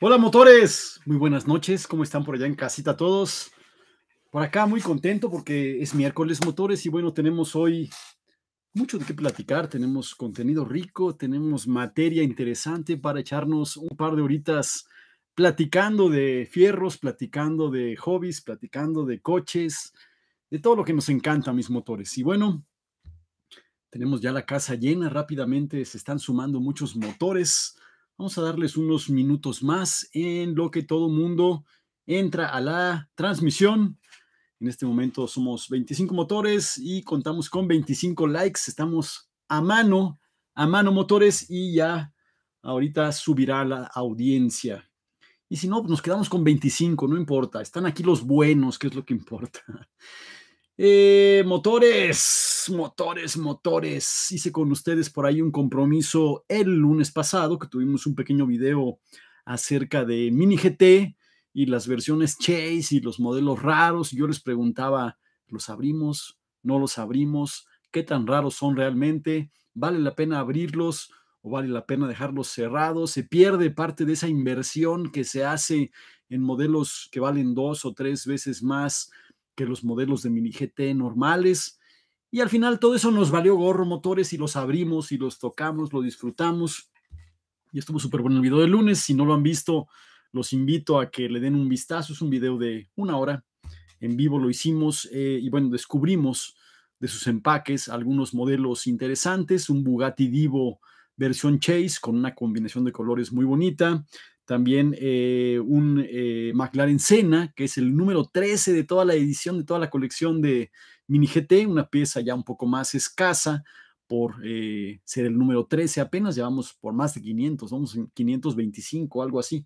Hola motores, muy buenas noches, ¿cómo están por allá en casita todos? Por acá muy contento porque es miércoles motores y bueno, tenemos hoy mucho de qué platicar, tenemos contenido rico, tenemos materia interesante para echarnos un par de horitas platicando de fierros, platicando de hobbies, platicando de coches, de todo lo que nos encanta mis motores. Y bueno, tenemos ya la casa llena rápidamente, se están sumando muchos motores. Vamos a darles unos minutos más en lo que todo mundo entra a la transmisión. En este momento somos 25 motores y contamos con 25 likes. Estamos a mano, a mano motores y ya ahorita subirá la audiencia. Y si no, nos quedamos con 25, no importa. Están aquí los buenos, que es lo que importa. Eh, motores, motores, motores. Hice con ustedes por ahí un compromiso el lunes pasado que tuvimos un pequeño video acerca de Mini GT y las versiones Chase y los modelos raros. Yo les preguntaba, ¿los abrimos? ¿No los abrimos? ¿Qué tan raros son realmente? ¿Vale la pena abrirlos o vale la pena dejarlos cerrados? ¿Se pierde parte de esa inversión que se hace en modelos que valen dos o tres veces más? que los modelos de mini GT normales. Y al final todo eso nos valió gorro motores y los abrimos y los tocamos, lo disfrutamos. Y estuvo súper bueno el video del lunes. Si no lo han visto, los invito a que le den un vistazo. Es un video de una hora. En vivo lo hicimos eh, y bueno, descubrimos de sus empaques algunos modelos interesantes. Un Bugatti Divo versión Chase con una combinación de colores muy bonita también eh, un eh, McLaren Senna, que es el número 13 de toda la edición, de toda la colección de Mini GT, una pieza ya un poco más escasa por eh, ser el número 13 apenas, llevamos por más de 500, vamos en 525, algo así.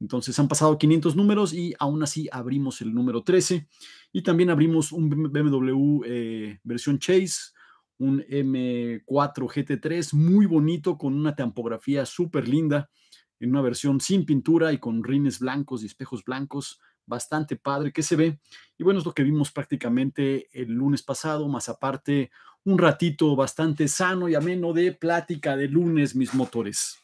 Entonces han pasado 500 números y aún así abrimos el número 13 y también abrimos un BMW versión Chase, un M4 GT3 muy bonito con una tampografía súper linda en una versión sin pintura y con rines blancos y espejos blancos, bastante padre que se ve. Y bueno, es lo que vimos prácticamente el lunes pasado, más aparte un ratito bastante sano y ameno de plática de lunes, mis motores.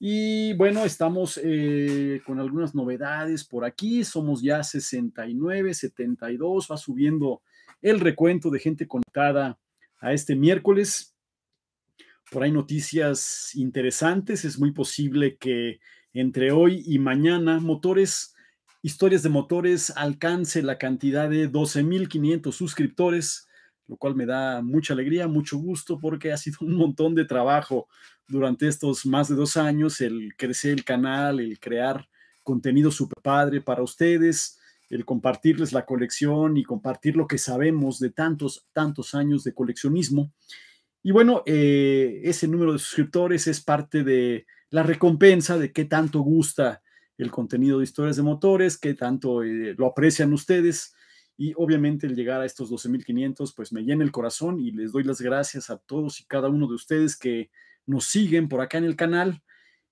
Y bueno, estamos eh, con algunas novedades por aquí. Somos ya 69, 72, va subiendo el recuento de gente conectada a este miércoles por ahí noticias interesantes. Es muy posible que entre hoy y mañana Motores, Historias de Motores alcance la cantidad de 12.500 suscriptores, lo cual me da mucha alegría, mucho gusto, porque ha sido un montón de trabajo durante estos más de dos años, el crecer el canal, el crear contenido super padre para ustedes, el compartirles la colección y compartir lo que sabemos de tantos, tantos años de coleccionismo. Y bueno, eh, ese número de suscriptores es parte de la recompensa de qué tanto gusta el contenido de historias de motores, qué tanto eh, lo aprecian ustedes. Y obviamente el llegar a estos 12.500 pues me llena el corazón y les doy las gracias a todos y cada uno de ustedes que nos siguen por acá en el canal.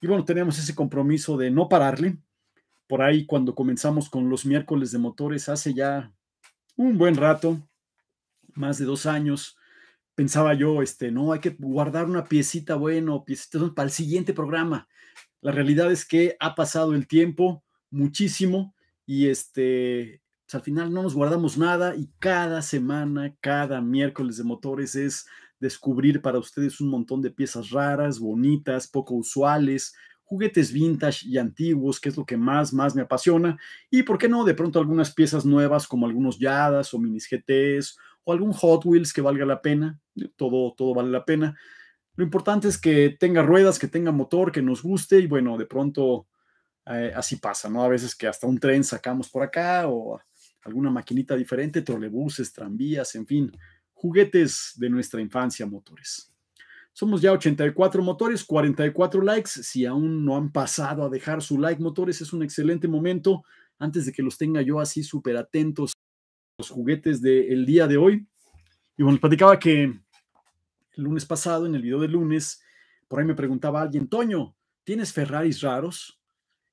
Y bueno, tenemos ese compromiso de no pararle. Por ahí cuando comenzamos con los miércoles de motores hace ya un buen rato, más de dos años, pensaba yo, este, no, hay que guardar una piecita, bueno, piecitas para el siguiente programa. La realidad es que ha pasado el tiempo muchísimo y este, pues, al final no nos guardamos nada y cada semana, cada miércoles de motores es descubrir para ustedes un montón de piezas raras, bonitas, poco usuales, juguetes vintage y antiguos, que es lo que más, más me apasiona. Y por qué no, de pronto algunas piezas nuevas como algunos Yadas o minis GTs o algún Hot Wheels que valga la pena. Todo, todo vale la pena. Lo importante es que tenga ruedas, que tenga motor, que nos guste y bueno, de pronto eh, así pasa, ¿no? A veces que hasta un tren sacamos por acá o alguna maquinita diferente, trolebuses, tranvías, en fin, juguetes de nuestra infancia, motores. Somos ya 84 motores, 44 likes. Si aún no han pasado a dejar su like, motores, es un excelente momento antes de que los tenga yo así súper atentos los juguetes del día de hoy. Y bueno, platicaba que el lunes pasado, en el video de lunes, por ahí me preguntaba alguien, Toño, ¿tienes Ferraris raros?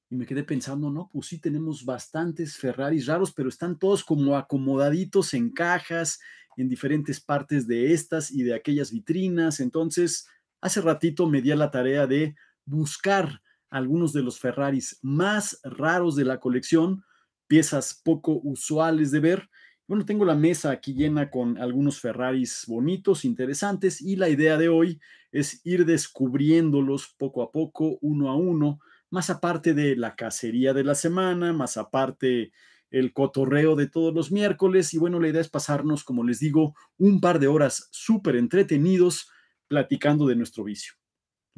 Y me quedé pensando, no, pues sí tenemos bastantes Ferraris raros, pero están todos como acomodaditos en cajas, en diferentes partes de estas y de aquellas vitrinas. Entonces, hace ratito me di a la tarea de buscar algunos de los Ferraris más raros de la colección, piezas poco usuales de ver bueno, tengo la mesa aquí llena con algunos Ferraris bonitos, interesantes, y la idea de hoy es ir descubriéndolos poco a poco, uno a uno, más aparte de la cacería de la semana, más aparte el cotorreo de todos los miércoles, y bueno, la idea es pasarnos, como les digo, un par de horas súper entretenidos platicando de nuestro vicio.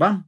¿Va?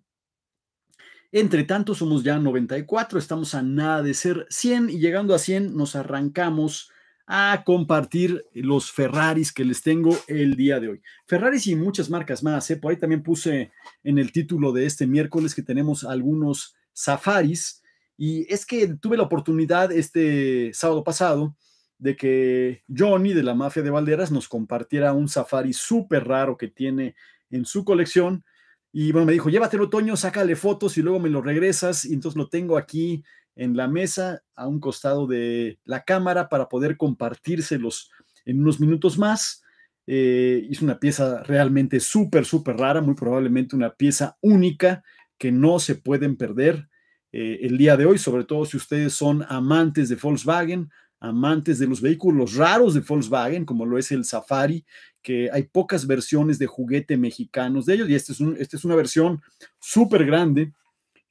Entre tanto, somos ya 94, estamos a nada de ser 100 y llegando a 100 nos arrancamos a compartir los Ferraris que les tengo el día de hoy. Ferraris y muchas marcas más. ¿eh? Por ahí también puse en el título de este miércoles que tenemos algunos safaris. Y es que tuve la oportunidad este sábado pasado de que Johnny de la Mafia de Valderas nos compartiera un safari súper raro que tiene en su colección. Y bueno, me dijo, llévatelo, otoño sácale fotos y luego me lo regresas. Y entonces lo tengo aquí en la mesa a un costado de la cámara para poder compartírselos en unos minutos más. Eh, es una pieza realmente súper, súper rara, muy probablemente una pieza única que no se pueden perder eh, el día de hoy, sobre todo si ustedes son amantes de Volkswagen, amantes de los vehículos raros de Volkswagen, como lo es el Safari, que hay pocas versiones de juguete mexicanos de ellos, y este esta es, este es una versión súper grande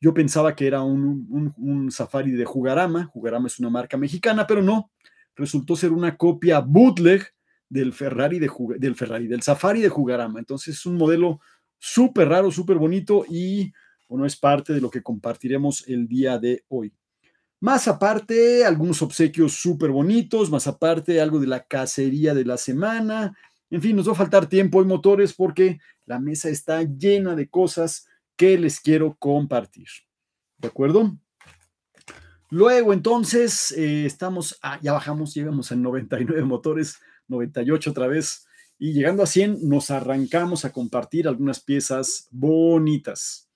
yo pensaba que era un, safari de Jugarama, Jugarama es una marca mexicana, pero no, resultó ser una copia bootleg del Ferrari, del Ferrari, del Safari de Jugarama. Entonces es un modelo súper raro, súper bonito y bueno, es parte de lo que compartiremos el día de hoy. Más aparte, algunos obsequios súper bonitos, más aparte, algo de la cacería de la semana. En fin, nos va a faltar tiempo y motores porque la mesa está llena de cosas que les quiero compartir. ¿De acuerdo? Luego, entonces, eh, estamos, ah, ya bajamos, llegamos a 99 motores, 98 otra vez, y llegando a 100, nos arrancamos a compartir algunas piezas bonitas.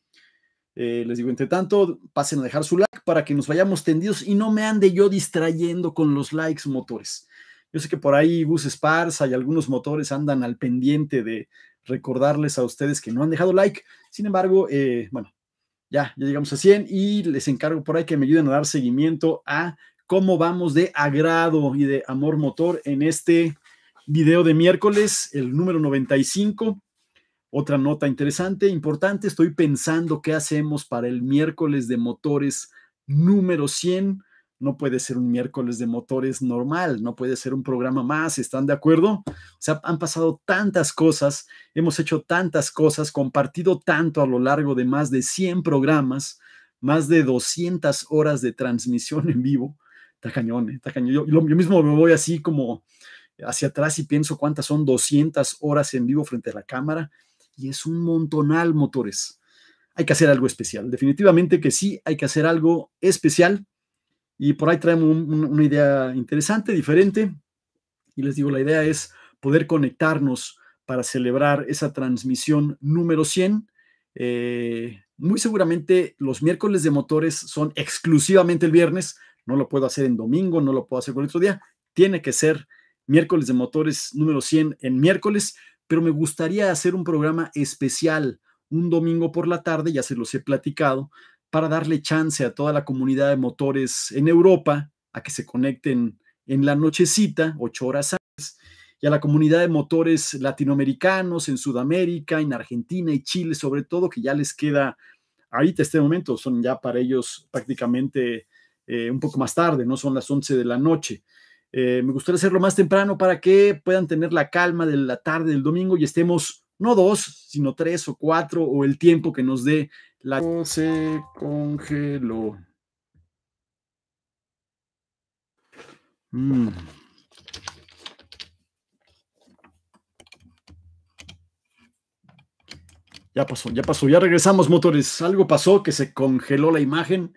Eh, les digo, entre tanto, pasen a dejar su like para que nos vayamos tendidos y no me ande yo distrayendo con los likes motores. Yo sé que por ahí Bus Esparza y algunos motores andan al pendiente de recordarles a ustedes que no han dejado like. Sin embargo, eh, bueno, ya, ya llegamos a 100 y les encargo por ahí que me ayuden a dar seguimiento a cómo vamos de agrado y de amor motor en este video de miércoles, el número 95. Otra nota interesante, importante, estoy pensando qué hacemos para el miércoles de motores número 100 no puede ser un miércoles de motores normal, no puede ser un programa más, ¿están de acuerdo? O sea, han pasado tantas cosas, hemos hecho tantas cosas, compartido tanto a lo largo de más de 100 programas, más de 200 horas de transmisión en vivo. Está cañón, ¿eh? está cañón. Yo, mismo me voy así como hacia atrás y pienso cuántas son 200 horas en vivo frente a la cámara y es un montonal motores. Hay que hacer algo especial, definitivamente que sí, hay que hacer algo especial y por ahí traemos una idea interesante, diferente. Y les digo, la idea es poder conectarnos para celebrar esa transmisión número 100. Eh, muy seguramente los miércoles de motores son exclusivamente el viernes. No lo puedo hacer en domingo, no lo puedo hacer con otro día. Tiene que ser miércoles de motores número 100 en miércoles, pero me gustaría hacer un programa especial un domingo por la tarde, ya se los he platicado, para darle chance a toda la comunidad de motores en Europa a que se conecten en la nochecita, ocho horas antes, y a la comunidad de motores latinoamericanos en Sudamérica, en Argentina y Chile, sobre todo, que ya les queda ahorita este momento, son ya para ellos prácticamente eh, un poco más tarde, no son las once de la noche. Eh, me gustaría hacerlo más temprano para que puedan tener la calma de la tarde del domingo y estemos no dos, sino tres o cuatro o el tiempo que nos dé la se congeló. Mm. Ya pasó, ya pasó, ya regresamos, motores. Algo pasó que se congeló la imagen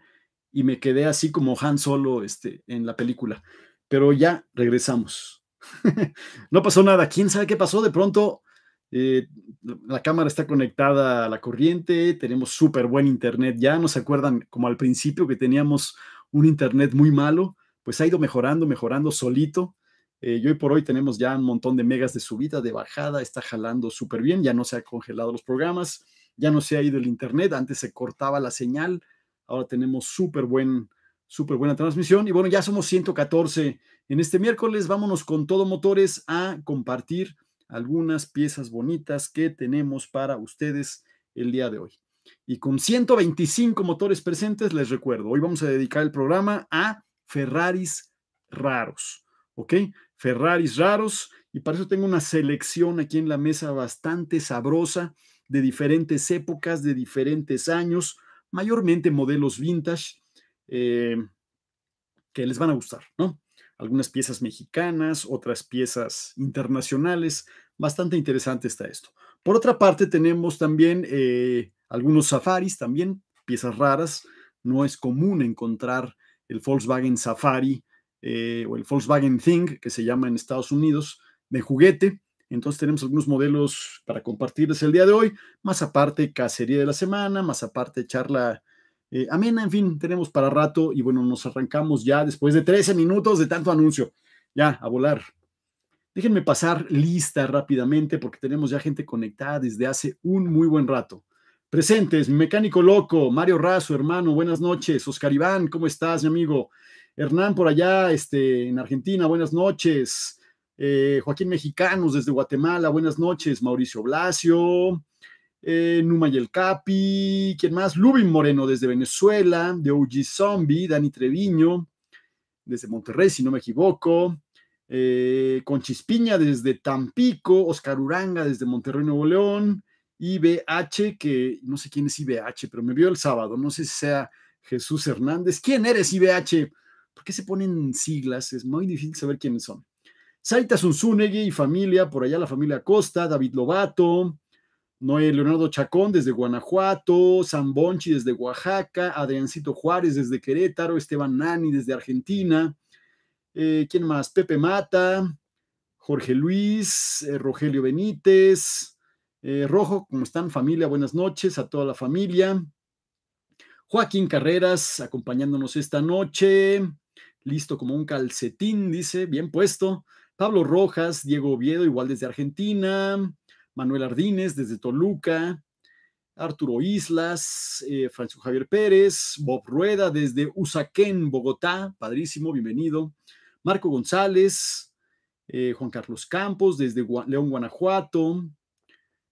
y me quedé así como Han solo este, en la película. Pero ya regresamos. no pasó nada. ¿Quién sabe qué pasó? De pronto eh, la cámara está conectada a la corriente, tenemos súper buen internet ya, ¿no se acuerdan como al principio que teníamos un internet muy malo? Pues ha ido mejorando, mejorando solito. Eh, y hoy por hoy tenemos ya un montón de megas de subida, de bajada, está jalando súper bien, ya no se ha congelado los programas, ya no se ha ido el internet, antes se cortaba la señal, ahora tenemos súper buen, súper buena transmisión. Y bueno, ya somos 114 en este miércoles, vámonos con todo motores a compartir algunas piezas bonitas que tenemos para ustedes el día de hoy. Y con 125 motores presentes, les recuerdo, hoy vamos a dedicar el programa a Ferraris raros, ¿ok? Ferraris raros. Y para eso tengo una selección aquí en la mesa bastante sabrosa de diferentes épocas, de diferentes años, mayormente modelos vintage, eh, que les van a gustar, ¿no? algunas piezas mexicanas, otras piezas internacionales. Bastante interesante está esto. Por otra parte, tenemos también eh, algunos safaris, también piezas raras. No es común encontrar el Volkswagen Safari eh, o el Volkswagen Thing, que se llama en Estados Unidos, de juguete. Entonces tenemos algunos modelos para compartirles el día de hoy, más aparte cacería de la semana, más aparte charla eh, Amén, en fin, tenemos para rato y bueno, nos arrancamos ya después de 13 minutos de tanto anuncio. Ya, a volar. Déjenme pasar lista rápidamente porque tenemos ya gente conectada desde hace un muy buen rato. Presentes, Mecánico Loco, Mario Razo, hermano, buenas noches. Oscar Iván, ¿cómo estás, mi amigo? Hernán por allá, este, en Argentina, buenas noches. Eh, Joaquín Mexicanos desde Guatemala, buenas noches. Mauricio Blasio, eh, Numa y el Capi, ¿quién más? Lubin Moreno desde Venezuela, de OG Zombie, Dani Treviño desde Monterrey, si no me equivoco, eh, Conchispiña desde Tampico, Oscar Uranga desde Monterrey, Nuevo León, IBH, que no sé quién es IBH, pero me vio el sábado, no sé si sea Jesús Hernández. ¿Quién eres IBH? ¿Por qué se ponen siglas? Es muy difícil saber quiénes son. Saita Zunzunegui y familia, por allá la familia Costa, David Lobato, Noé Leonardo Chacón desde Guanajuato, San Bonchi desde Oaxaca, Adriancito Juárez desde Querétaro, Esteban Nani desde Argentina, eh, ¿quién más? Pepe Mata, Jorge Luis, eh, Rogelio Benítez, eh, Rojo, ¿cómo están familia? Buenas noches a toda la familia. Joaquín Carreras acompañándonos esta noche, listo como un calcetín, dice, bien puesto. Pablo Rojas, Diego Oviedo, igual desde Argentina. Manuel Ardínez desde Toluca, Arturo Islas, eh, Francisco Javier Pérez, Bob Rueda desde Usaquén, Bogotá, padrísimo, bienvenido. Marco González, eh, Juan Carlos Campos desde León, Guanajuato.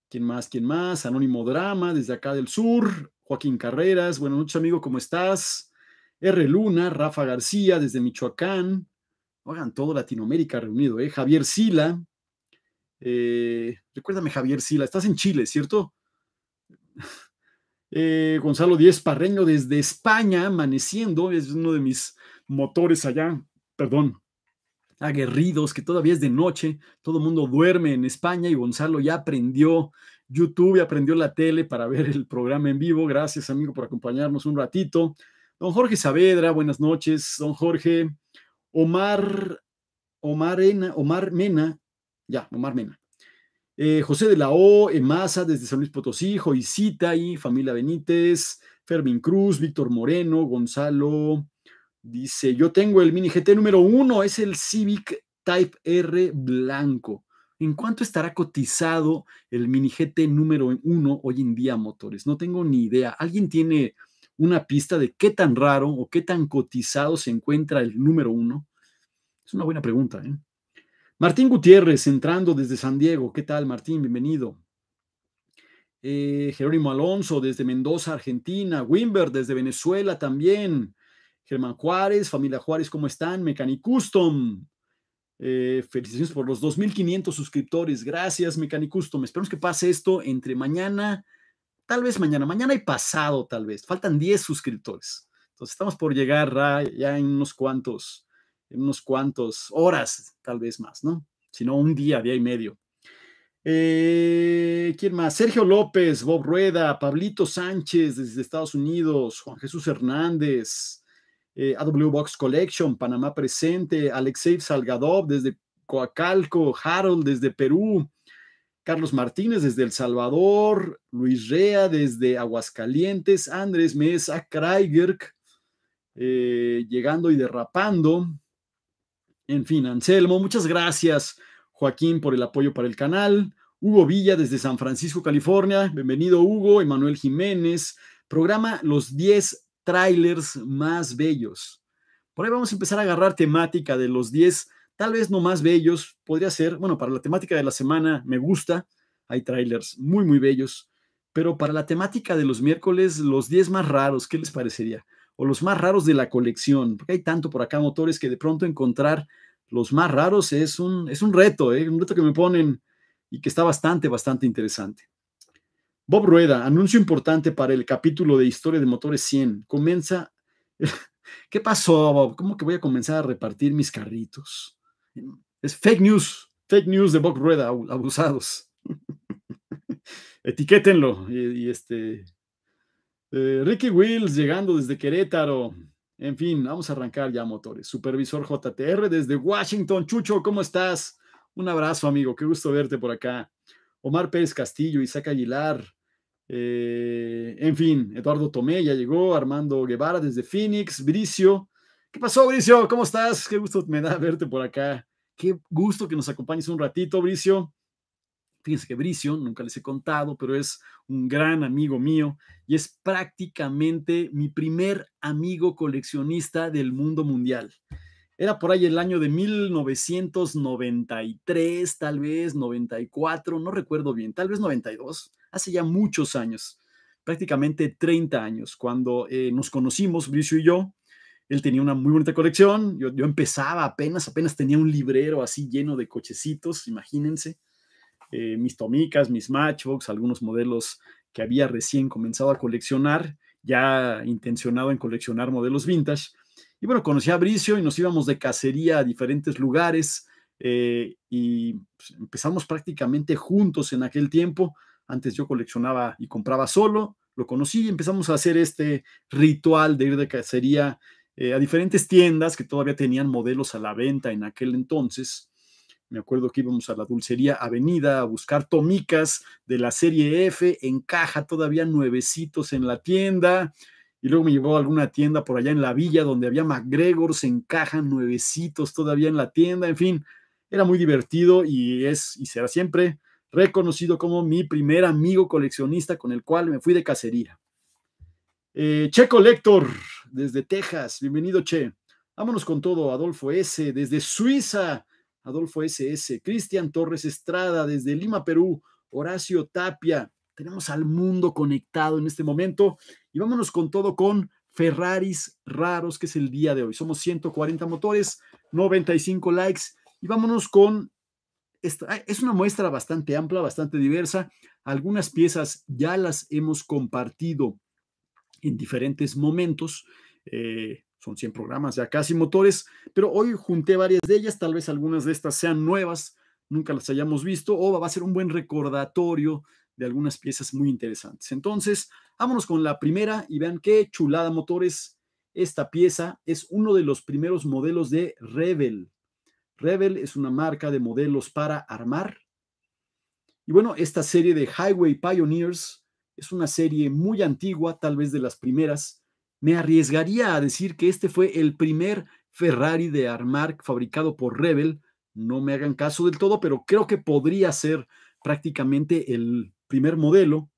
¿Quién más? ¿Quién más? Anónimo Drama desde acá del sur. Joaquín Carreras, buenas noches amigo, ¿cómo estás? R. Luna, Rafa García desde Michoacán. hagan todo Latinoamérica reunido, ¿eh? Javier Sila, eh, recuérdame, Javier Sila, estás en Chile, ¿cierto? Eh, Gonzalo Díez Parreño desde España, amaneciendo, es uno de mis motores allá, perdón, aguerridos, que todavía es de noche, todo el mundo duerme en España y Gonzalo ya aprendió YouTube, aprendió la tele para ver el programa en vivo. Gracias, amigo, por acompañarnos un ratito. Don Jorge Saavedra, buenas noches, don Jorge. Omar, Omar, Omar Mena, ya, Omar Mena. Eh, José de la O, Emasa, desde San Luis Potosí, Joicita y familia Benítez, Fermín Cruz, Víctor Moreno, Gonzalo. Dice, yo tengo el mini GT número uno, es el Civic Type R blanco. ¿En cuánto estará cotizado el mini GT número uno hoy en día, motores? No tengo ni idea. ¿Alguien tiene una pista de qué tan raro o qué tan cotizado se encuentra el número uno? Es una buena pregunta. ¿eh? Martín Gutiérrez, entrando desde San Diego. ¿Qué tal, Martín? Bienvenido. Eh, Jerónimo Alonso desde Mendoza, Argentina. Wimber desde Venezuela también. Germán Juárez, familia Juárez, ¿cómo están? Mecanicustom, Custom. Eh, felicitaciones por los 2.500 suscriptores. Gracias, Mecanicustom. Custom. Esperemos que pase esto entre mañana, tal vez mañana, mañana y pasado, tal vez. Faltan 10 suscriptores. Entonces, estamos por llegar ah, ya en unos cuantos en unos cuantos horas, tal vez más, ¿no? Sino un día, día y medio. Eh, ¿Quién más? Sergio López, Bob Rueda, Pablito Sánchez desde Estados Unidos, Juan Jesús Hernández, eh, AW Box Collection, Panamá Presente, Alexei Salgadov desde Coacalco, Harold desde Perú, Carlos Martínez desde El Salvador, Luis Rea desde Aguascalientes, Andrés Mesa, Kraigerk, eh, llegando y derrapando, en fin, Anselmo, muchas gracias, Joaquín, por el apoyo para el canal. Hugo Villa desde San Francisco, California. Bienvenido, Hugo. Emanuel Jiménez. Programa Los 10 trailers más bellos. Por ahí vamos a empezar a agarrar temática de los 10, tal vez no más bellos. Podría ser, bueno, para la temática de la semana me gusta. Hay trailers muy, muy bellos. Pero para la temática de los miércoles, los 10 más raros, ¿qué les parecería? o los más raros de la colección, porque hay tanto por acá motores que de pronto encontrar los más raros es un, es un reto, ¿eh? un reto que me ponen y que está bastante, bastante interesante. Bob Rueda, anuncio importante para el capítulo de Historia de Motores 100. Comienza... ¿Qué pasó, Bob? ¿Cómo que voy a comenzar a repartir mis carritos? Es fake news, fake news de Bob Rueda, abusados. Etiquétenlo y este, eh, Ricky Wills llegando desde Querétaro. En fin, vamos a arrancar ya motores. Supervisor JTR desde Washington. Chucho, ¿cómo estás? Un abrazo, amigo. Qué gusto verte por acá. Omar Pérez Castillo, Isaac Aguilar. Eh, en fin, Eduardo Tomé ya llegó. Armando Guevara desde Phoenix. Bricio. ¿Qué pasó, Bricio? ¿Cómo estás? Qué gusto me da verte por acá. Qué gusto que nos acompañes un ratito, Bricio. Fíjense que Bricio, nunca les he contado, pero es un gran amigo mío y es prácticamente mi primer amigo coleccionista del mundo mundial. Era por ahí el año de 1993, tal vez 94, no recuerdo bien, tal vez 92, hace ya muchos años, prácticamente 30 años, cuando eh, nos conocimos, Bricio y yo, él tenía una muy bonita colección, yo, yo, empezaba apenas, apenas tenía un librero así lleno de cochecitos, imagínense. Eh, mis tomicas, mis matchbox, algunos modelos que había recién comenzado a coleccionar, ya intencionado en coleccionar modelos vintage. Y bueno, conocí a Bricio y nos íbamos de cacería a diferentes lugares eh, y pues, empezamos prácticamente juntos en aquel tiempo. Antes yo coleccionaba y compraba solo, lo conocí y empezamos a hacer este ritual de ir de cacería eh, a diferentes tiendas que todavía tenían modelos a la venta en aquel entonces me acuerdo que íbamos a la dulcería Avenida a buscar tomicas de la serie F encaja todavía nuevecitos en la tienda. Y luego me llevó a alguna tienda por allá en la villa donde había McGregors se caja, nuevecitos todavía en la tienda. En fin, era muy divertido y es y será siempre reconocido como mi primer amigo coleccionista con el cual me fui de cacería. Eh, che Collector, desde Texas. Bienvenido, Che. Vámonos con todo. Adolfo S., desde Suiza. Adolfo SS, Cristian Torres Estrada desde Lima, Perú, Horacio Tapia. Tenemos al mundo conectado en este momento y vámonos con todo con Ferraris raros, que es el día de hoy. Somos 140 motores, 95 likes y vámonos con... Ah, es una muestra bastante amplia, bastante diversa. Algunas piezas ya las hemos compartido en diferentes momentos. Eh, son 100 programas ya casi motores, pero hoy junté varias de ellas, tal vez algunas de estas sean nuevas, nunca las hayamos visto, o va a ser un buen recordatorio de algunas piezas muy interesantes. Entonces, vámonos con la primera y vean qué chulada motores. Esta pieza es uno de los primeros modelos de Rebel. Rebel es una marca de modelos para armar. Y bueno, esta serie de Highway Pioneers es una serie muy antigua, tal vez de las primeras me arriesgaría a decir que este fue el primer Ferrari de Armark fabricado por Rebel. No me hagan caso del todo, pero creo que podría ser prácticamente el primer modelo.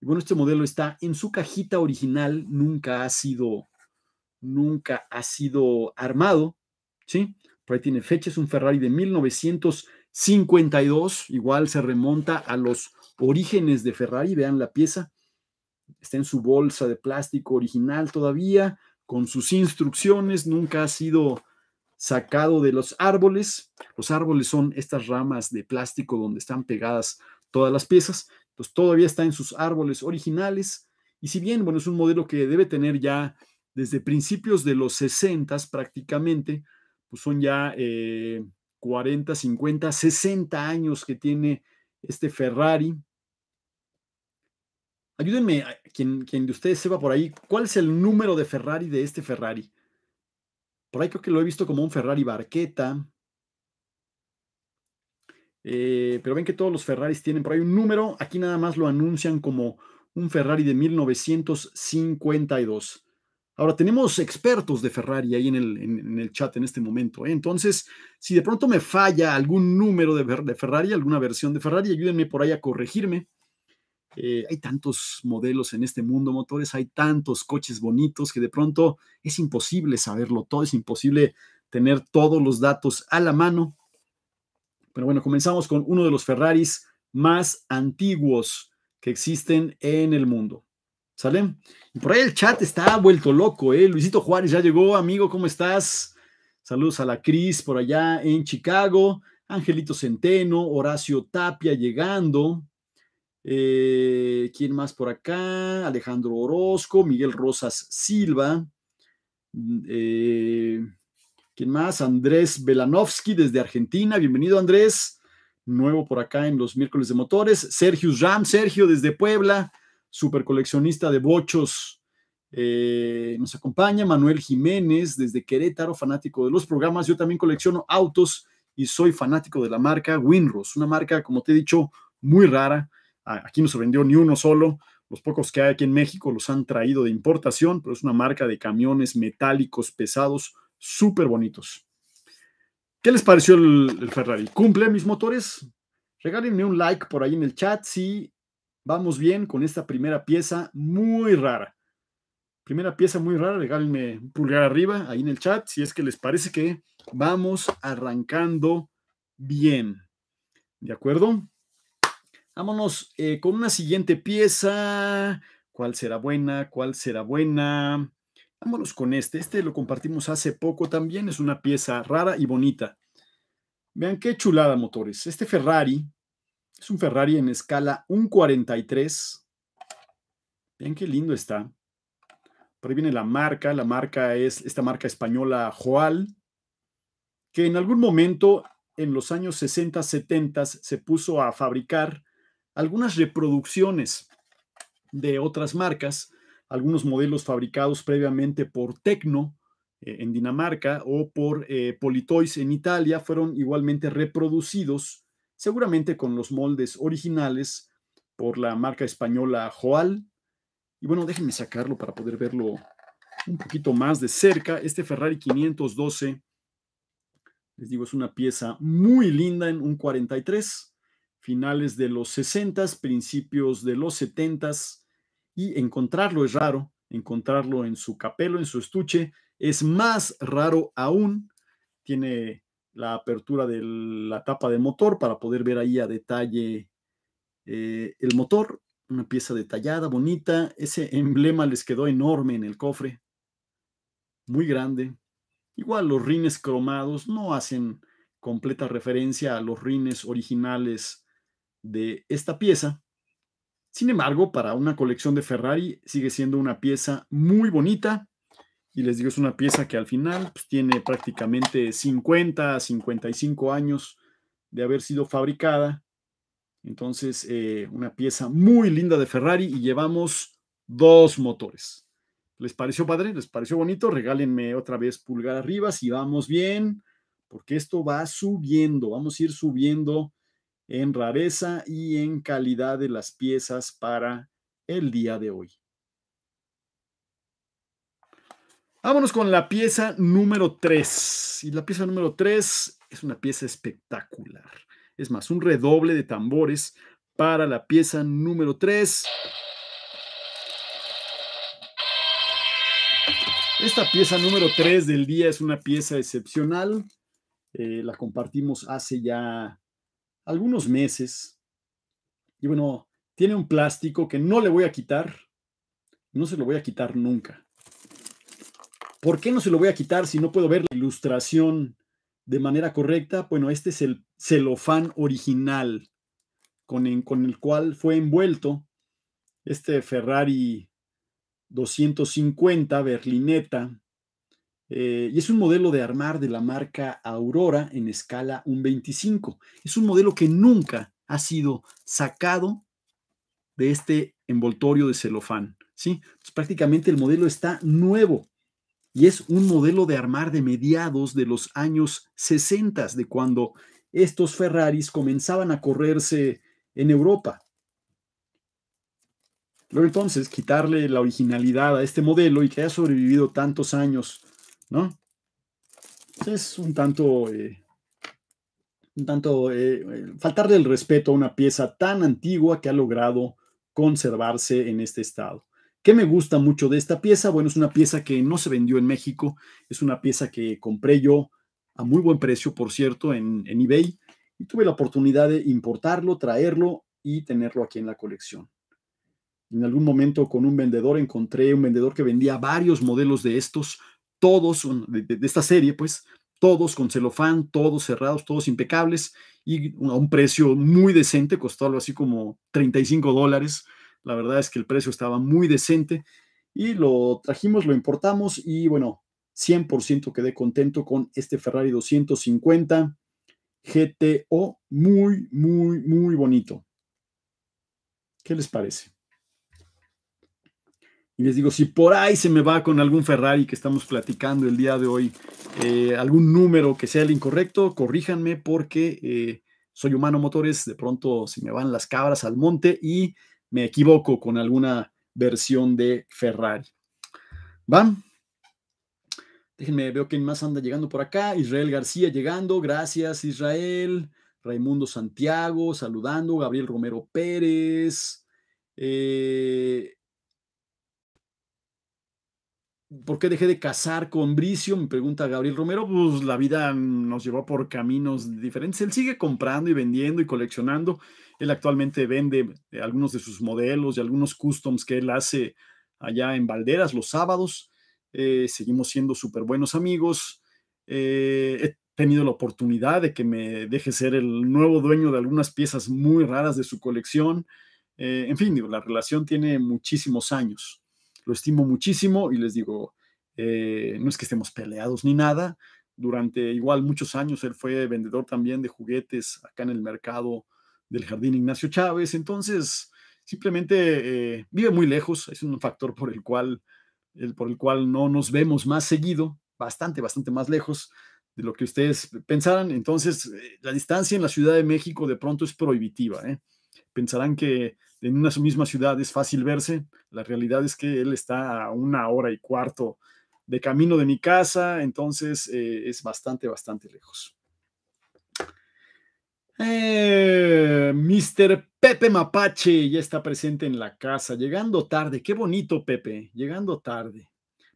Y bueno, este modelo está en su cajita original, nunca ha sido, nunca ha sido armado, ¿sí? Por ahí tiene fecha, es un Ferrari de 1952, igual se remonta a los orígenes de Ferrari, vean la pieza, está en su bolsa de plástico original todavía, con sus instrucciones, nunca ha sido sacado de los árboles. Los árboles son estas ramas de plástico donde están pegadas todas las piezas, entonces todavía está en sus árboles originales. Y si bien, bueno, es un modelo que debe tener ya desde principios de los 60 prácticamente, pues son ya 40, 50, 60 años que tiene este Ferrari, Ayúdenme, quien, de ustedes sepa por ahí, ¿cuál es el número de Ferrari de este Ferrari? Por ahí creo que lo he visto como un Ferrari Barqueta. Eh, pero ven que todos los Ferraris tienen por ahí un número. Aquí nada más lo anuncian como un Ferrari de 1952. Ahora, tenemos expertos de Ferrari ahí en el, el chat en este momento. ¿eh? Entonces, si de pronto me falla algún número de Ferrari, alguna versión de Ferrari, ayúdenme por ahí a corregirme. Eh, hay tantos modelos en este mundo motores, hay tantos coches bonitos que de pronto es imposible saberlo todo, es imposible tener todos los datos a la mano. Pero bueno, comenzamos con uno de los Ferraris más antiguos que existen en el mundo. ¿Sale? Y por ahí el chat está vuelto loco, ¿eh? Luisito Juárez ya llegó, amigo, ¿cómo estás? Saludos a la Cris por allá en Chicago, Angelito Centeno, Horacio Tapia llegando. Eh, ¿Quién más por acá? Alejandro Orozco, Miguel Rosas Silva. Mm, eh, ¿Quién más? Andrés Belanovsky desde Argentina. Bienvenido, Andrés. Nuevo por acá en los miércoles de motores. Sergio Ram, Sergio desde Puebla, super coleccionista de bochos. Eh, nos acompaña Manuel Jiménez desde Querétaro, fanático de los programas. Yo también colecciono autos y soy fanático de la marca Winros, una marca, como te he dicho, muy rara. Aquí no se vendió ni uno solo. Los pocos que hay aquí en México los han traído de importación, pero es una marca de camiones metálicos pesados, súper bonitos. ¿Qué les pareció el, Ferrari? ¿Cumple mis motores? Regálenme un like por ahí en el chat si vamos bien con esta primera pieza muy rara. Primera pieza muy rara, regálenme un pulgar arriba ahí en el chat si es que les parece que vamos arrancando bien. ¿De acuerdo? Vámonos eh, con una siguiente pieza. ¿Cuál será buena? ¿Cuál será buena? Vámonos con este. Este lo compartimos hace poco también. Es una pieza rara y bonita. Vean qué chulada, motores. Este Ferrari es un Ferrari en escala 1.43. Vean qué lindo está. Por ahí viene la marca. La marca es esta marca española Joal, que en algún momento en los años 60, 70 se puso a fabricar algunas reproducciones de otras marcas, algunos modelos fabricados previamente por Tecno eh, en Dinamarca o por eh, Politois en Italia fueron igualmente reproducidos, seguramente con los moldes originales por la marca española Joal. Y bueno, déjenme sacarlo para poder verlo un poquito más de cerca. Este Ferrari 512, les digo, es una pieza muy linda en un 43 finales de los 60, principios de los 70 y encontrarlo es raro, encontrarlo en su capelo, en su estuche, es más raro aún. Tiene la apertura de la tapa del motor para poder ver ahí a detalle eh, el motor, una pieza detallada, bonita. Ese emblema les quedó enorme en el cofre, muy grande. Igual los rines cromados no hacen completa referencia a los rines originales de esta pieza. Sin embargo, para una colección de Ferrari sigue siendo una pieza muy bonita. Y les digo, es una pieza que al final pues, tiene prácticamente 50 a 55 años de haber sido fabricada. Entonces, eh, una pieza muy linda de Ferrari y llevamos dos motores. ¿Les pareció padre? ¿Les pareció bonito? Regálenme otra vez pulgar arriba si vamos bien, porque esto va subiendo, vamos a ir subiendo en rareza y en calidad de las piezas para el día de hoy. Vámonos con la pieza número 3. Y la pieza número 3 es una pieza espectacular. Es más, un redoble de tambores para la pieza número 3. Esta pieza número 3 del día es una pieza excepcional. Eh, la compartimos hace ya algunos meses. Y bueno, tiene un plástico que no le voy a quitar. No se lo voy a quitar nunca. ¿Por qué no se lo voy a quitar si no puedo ver la ilustración de manera correcta? Bueno, este es el celofán original con el, con el cual fue envuelto este Ferrari 250 berlineta eh, y es un modelo de armar de la marca Aurora en escala 1.25. Es un modelo que nunca ha sido sacado de este envoltorio de celofán. ¿sí? prácticamente el modelo está nuevo y es un modelo de armar de mediados de los años 60, de cuando estos Ferraris comenzaban a correrse en Europa. Luego entonces quitarle la originalidad a este modelo y que haya sobrevivido tantos años ¿no? Es un tanto, eh, un tanto eh, eh, faltarle el respeto a una pieza tan antigua que ha logrado conservarse en este estado. ¿Qué me gusta mucho de esta pieza? Bueno, es una pieza que no se vendió en México, es una pieza que compré yo a muy buen precio, por cierto, en eBay, y tuve la oportunidad de importarlo, traerlo y tenerlo aquí en la colección. En algún momento con un vendedor encontré un vendedor que vendía varios modelos de estos, todos de, esta serie, pues, todos con celofán, todos cerrados, todos impecables y a un precio muy decente, costó algo así como 35 dólares. La verdad es que el precio estaba muy decente y lo trajimos, lo importamos y bueno, 100% quedé contento con este Ferrari 250 GTO, muy, muy, muy bonito. ¿Qué les parece? Y les digo, si por ahí se me va con algún Ferrari que estamos platicando el día de hoy, eh, algún número que sea el incorrecto, corríjanme porque eh, soy humano motores, de pronto se me van las cabras al monte y me equivoco con alguna versión de Ferrari. ¿Van? Déjenme, veo quién más anda llegando por acá. Israel García llegando, gracias Israel. Raimundo Santiago saludando, Gabriel Romero Pérez. Eh, ¿Por qué dejé de casar con Bricio? Me pregunta Gabriel Romero. Pues la vida nos llevó por caminos diferentes. Él sigue comprando y vendiendo y coleccionando. Él actualmente vende eh, algunos de sus modelos y algunos customs que él hace allá en Valderas los sábados. Eh, seguimos siendo súper buenos amigos. Eh, he tenido la oportunidad de que me deje ser el nuevo dueño de algunas piezas muy raras de su colección. en fin, digo, la relación tiene muchísimos años lo estimo muchísimo y les digo, eh, no es que estemos peleados ni nada. Durante igual muchos años él fue vendedor también de juguetes acá en el mercado del Jardín Ignacio Chávez. Entonces, simplemente eh, vive muy lejos. Es un factor por el cual, por el cual no nos vemos más seguido, bastante, bastante más lejos de lo que ustedes pensaran. Entonces, eh, la distancia en la Ciudad de México de pronto es prohibitiva. ¿eh? pensarán que en una misma ciudad es fácil verse. La realidad es que él está a una hora y cuarto de camino de mi casa, entonces eh, es bastante, bastante lejos. Eh, Mr. Pepe Mapache ya está presente en la casa, llegando tarde. Qué bonito, Pepe, llegando tarde.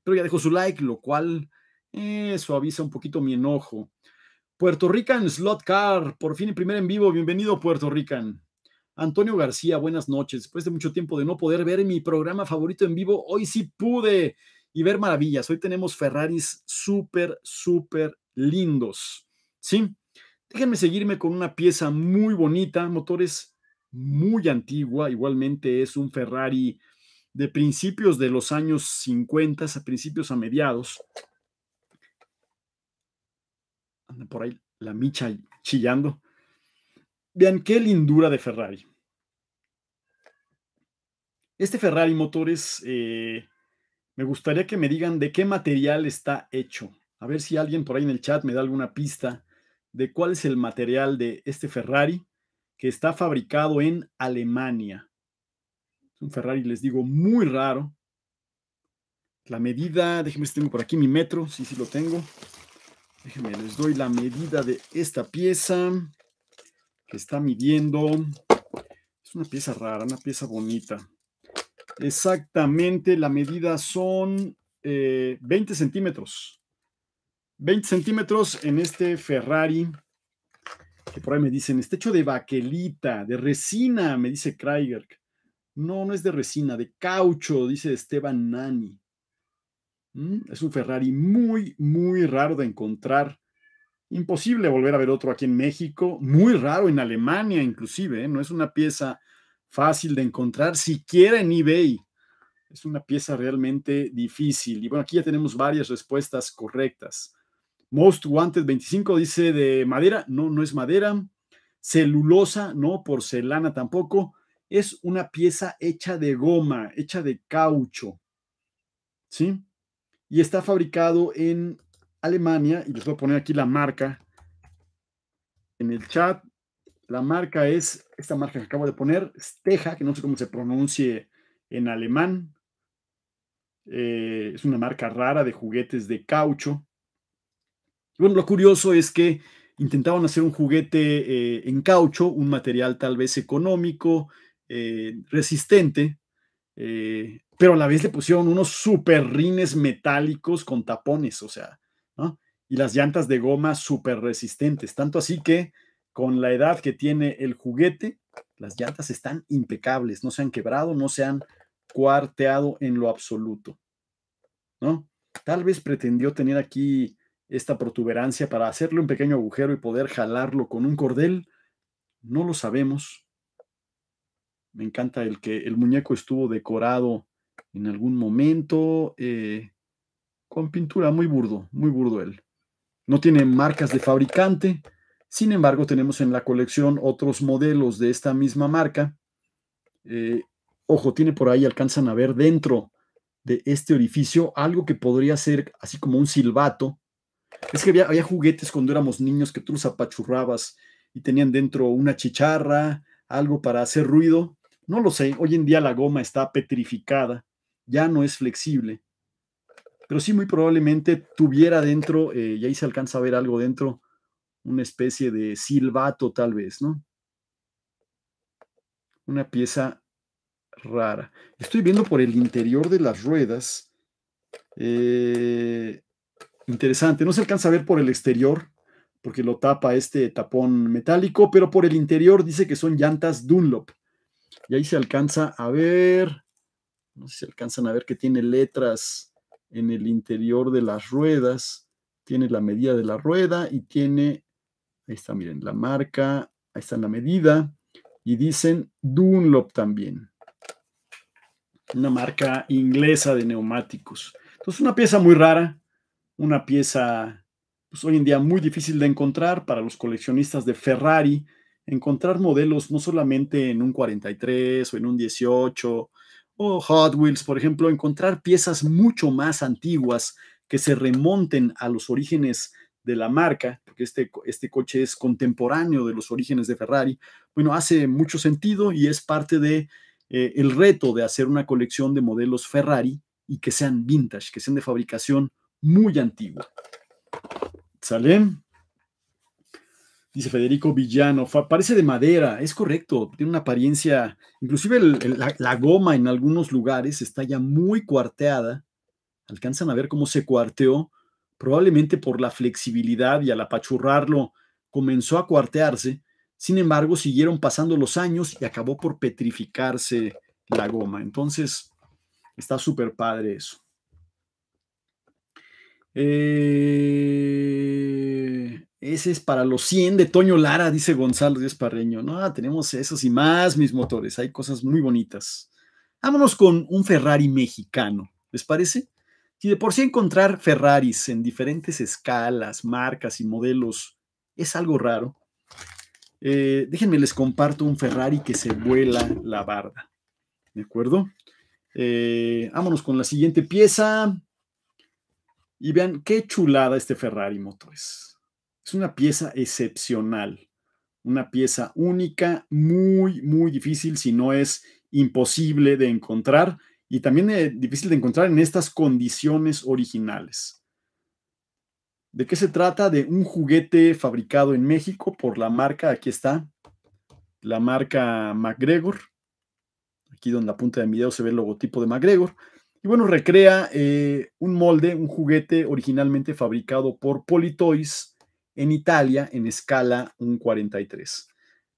Pero ya dejó su like, lo cual eh, suaviza un poquito mi enojo. Puerto Rican Slot Car, por fin y primer en vivo. Bienvenido, Puerto Rican. Antonio García, buenas noches. Después de mucho tiempo de no poder ver mi programa favorito en vivo, hoy sí pude y ver maravillas. Hoy tenemos Ferraris súper, súper lindos. ¿Sí? Déjenme seguirme con una pieza muy bonita, motores muy antigua, igualmente es un Ferrari de principios de los años 50 a principios a mediados. Anda por ahí la micha chillando. Vean qué lindura de Ferrari. Este Ferrari Motores, eh, me gustaría que me digan de qué material está hecho. A ver si alguien por ahí en el chat me da alguna pista de cuál es el material de este Ferrari que está fabricado en Alemania. Es un Ferrari, les digo, muy raro. La medida, déjenme si tengo por aquí mi metro, sí, sí lo tengo. Déjenme, les doy la medida de esta pieza que está midiendo. Es una pieza rara, una pieza bonita. Exactamente, la medida son 20 eh, centímetros. 20 centímetros en este Ferrari, que por ahí me dicen, este hecho de baquelita, de resina, me dice Krieger. No, no es de resina, de caucho, dice Esteban Nani. Mm, es un Ferrari muy, muy raro de encontrar. Imposible volver a ver otro aquí en México, muy raro en Alemania inclusive, ¿eh? no es una pieza fácil de encontrar, siquiera en eBay. Es una pieza realmente difícil. Y bueno, aquí ya tenemos varias respuestas correctas. Most Wanted 25 dice de madera. No, no es madera. Celulosa, no, porcelana tampoco. Es una pieza hecha de goma, hecha de caucho. ¿Sí? Y está fabricado en Alemania. Y les voy a poner aquí la marca en el chat. La marca es, esta marca que acabo de poner, Steja, que no sé cómo se pronuncie en alemán. Eh, es una marca rara de juguetes de caucho. bueno, lo curioso es que intentaban hacer un juguete eh, en caucho, un material tal vez económico, eh, resistente, pero a la vez le pusieron unos super rines metálicos con tapones, o sea, ¿no? y las llantas de goma súper resistentes, tanto así que con la edad que tiene el juguete, las llantas están impecables, no se han quebrado, no se han cuarteado en lo absoluto. ¿No? Tal vez pretendió tener aquí esta protuberancia para hacerle un pequeño agujero y poder jalarlo con un cordel. No lo sabemos. Me encanta el que el muñeco estuvo decorado en algún momento eh, con pintura muy burdo, muy burdo él. No tiene marcas de fabricante, sin embargo, tenemos en la colección otros modelos de esta misma marca. Eh, ojo, tiene por ahí, alcanzan a ver dentro de este orificio algo que podría ser así como un silbato. Es que había, juguetes cuando éramos niños que tú los apachurrabas y tenían dentro una chicharra, algo para hacer ruido. No lo sé, hoy en día la goma está petrificada, ya no es flexible, pero sí muy probablemente tuviera dentro, eh, y ahí se alcanza a ver algo dentro, una especie de silbato tal vez, ¿no? Una pieza rara. Estoy viendo por el interior de las ruedas. Eh, interesante, no se alcanza a ver por el exterior porque lo tapa este tapón metálico, pero por el interior dice que son llantas Dunlop. Y ahí se alcanza a ver, no sé si alcanzan a ver que tiene letras en el interior de las ruedas, tiene la medida de la rueda y tiene Ahí está, miren, la marca, ahí está la medida. Y dicen Dunlop también. Una marca inglesa de neumáticos. Entonces, una pieza muy rara, una pieza pues, hoy en día muy difícil de encontrar para los coleccionistas de Ferrari. Encontrar modelos no solamente en un 43 o en un 18 o Hot Wheels, por ejemplo, encontrar piezas mucho más antiguas que se remonten a los orígenes de la marca, porque este, este coche es contemporáneo de los orígenes de Ferrari, bueno, hace mucho sentido y es parte de eh, el reto de hacer una colección de modelos Ferrari y que sean vintage, que sean de fabricación muy antigua. salen Dice Federico Villano, parece de madera, es correcto, tiene una apariencia, inclusive la, goma en algunos lugares está ya muy cuarteada, alcanzan a ver cómo se cuarteó probablemente por la flexibilidad y al apachurrarlo, comenzó a cuartearse. Sin embargo, siguieron pasando los años y acabó por petrificarse la goma. Entonces, está súper padre eso. Eh, ese es para los 100 de Toño Lara, dice Gonzalo Díaz Parreño. No, tenemos esos y más, mis motores. Hay cosas muy bonitas. Vámonos con un Ferrari mexicano. ¿Les parece? Si de por sí encontrar Ferraris en diferentes escalas, marcas y modelos es algo raro, eh, déjenme les comparto un Ferrari que se vuela la barda. ¿De acuerdo? Eh, vámonos con la siguiente pieza. Y vean qué chulada este Ferrari Motores. Es una pieza excepcional. Una pieza única, muy, muy difícil, si no es imposible de encontrar y también es eh, difícil de encontrar en estas condiciones originales. ¿De qué se trata? De un juguete fabricado en México por la marca, aquí está, la marca MacGregor. Aquí donde la punta de mi se ve el logotipo de MacGregor. Y bueno, recrea eh, un molde, un juguete originalmente fabricado por Politoys en Italia en escala 143.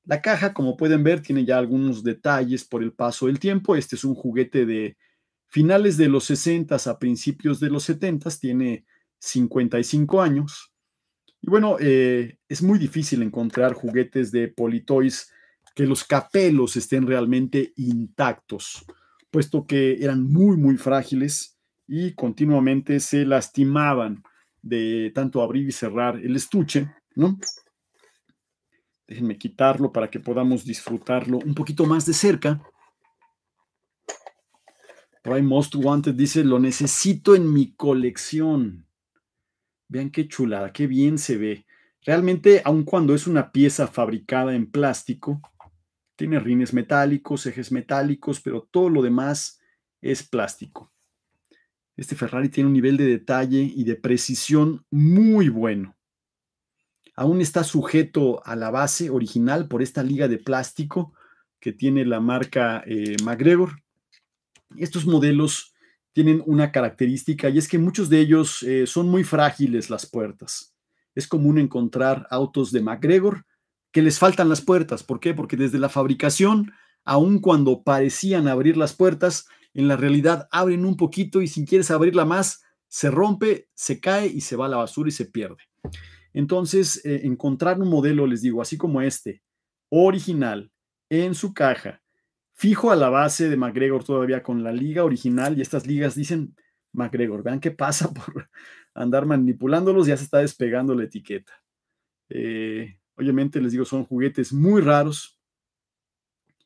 La caja, como pueden ver, tiene ya algunos detalles por el paso del tiempo. Este es un juguete de finales de los 60 a principios de los 70, tiene 55 años. Y bueno, eh, es muy difícil encontrar juguetes de Politoys que los capelos estén realmente intactos, puesto que eran muy, muy frágiles y continuamente se lastimaban de tanto abrir y cerrar el estuche, ¿no? Déjenme quitarlo para que podamos disfrutarlo un poquito más de cerca. Most Wanted dice, lo necesito en mi colección. Vean qué chulada, qué bien se ve. Realmente, aun cuando es una pieza fabricada en plástico, tiene rines metálicos, ejes metálicos, pero todo lo demás es plástico. Este Ferrari tiene un nivel de detalle y de precisión muy bueno aún está sujeto a la base original por esta liga de plástico que tiene la marca eh, McGregor. Estos modelos tienen una característica y es que muchos de ellos eh, son muy frágiles las puertas. Es común encontrar autos de McGregor que les faltan las puertas. ¿Por qué? Porque desde la fabricación, aun cuando parecían abrir las puertas, en la realidad abren un poquito y si quieres abrirla más, se rompe, se cae y se va a la basura y se pierde. Entonces, eh, encontrar un modelo, les digo, así como este, original, en su caja, fijo a la base de McGregor todavía con la liga original y estas ligas dicen McGregor, vean qué pasa por andar manipulándolos, ya se está despegando la etiqueta. Eh, obviamente les digo, son juguetes muy raros.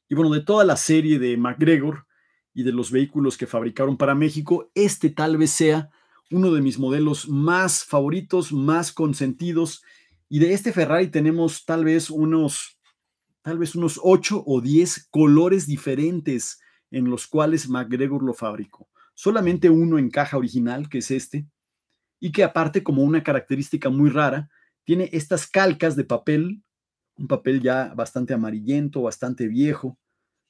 Y bueno, de toda la serie de McGregor y de los vehículos que fabricaron para México, este tal vez sea uno de mis modelos más favoritos, más consentidos. Y de este Ferrari tenemos tal vez unos, tal vez unos 8 o 10 colores diferentes en los cuales McGregor lo fabricó. Solamente uno en caja original, que es este, y que aparte como una característica muy rara, tiene estas calcas de papel, un papel ya bastante amarillento, bastante viejo,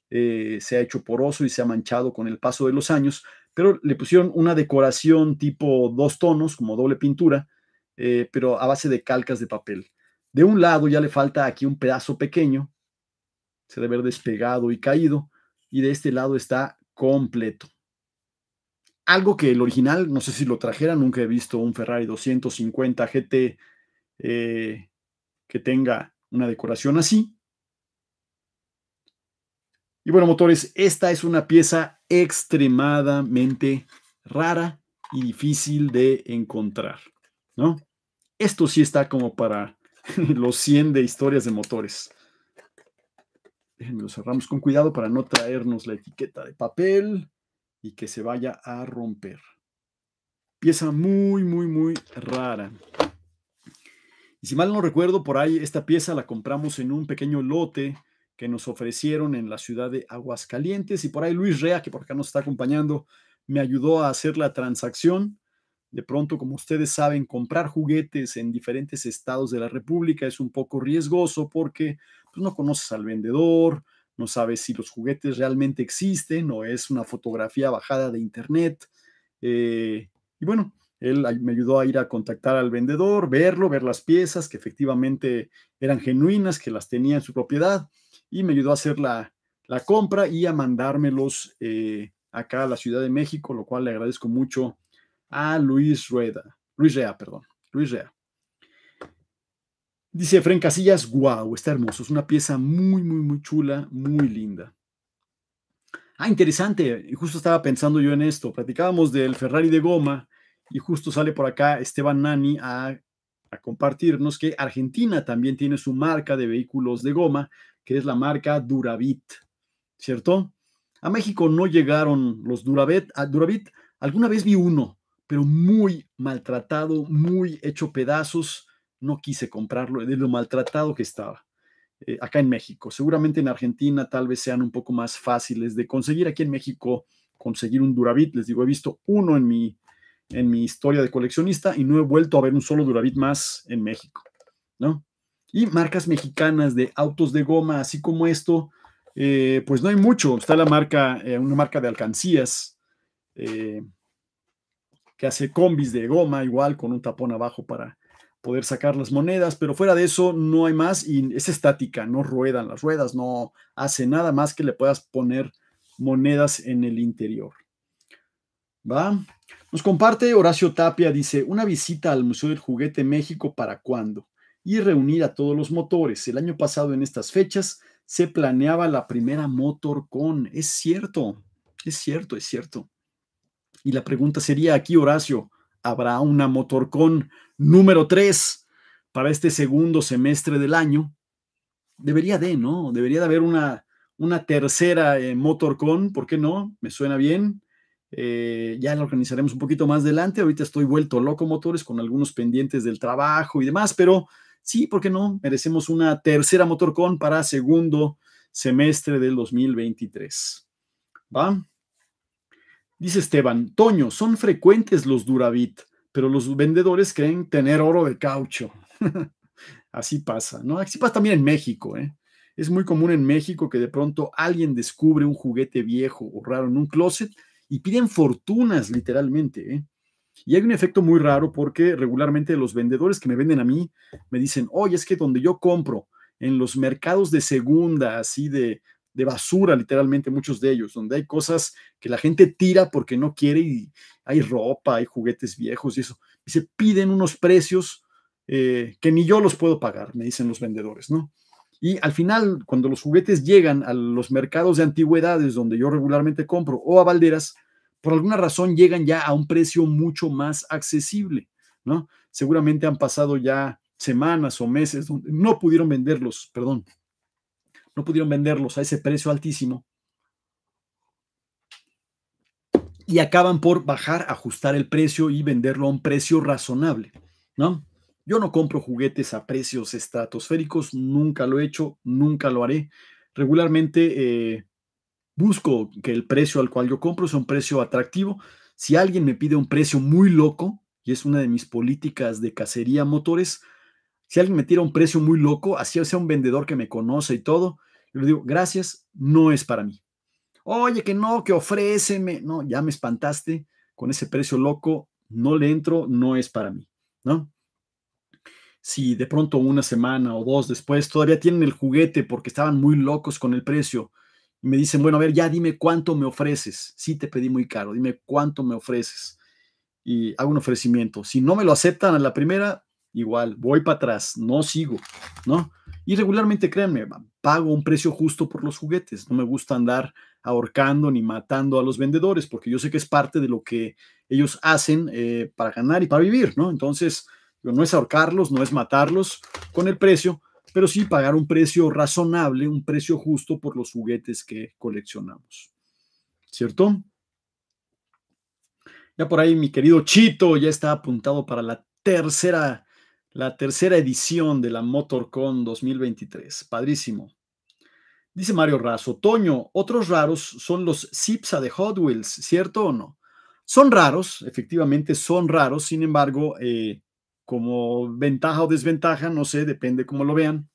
eh, se ha hecho poroso y se ha manchado con el paso de los años, pero le pusieron una decoración tipo dos tonos, como doble pintura, eh, pero a base de calcas de papel. De un lado ya le falta aquí un pedazo pequeño, se debe haber despegado y caído, y de este lado está completo. Algo que el original, no sé si lo trajera, nunca he visto un Ferrari 250 GT eh, que tenga una decoración así, y bueno, motores, esta es una pieza extremadamente rara y difícil de encontrar, ¿no? Esto sí está como para los 100 de historias de motores. Déjenme lo cerramos con cuidado para no traernos la etiqueta de papel y que se vaya a romper. Pieza muy, muy, muy rara. Y si mal no recuerdo, por ahí esta pieza la compramos en un pequeño lote que nos ofrecieron en la ciudad de Aguascalientes. Y por ahí Luis Rea, que por acá nos está acompañando, me ayudó a hacer la transacción. De pronto, como ustedes saben, comprar juguetes en diferentes estados de la República es un poco riesgoso porque pues, no conoces al vendedor, no sabes si los juguetes realmente existen o es una fotografía bajada de internet. Eh, y bueno, él me ayudó a ir a contactar al vendedor, verlo, ver las piezas que efectivamente eran genuinas, que las tenía en su propiedad y me ayudó a hacer la, compra y a mandármelos eh, acá a la Ciudad de México, lo cual le agradezco mucho a Luis Rueda, Luis Rea, perdón, Luis Dice Fren Casillas, wow, está hermoso, es una pieza muy, muy, muy chula, muy linda. Ah, interesante, justo estaba pensando yo en esto, platicábamos del Ferrari de goma y justo sale por acá Esteban Nani a a compartirnos que Argentina también tiene su marca de vehículos de goma, que es la marca Duravit, ¿cierto? A México no llegaron los Duravit, a ah, Duravit alguna vez vi uno, pero muy maltratado, muy hecho pedazos, no quise comprarlo, de lo maltratado que estaba. Eh, acá en México. Seguramente en Argentina tal vez sean un poco más fáciles de conseguir. Aquí en México conseguir un Duravit, les digo, he visto uno en mi en mi historia de coleccionista y no he vuelto a ver un solo Duravit más en México, ¿no? Y marcas mexicanas de autos de goma, así como esto, eh, pues no hay mucho. Está la marca, eh, una marca de alcancías eh, que hace combis de goma, igual con un tapón abajo para poder sacar las monedas, pero fuera de eso no hay más y es estática, no ruedan las ruedas, no hace nada más que le puedas poner monedas en el interior. ¿Va? Nos comparte Horacio Tapia, dice, una visita al Museo del Juguete México para cuándo? Y reunir a todos los motores. El año pasado en estas fechas se planeaba la primera MotorCon. Es cierto, es cierto, es cierto. Y la pregunta sería aquí, Horacio, ¿habrá una MotorCon número 3 para este segundo semestre del año? Debería de, ¿no? Debería de haber una, una tercera eh, MotorCon, ¿por qué no? Me suena bien. Eh, ya lo organizaremos un poquito más adelante. Ahorita estoy vuelto loco motores con algunos pendientes del trabajo y demás, pero sí, ¿por qué no? Merecemos una tercera MotorCon para segundo semestre del 2023. ¿Va? Dice Esteban, Toño, son frecuentes los Duravit, pero los vendedores creen tener oro de caucho. Así pasa, ¿no? Así pasa también en México, ¿eh? Es muy común en México que de pronto alguien descubre un juguete viejo o raro en un closet y piden fortunas literalmente. ¿eh? Y hay un efecto muy raro porque regularmente los vendedores que me venden a mí me dicen, oye, es que donde yo compro, en los mercados de segunda, así de, basura, literalmente muchos de ellos, donde hay cosas que la gente tira porque no quiere y hay ropa, hay juguetes viejos y eso. Y se piden unos precios eh, que ni yo los puedo pagar, me dicen los vendedores, ¿no? Y al final, cuando los juguetes llegan a los mercados de antigüedades donde yo regularmente compro o a balderas, por alguna razón llegan ya a un precio mucho más accesible, ¿no? Seguramente han pasado ya semanas o meses donde no pudieron venderlos, perdón, no pudieron venderlos a ese precio altísimo y acaban por bajar, ajustar el precio y venderlo a un precio razonable, ¿no? Yo no compro juguetes a precios estratosféricos, nunca lo he hecho, nunca lo haré. Regularmente eh, busco que el precio al cual yo compro sea un precio atractivo. Si alguien me pide un precio muy loco, y es una de mis políticas de cacería motores, si alguien me tira un precio muy loco, así sea un vendedor que me conoce y todo, yo le digo, gracias, no es para mí. Oye, que no, que ofréceme. No, ya me espantaste con ese precio loco, no le entro, no es para mí, ¿no? si de pronto una semana o dos después todavía tienen el juguete porque estaban muy locos con el precio y me dicen, bueno, a ver, ya dime cuánto me ofreces. Sí, te pedí muy caro, dime cuánto me ofreces. Y hago un ofrecimiento. Si no me lo aceptan a la primera, igual, voy para atrás, no sigo, ¿no? Y regularmente, créanme, pago un precio justo por los juguetes. No me gusta andar ahorcando ni matando a los vendedores, porque yo sé que es parte de lo que ellos hacen eh, para ganar y para vivir, ¿no? Entonces, no es ahorcarlos, no es matarlos con el precio, pero sí pagar un precio razonable, un precio justo por los juguetes que coleccionamos. ¿Cierto? Ya por ahí mi querido Chito ya está apuntado para la tercera, la tercera edición de la MotorCon 2023. Padrísimo. Dice Mario Razo, Toño, otros raros son los Zipsa de Hot Wheels, ¿cierto o no? Son raros, efectivamente son raros, sin embargo, eh, como ventaja o desventaja, no sé, depende cómo lo vean.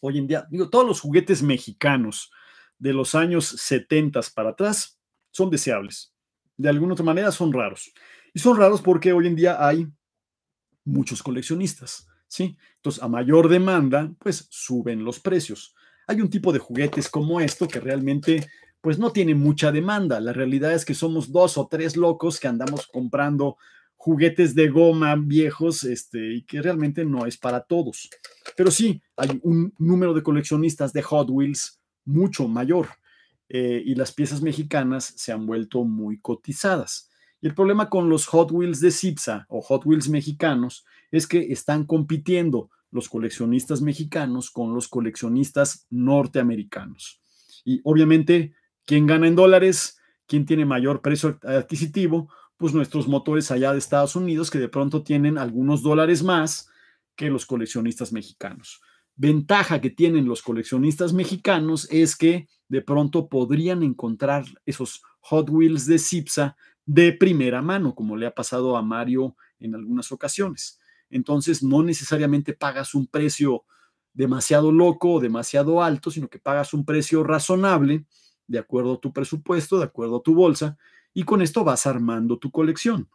Hoy en día, digo, todos los juguetes mexicanos de los años 70 para atrás son deseables. De alguna otra manera son raros. Y son raros porque hoy en día hay muchos coleccionistas, ¿sí? Entonces, a mayor demanda, pues suben los precios. Hay un tipo de juguetes como esto que realmente pues no tiene mucha demanda. La realidad es que somos dos o tres locos que andamos comprando juguetes de goma viejos este, y que realmente no es para todos. Pero sí, hay un número de coleccionistas de Hot Wheels mucho mayor eh, y las piezas mexicanas se han vuelto muy cotizadas. Y el problema con los Hot Wheels de Cipsa o Hot Wheels mexicanos es que están compitiendo los coleccionistas mexicanos con los coleccionistas norteamericanos. Y obviamente, quien gana en dólares, quien tiene mayor precio adquisitivo, pues nuestros motores allá de Estados Unidos que de pronto tienen algunos dólares más que los coleccionistas mexicanos. Ventaja que tienen los coleccionistas mexicanos es que de pronto podrían encontrar esos Hot Wheels de Cipsa de primera mano, como le ha pasado a Mario en algunas ocasiones. Entonces, no necesariamente pagas un precio demasiado loco o demasiado alto, sino que pagas un precio razonable, de acuerdo a tu presupuesto, de acuerdo a tu bolsa, y con esto vas armando tu colección.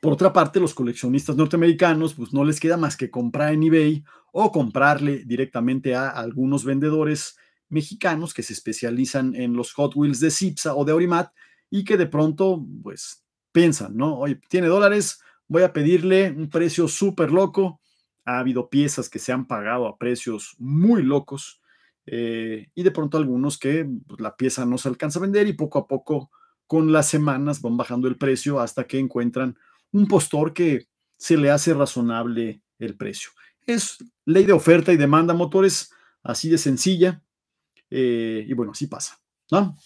Por otra parte, los coleccionistas norteamericanos pues no les queda más que comprar en eBay o comprarle directamente a algunos vendedores mexicanos que se especializan en los Hot Wheels de Cipsa o de Orimat y que de pronto pues piensan, ¿no? Oye, tiene dólares, voy a pedirle un precio súper loco. Ha habido piezas que se han pagado a precios muy locos eh, y de pronto algunos que pues, la pieza no se alcanza a vender y poco a poco con las semanas van bajando el precio hasta que encuentran un postor que se le hace razonable el precio. Es ley de oferta y demanda motores, así de sencilla. Eh, y bueno, así pasa. ¿no?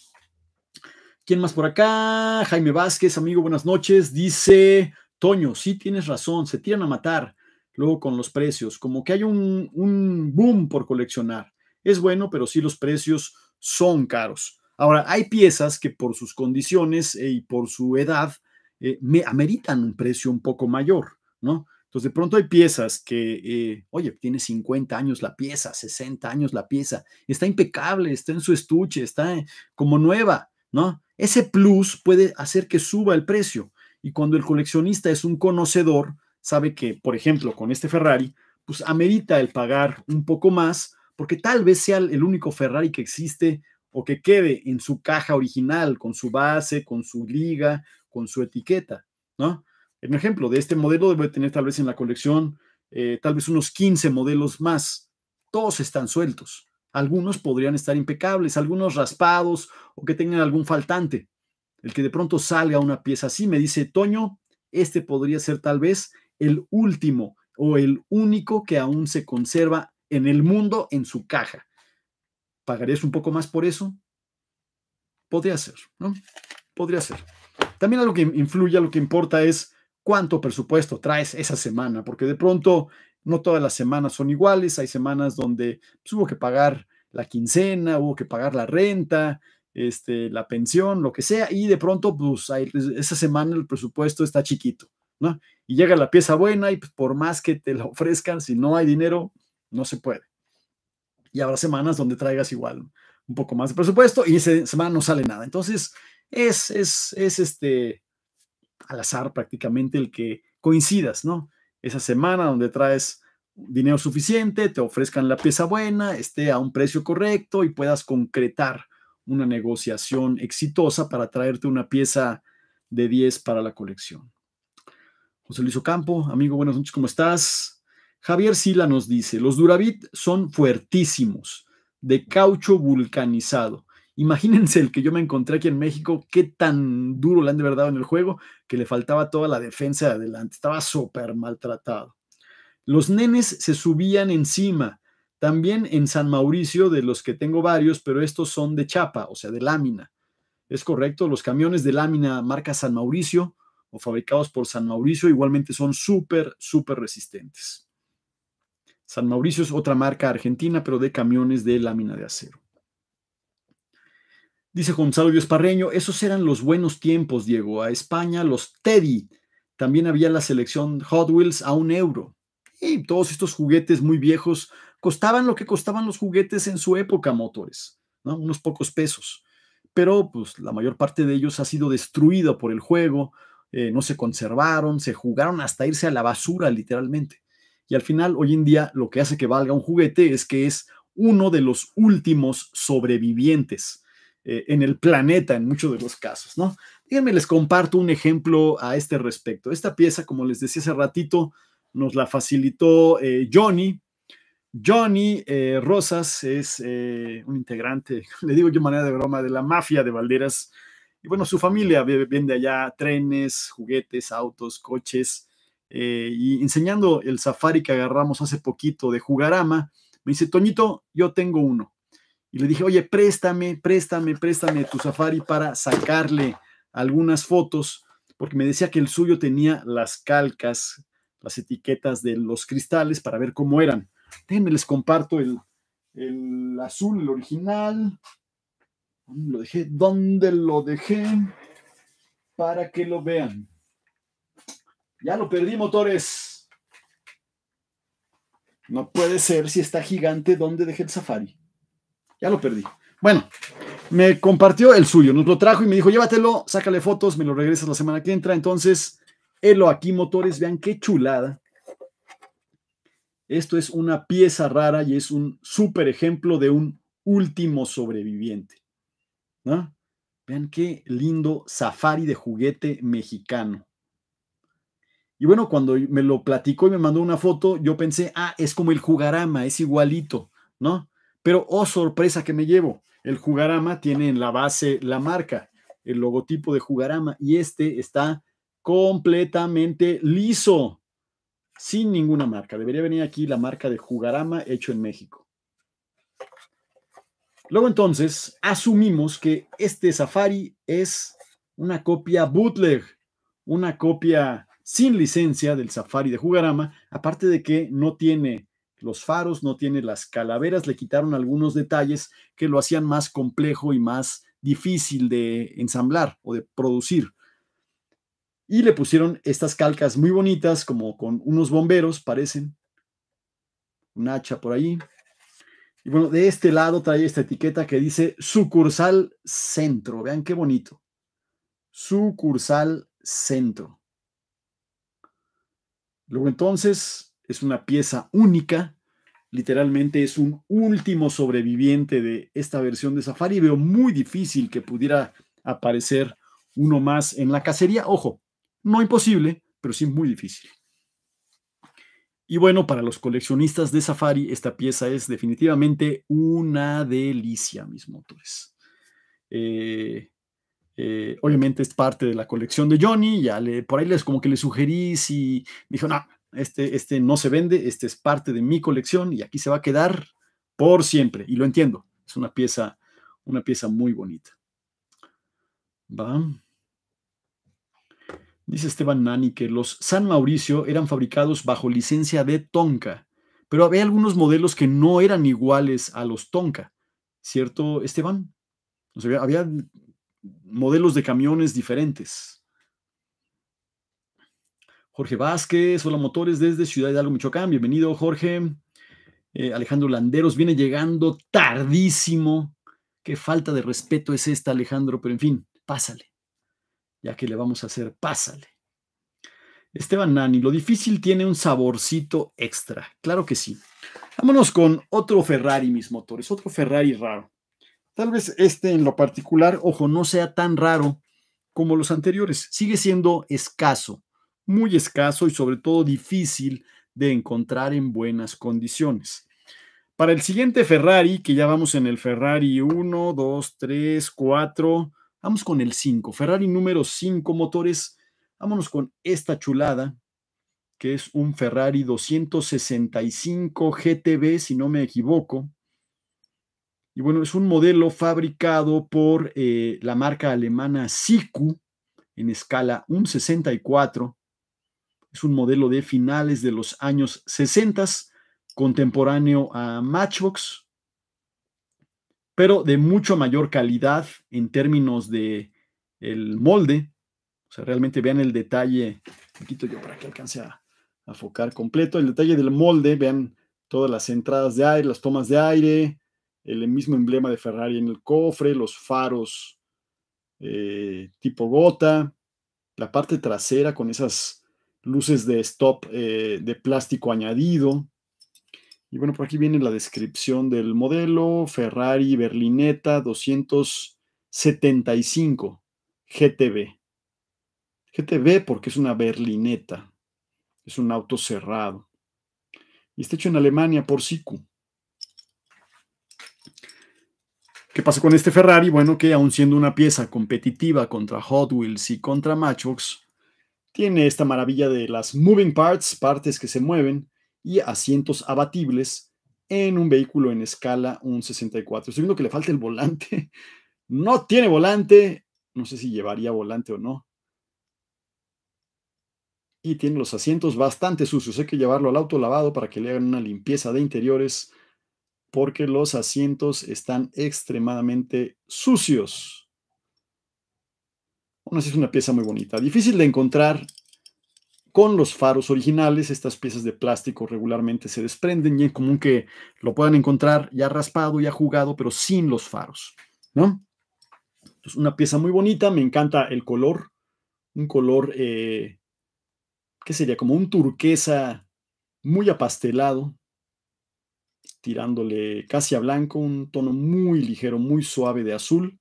¿Quién más por acá? Jaime Vázquez, amigo, buenas noches. Dice Toño, sí tienes razón, se tiran a matar luego con los precios, como que hay un, un boom por coleccionar. Es bueno, pero sí los precios son caros. Ahora, hay piezas que por sus condiciones eh, y por su edad eh, me ameritan un precio un poco mayor, ¿no? Entonces, de pronto hay piezas que, eh, oye, tiene 50 años la pieza, 60 años la pieza, está impecable, está en su estuche, está como nueva, ¿no? Ese plus puede hacer que suba el precio. Y cuando el coleccionista es un conocedor, sabe que, por ejemplo, con este Ferrari, pues amerita el pagar un poco más, porque tal vez sea el único Ferrari que existe o que quede en su caja original, con su base, con su liga, con su etiqueta, ¿no? Un ejemplo de este modelo debe tener tal vez en la colección eh, tal vez unos 15 modelos más. Todos están sueltos. Algunos podrían estar impecables, algunos raspados o que tengan algún faltante. El que de pronto salga una pieza así me dice, Toño, este podría ser tal vez el último o el único que aún se conserva en el mundo en su caja. ¿Pagarías un poco más por eso? Podría ser, ¿no? Podría ser. También algo que influye, lo que importa es cuánto presupuesto traes esa semana, porque de pronto no todas las semanas son iguales, hay semanas donde pues, hubo que pagar la quincena, hubo que pagar la renta, este, la pensión, lo que sea, y de pronto, pues, pues esa semana el presupuesto está chiquito, ¿no? Y llega la pieza buena y pues, por más que te la ofrezcan, si no hay dinero, no se puede y habrá semanas donde traigas igual un poco más de presupuesto y esa semana no sale nada. Entonces, es, es, es este al azar prácticamente el que coincidas, ¿no? Esa semana donde traes dinero suficiente, te ofrezcan la pieza buena, esté a un precio correcto y puedas concretar una negociación exitosa para traerte una pieza de 10 para la colección. José Luis Ocampo, amigo, buenas noches, ¿cómo estás? Javier Sila nos dice, los Duravit son fuertísimos, de caucho vulcanizado. Imagínense el que yo me encontré aquí en México, qué tan duro le han de verdad en el juego, que le faltaba toda la defensa de adelante, estaba súper maltratado. Los nenes se subían encima, también en San Mauricio, de los que tengo varios, pero estos son de chapa, o sea, de lámina. Es correcto, los camiones de lámina marca San Mauricio o fabricados por San Mauricio igualmente son súper, súper resistentes. San Mauricio es otra marca argentina, pero de camiones de lámina de acero. Dice Gonzalo Dios Parreño, esos eran los buenos tiempos, Diego. A España, los Teddy. También había la selección Hot Wheels a un euro. Y todos estos juguetes muy viejos costaban lo que costaban los juguetes en su época, motores, unos pocos pesos. Pero pues la mayor parte de ellos ha sido destruida por el juego, eh, no se conservaron, se jugaron hasta irse a la basura, literalmente. Y al final, hoy en día, lo que hace que valga un juguete es que es uno de los últimos sobrevivientes eh, en el planeta en muchos de los casos, ¿no? Díganme, les comparto un ejemplo a este respecto. Esta pieza, como les decía hace ratito, nos la facilitó eh, Johnny. Johnny eh, Rosas es un integrante, le digo yo manera de broma, de la mafia de Valderas. Y bueno, su familia vende allá trenes, juguetes, autos, coches eh, y enseñando el safari que agarramos hace poquito de Jugarama, me dice, Toñito, yo tengo uno. Y le dije, oye, préstame, préstame, préstame tu safari para sacarle algunas fotos, porque me decía que el suyo tenía las calcas, las etiquetas de los cristales para ver cómo eran. Déjenme, les comparto el, el azul, el original. ¿Dónde lo dejé? ¿Dónde lo dejé? Para que lo vean. Ya lo perdí, motores. No puede ser si está gigante, ¿dónde dejé el safari? Ya lo perdí. Bueno, me compartió el suyo, nos lo trajo y me dijo, llévatelo, sácale fotos, me lo regresas la semana que entra. Entonces, helo aquí, motores, vean qué chulada. Esto es una pieza rara y es un súper ejemplo de un último sobreviviente. Vean qué lindo safari de juguete mexicano. Y bueno, cuando me lo platicó y me mandó una foto, yo pensé, ah, es como el jugarama, es igualito, ¿no? Pero, oh, sorpresa que me llevo. El jugarama tiene en la base la marca, el logotipo de jugarama, y este está completamente liso, sin ninguna marca. Debería venir aquí la marca de jugarama hecho en México. Luego entonces, asumimos que este Safari es una copia bootleg, una copia sin licencia del Safari de Jugarama, aparte de que no tiene los faros, no tiene las calaveras, le quitaron algunos detalles que lo hacían más complejo y más difícil de ensamblar o de producir. Y le pusieron estas calcas muy bonitas, como con unos bomberos, parecen. Un hacha por ahí. Y bueno, de este lado trae esta etiqueta que dice sucursal centro. Vean qué bonito. Sucursal centro. Luego entonces es una pieza única, literalmente es un último sobreviviente de esta versión de Safari. Veo muy difícil que pudiera aparecer uno más en la cacería. Ojo, no imposible, pero sí muy difícil. Y bueno, para los coleccionistas de Safari, esta pieza es definitivamente una delicia, mis motores. Eh, eh, obviamente es parte de la colección de Johnny, ya por ahí les como que le sugerí si dijo, no, este, este no se vende, este es parte de mi colección y aquí se va a quedar por siempre. Y lo entiendo, es una pieza, una pieza muy bonita. ¿Va? Dice Esteban Nani que los San Mauricio eran fabricados bajo licencia de Tonka, pero había algunos modelos que no eran iguales a los Tonka, ¿cierto, Esteban? había modelos de camiones diferentes. Jorge Vázquez, hola motores desde Ciudad Hidalgo, Michoacán. Bienvenido, Jorge. Eh, Alejandro Landeros viene llegando tardísimo. Qué falta de respeto es esta, Alejandro, pero en fin, pásale. Ya que le vamos a hacer, pásale. Esteban Nani, lo difícil tiene un saborcito extra. Claro que sí. Vámonos con otro Ferrari, mis motores, otro Ferrari raro. Tal vez este en lo particular, ojo, no sea tan raro como los anteriores. Sigue siendo escaso, muy escaso y sobre todo difícil de encontrar en buenas condiciones. Para el siguiente Ferrari, que ya vamos en el Ferrari 1, 2, 3, 4, vamos con el 5, Ferrari número 5 motores, vámonos con esta chulada, que es un Ferrari 265 GTB, si no me equivoco. Y bueno, es un modelo fabricado por eh, la marca alemana Siku en escala 1.64. Es un modelo de finales de los años 60, contemporáneo a Matchbox, pero de mucho mayor calidad en términos de el molde. O sea, realmente vean el detalle. Un quito yo para que alcance a, a focar completo. El detalle del molde, vean todas las entradas de aire, las tomas de aire, el mismo emblema de Ferrari en el cofre, los faros eh, tipo gota, la parte trasera con esas luces de stop eh, de plástico añadido. Y bueno, por aquí viene la descripción del modelo Ferrari berlineta 275 GTB. GTB porque es una berlineta, es un auto cerrado. Y está hecho en Alemania por SICU. ¿Qué pasó con este Ferrari? Bueno, que aún siendo una pieza competitiva contra Hot Wheels y contra Matchbox, tiene esta maravilla de las moving parts, partes que se mueven, y asientos abatibles en un vehículo en escala 1.64. 64. Estoy viendo que le falta el volante. No tiene volante. No sé si llevaría volante o no. Y tiene los asientos bastante sucios. Hay que llevarlo al auto lavado para que le hagan una limpieza de interiores porque los asientos están extremadamente sucios. Una es una pieza muy bonita. Difícil de encontrar con los faros originales. Estas piezas de plástico regularmente se desprenden y es común que lo puedan encontrar ya raspado, ya jugado, pero sin los faros. ¿no? Es una pieza muy bonita. Me encanta el color. Un color, eh, ¿qué sería? Como un turquesa muy apastelado tirándole casi a blanco, un tono muy ligero, muy suave de azul.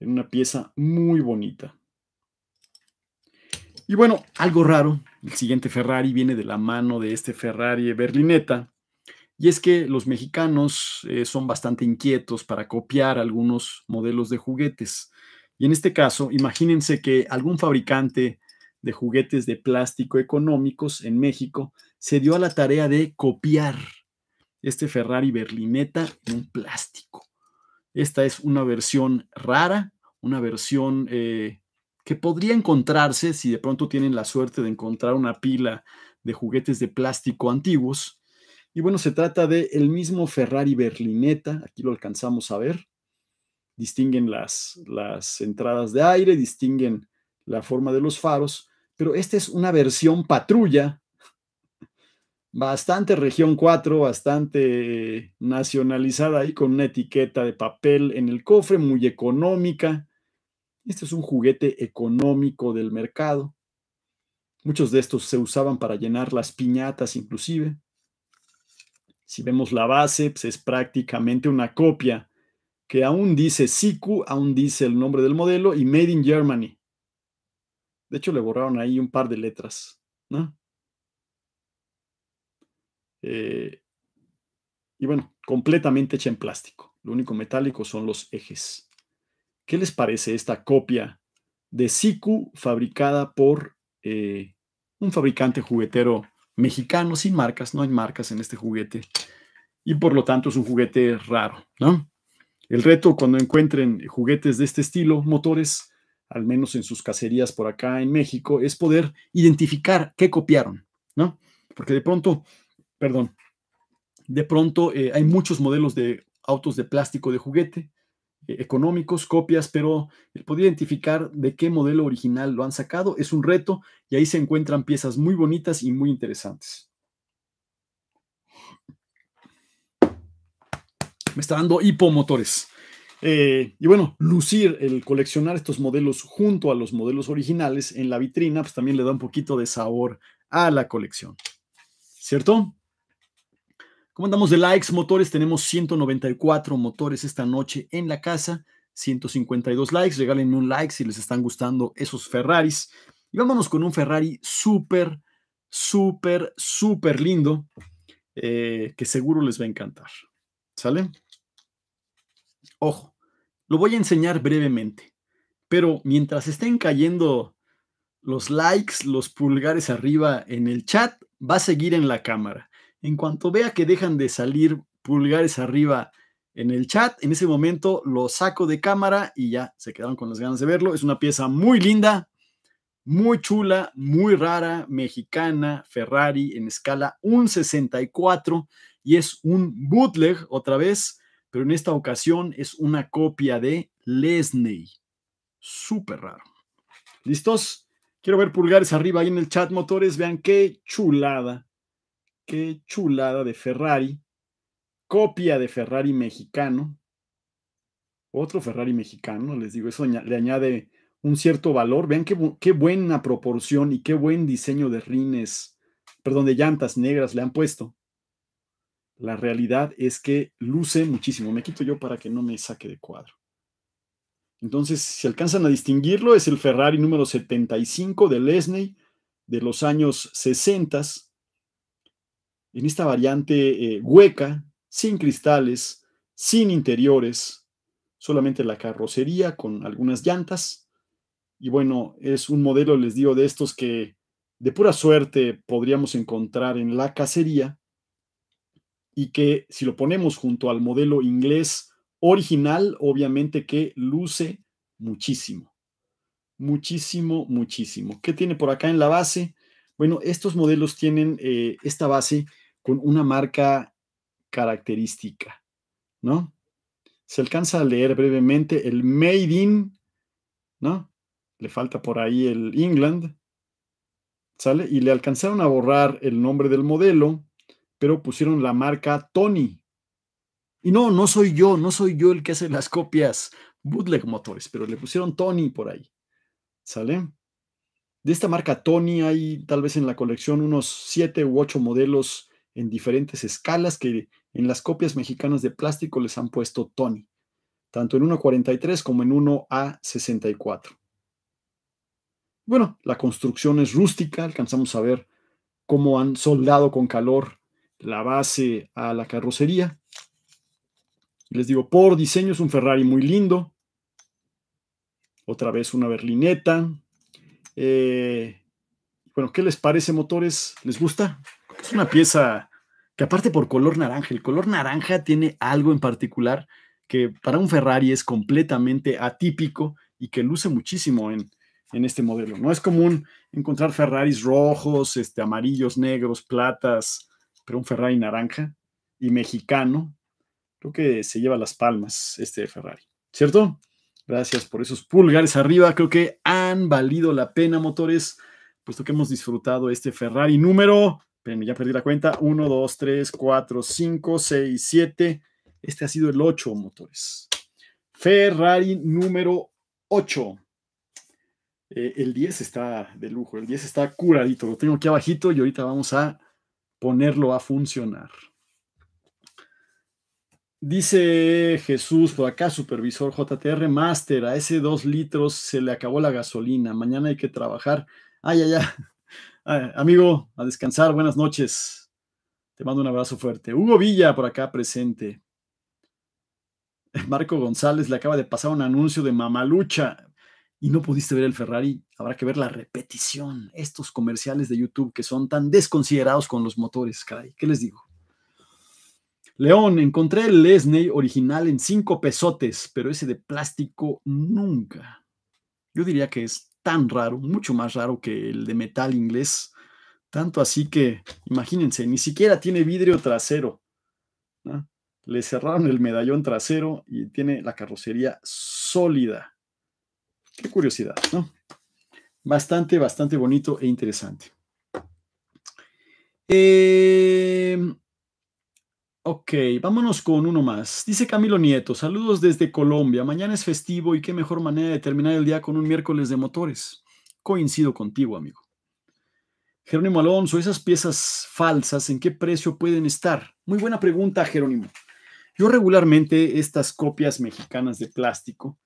En una pieza muy bonita. Y bueno, algo raro, el siguiente Ferrari viene de la mano de este Ferrari Berlineta, y es que los mexicanos eh, son bastante inquietos para copiar algunos modelos de juguetes. Y en este caso, imagínense que algún fabricante de juguetes de plástico económicos en México se dio a la tarea de copiar este Ferrari berlineta en un plástico. Esta es una versión rara, una versión eh, que podría encontrarse si de pronto tienen la suerte de encontrar una pila de juguetes de plástico antiguos. Y bueno, se trata del el mismo Ferrari berlineta, aquí lo alcanzamos a ver. Distinguen las, las entradas de aire, distinguen la forma de los faros, pero esta es una versión patrulla bastante región 4, bastante nacionalizada ahí con una etiqueta de papel en el cofre, muy económica. Este es un juguete económico del mercado. Muchos de estos se usaban para llenar las piñatas inclusive. Si vemos la base, pues, es prácticamente una copia que aún dice Siku, aún dice el nombre del modelo y Made in Germany. De hecho, le borraron ahí un par de letras, ¿no? Eh, y bueno, completamente hecha en plástico. Lo único metálico son los ejes. ¿Qué les parece esta copia de Siku fabricada por eh, un fabricante juguetero mexicano sin marcas? No hay marcas en este juguete. Y por lo tanto es un juguete raro, ¿no? El reto cuando encuentren juguetes de este estilo, motores, al menos en sus cacerías por acá en México, es poder identificar qué copiaron, ¿no? Porque de pronto perdón, de pronto eh, hay muchos modelos de autos de plástico de juguete, eh, económicos, copias, pero el eh, poder identificar de qué modelo original lo han sacado es un reto y ahí se encuentran piezas muy bonitas y muy interesantes. Me está dando hipomotores. Eh, y bueno, lucir, el coleccionar estos modelos junto a los modelos originales en la vitrina, pues también le da un poquito de sabor a la colección. ¿Cierto? ¿Cómo andamos de likes, motores? Tenemos 194 motores esta noche en la casa, 152 likes. Regálenme un like si les están gustando esos Ferraris. Y vámonos con un Ferrari súper, súper, súper lindo, eh, que seguro les va a encantar. ¿Sale? Ojo, lo voy a enseñar brevemente, pero mientras estén cayendo los likes, los pulgares arriba en el chat, va a seguir en la cámara. En cuanto vea que dejan de salir pulgares arriba en el chat, en ese momento lo saco de cámara y ya se quedaron con las ganas de verlo. Es una pieza muy linda, muy chula, muy rara, mexicana, Ferrari en escala 1.64 y es un bootleg otra vez, pero en esta ocasión es una copia de Lesney. Súper raro. ¿Listos? Quiero ver pulgares arriba ahí en el chat, motores. Vean qué chulada qué chulada de Ferrari, copia de Ferrari mexicano, otro Ferrari mexicano, les digo, eso le añade un cierto valor. Vean qué, buena proporción y qué buen diseño de rines, perdón, de llantas negras le han puesto. La realidad es que luce muchísimo. Me quito yo para que no me saque de cuadro. Entonces, si alcanzan a distinguirlo, es el Ferrari número 75 de Lesney de los años 60 en esta variante eh, hueca, sin cristales, sin interiores, solamente la carrocería con algunas llantas. Y bueno, es un modelo, les digo, de estos que de pura suerte podríamos encontrar en la cacería y que si lo ponemos junto al modelo inglés original, obviamente que luce muchísimo, muchísimo, muchísimo. ¿Qué tiene por acá en la base? Bueno, estos modelos tienen eh, esta base con una marca característica, ¿no? Se alcanza a leer brevemente el Made in, ¿no? Le falta por ahí el England, ¿sale? Y le alcanzaron a borrar el nombre del modelo, pero pusieron la marca Tony. Y no, no soy yo, no soy yo el que hace las copias bootleg motores, pero le pusieron Tony por ahí, ¿sale? De esta marca Tony hay tal vez en la colección unos siete u ocho modelos en diferentes escalas que en las copias mexicanas de plástico les han puesto Tony, tanto en 1.43 como en 1A64. Bueno, la construcción es rústica, alcanzamos a ver cómo han soldado con calor la base a la carrocería. Les digo, por diseño es un Ferrari muy lindo. Otra vez una berlineta. Eh, bueno, ¿qué les parece, motores? ¿Les gusta? Es una pieza que aparte por color naranja, el color naranja tiene algo en particular que para un Ferrari es completamente atípico y que luce muchísimo en, en este modelo. No es común encontrar Ferraris rojos, este, amarillos, negros, platas, pero un Ferrari naranja y mexicano, creo que se lleva las palmas este Ferrari, ¿cierto? Gracias por esos pulgares arriba, creo que han valido la pena, motores, puesto que hemos disfrutado este Ferrari número Espérenme, ya perdí la cuenta. 1, 2, 3, 4, 5, 6, 7. Este ha sido el 8, motores. Ferrari número 8. Eh, el 10 está de lujo, el 10 está curadito. Lo tengo aquí abajito y ahorita vamos a ponerlo a funcionar. Dice Jesús por acá, supervisor JTR Master, a ese 2 litros se le acabó la gasolina, mañana hay que trabajar. Ay, ay, ay. Eh, amigo, a descansar, buenas noches. Te mando un abrazo fuerte. Hugo Villa por acá presente. Marco González le acaba de pasar un anuncio de Mamalucha y no pudiste ver el Ferrari. Habrá que ver la repetición. Estos comerciales de YouTube que son tan desconsiderados con los motores, caray. ¿Qué les digo? León, encontré el Lesney original en cinco pesotes, pero ese de plástico nunca. Yo diría que es tan raro, mucho más raro que el de metal inglés. Tanto así que, imagínense, ni siquiera tiene vidrio trasero. Le cerraron el medallón trasero y tiene la carrocería sólida. Qué curiosidad, ¿no? Bastante, bastante bonito e interesante. Eh, Ok, vámonos con uno más. Dice Camilo Nieto, saludos desde Colombia. Mañana es festivo y qué mejor manera de terminar el día con un miércoles de motores. Coincido contigo, amigo. Jerónimo Alonso, esas piezas falsas, ¿en qué precio pueden estar? Muy buena pregunta, Jerónimo. Yo regularmente estas copias mexicanas de plástico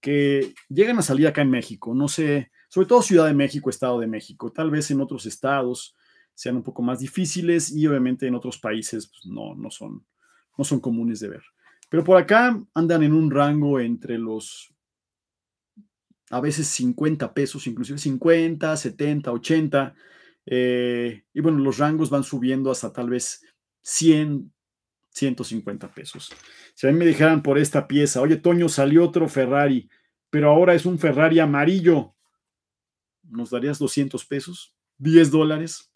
que llegan a salir acá en México, no sé, sobre todo Ciudad de México, Estado de México, tal vez en otros estados, sean un poco más difíciles y obviamente en otros países pues, no, no, son, no son comunes de ver. Pero por acá andan en un rango entre los a veces 50 pesos, inclusive 50, 70, 80. y bueno, los rangos van subiendo hasta tal vez 100, 150 pesos. Si a mí me dijeran por esta pieza, oye, Toño, salió otro Ferrari, pero ahora es un Ferrari amarillo, ¿nos darías 200 pesos? ¿10 dólares?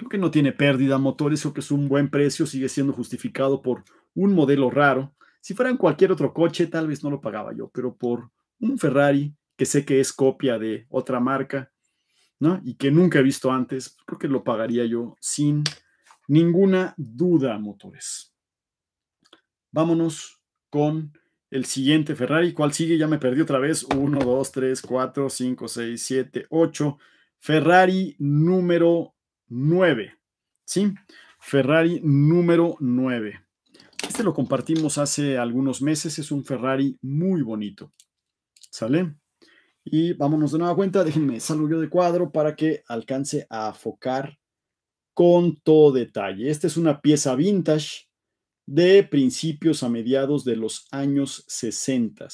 creo que no tiene pérdida motores, creo que es un buen precio, sigue siendo justificado por un modelo raro. Si fuera en cualquier otro coche, tal vez no lo pagaba yo, pero por un Ferrari que sé que es copia de otra marca, ¿no? Y que nunca he visto antes, creo que lo pagaría yo sin ninguna duda, motores. Vámonos con el siguiente Ferrari. ¿Cuál sigue? Ya me perdí otra vez. Uno, dos, tres, cuatro, cinco, seis, siete, ocho. Ferrari número 9. ¿Sí? Ferrari número 9. Este lo compartimos hace algunos meses. Es un Ferrari muy bonito. ¿Sale? Y vámonos de nueva cuenta. Déjenme salgo yo de cuadro para que alcance a focar con todo detalle. Esta es una pieza vintage de principios a mediados de los años 60.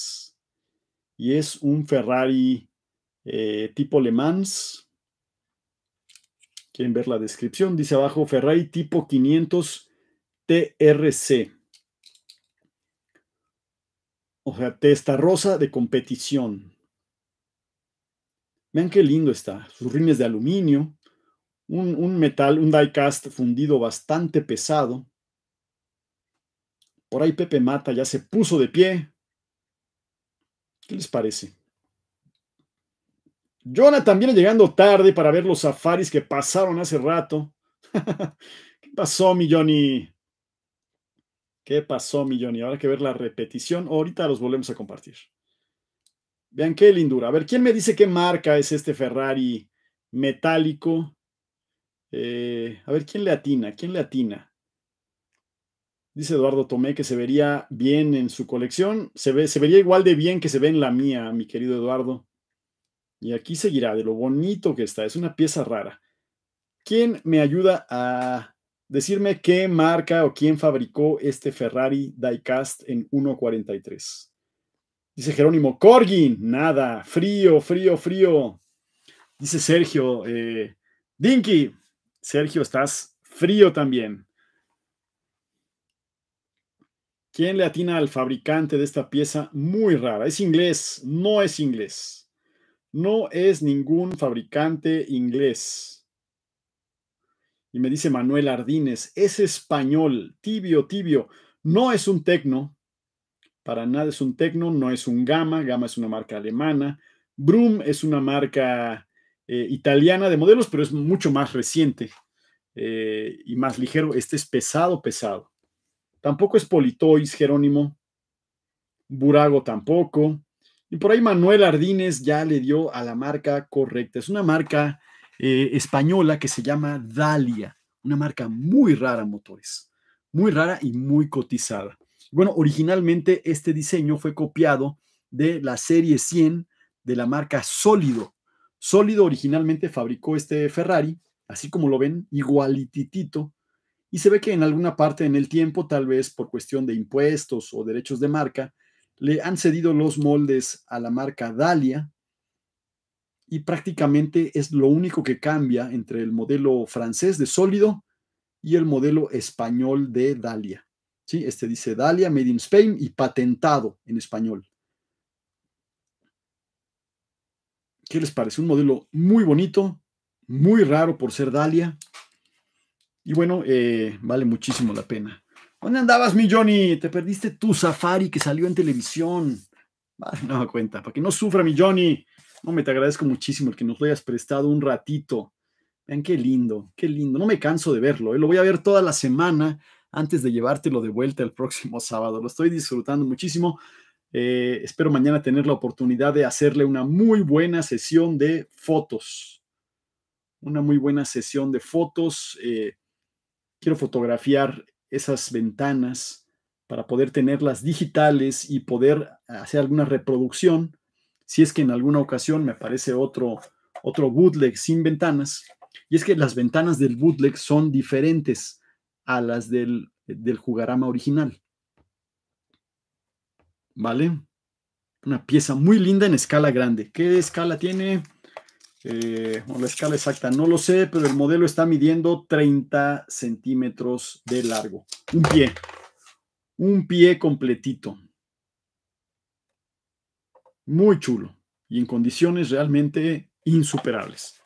Y es un Ferrari eh, tipo Le Mans, Quieren ver la descripción. Dice abajo Ferrari tipo 500 TRC. O sea, testa rosa de competición. Vean qué lindo está. Sus rines de aluminio. Un, un metal, un diecast fundido bastante pesado. Por ahí Pepe Mata ya se puso de pie. ¿Qué les parece? Jonathan viene llegando tarde para ver los safaris que pasaron hace rato. ¿Qué pasó, mi Johnny? ¿Qué pasó, mi Johnny? Habrá que ver la repetición. Ahorita los volvemos a compartir. Vean qué lindura. A ver, ¿quién me dice qué marca es este Ferrari metálico? Eh, a ver, ¿quién le atina? ¿Quién le atina? Dice Eduardo Tomé que se vería bien en su colección. Se, ve, se vería igual de bien que se ve en la mía, mi querido Eduardo. Y aquí seguirá de lo bonito que está. Es una pieza rara. ¿Quién me ayuda a decirme qué marca o quién fabricó este Ferrari Diecast en 1.43? Dice Jerónimo, Corgin, nada, frío, frío, frío. Dice Sergio, eh, Dinky, Sergio, estás frío también. ¿Quién le atina al fabricante de esta pieza muy rara? Es inglés, no es inglés. No es ningún fabricante inglés. Y me dice Manuel Ardínez, es español, tibio, tibio. No es un tecno. Para nada es un tecno, no es un Gama. Gama es una marca alemana. Broom es una marca eh, italiana de modelos, pero es mucho más reciente eh, y más ligero. Este es pesado, pesado. Tampoco es Politois, Jerónimo. Burago tampoco. Y por ahí Manuel Ardínez ya le dio a la marca correcta. Es una marca eh, española que se llama Dalia, una marca muy rara motores, muy rara y muy cotizada. Bueno, originalmente este diseño fue copiado de la serie 100 de la marca Sólido. Sólido originalmente fabricó este Ferrari, así como lo ven, igualititito, y se ve que en alguna parte en el tiempo, tal vez por cuestión de impuestos o derechos de marca, le han cedido los moldes a la marca Dalia y prácticamente es lo único que cambia entre el modelo francés de sólido y el modelo español de Dalia. ¿Sí? Este dice Dalia Made in Spain y patentado en español. ¿Qué les parece? Un modelo muy bonito, muy raro por ser Dalia. Y bueno, eh, vale muchísimo la pena. ¿Dónde andabas, mi Johnny? Te perdiste tu safari que salió en televisión. me no, cuenta, para que no sufra, mi Johnny. No, me te agradezco muchísimo el que nos lo hayas prestado un ratito. Vean qué lindo, qué lindo. No me canso de verlo. ¿eh? Lo voy a ver toda la semana antes de llevártelo de vuelta el próximo sábado. Lo estoy disfrutando muchísimo. Eh, espero mañana tener la oportunidad de hacerle una muy buena sesión de fotos. Una muy buena sesión de fotos. Eh, quiero fotografiar esas ventanas para poder tenerlas digitales y poder hacer alguna reproducción, si es que en alguna ocasión me aparece otro, otro bootleg sin ventanas, y es que las ventanas del bootleg son diferentes a las del, del jugarama original. ¿Vale? Una pieza muy linda en escala grande. ¿Qué escala tiene? Eh, la escala exacta no lo sé, pero el modelo está midiendo 30 centímetros de largo. Un pie. Un pie completito. Muy chulo y en condiciones realmente insuperables.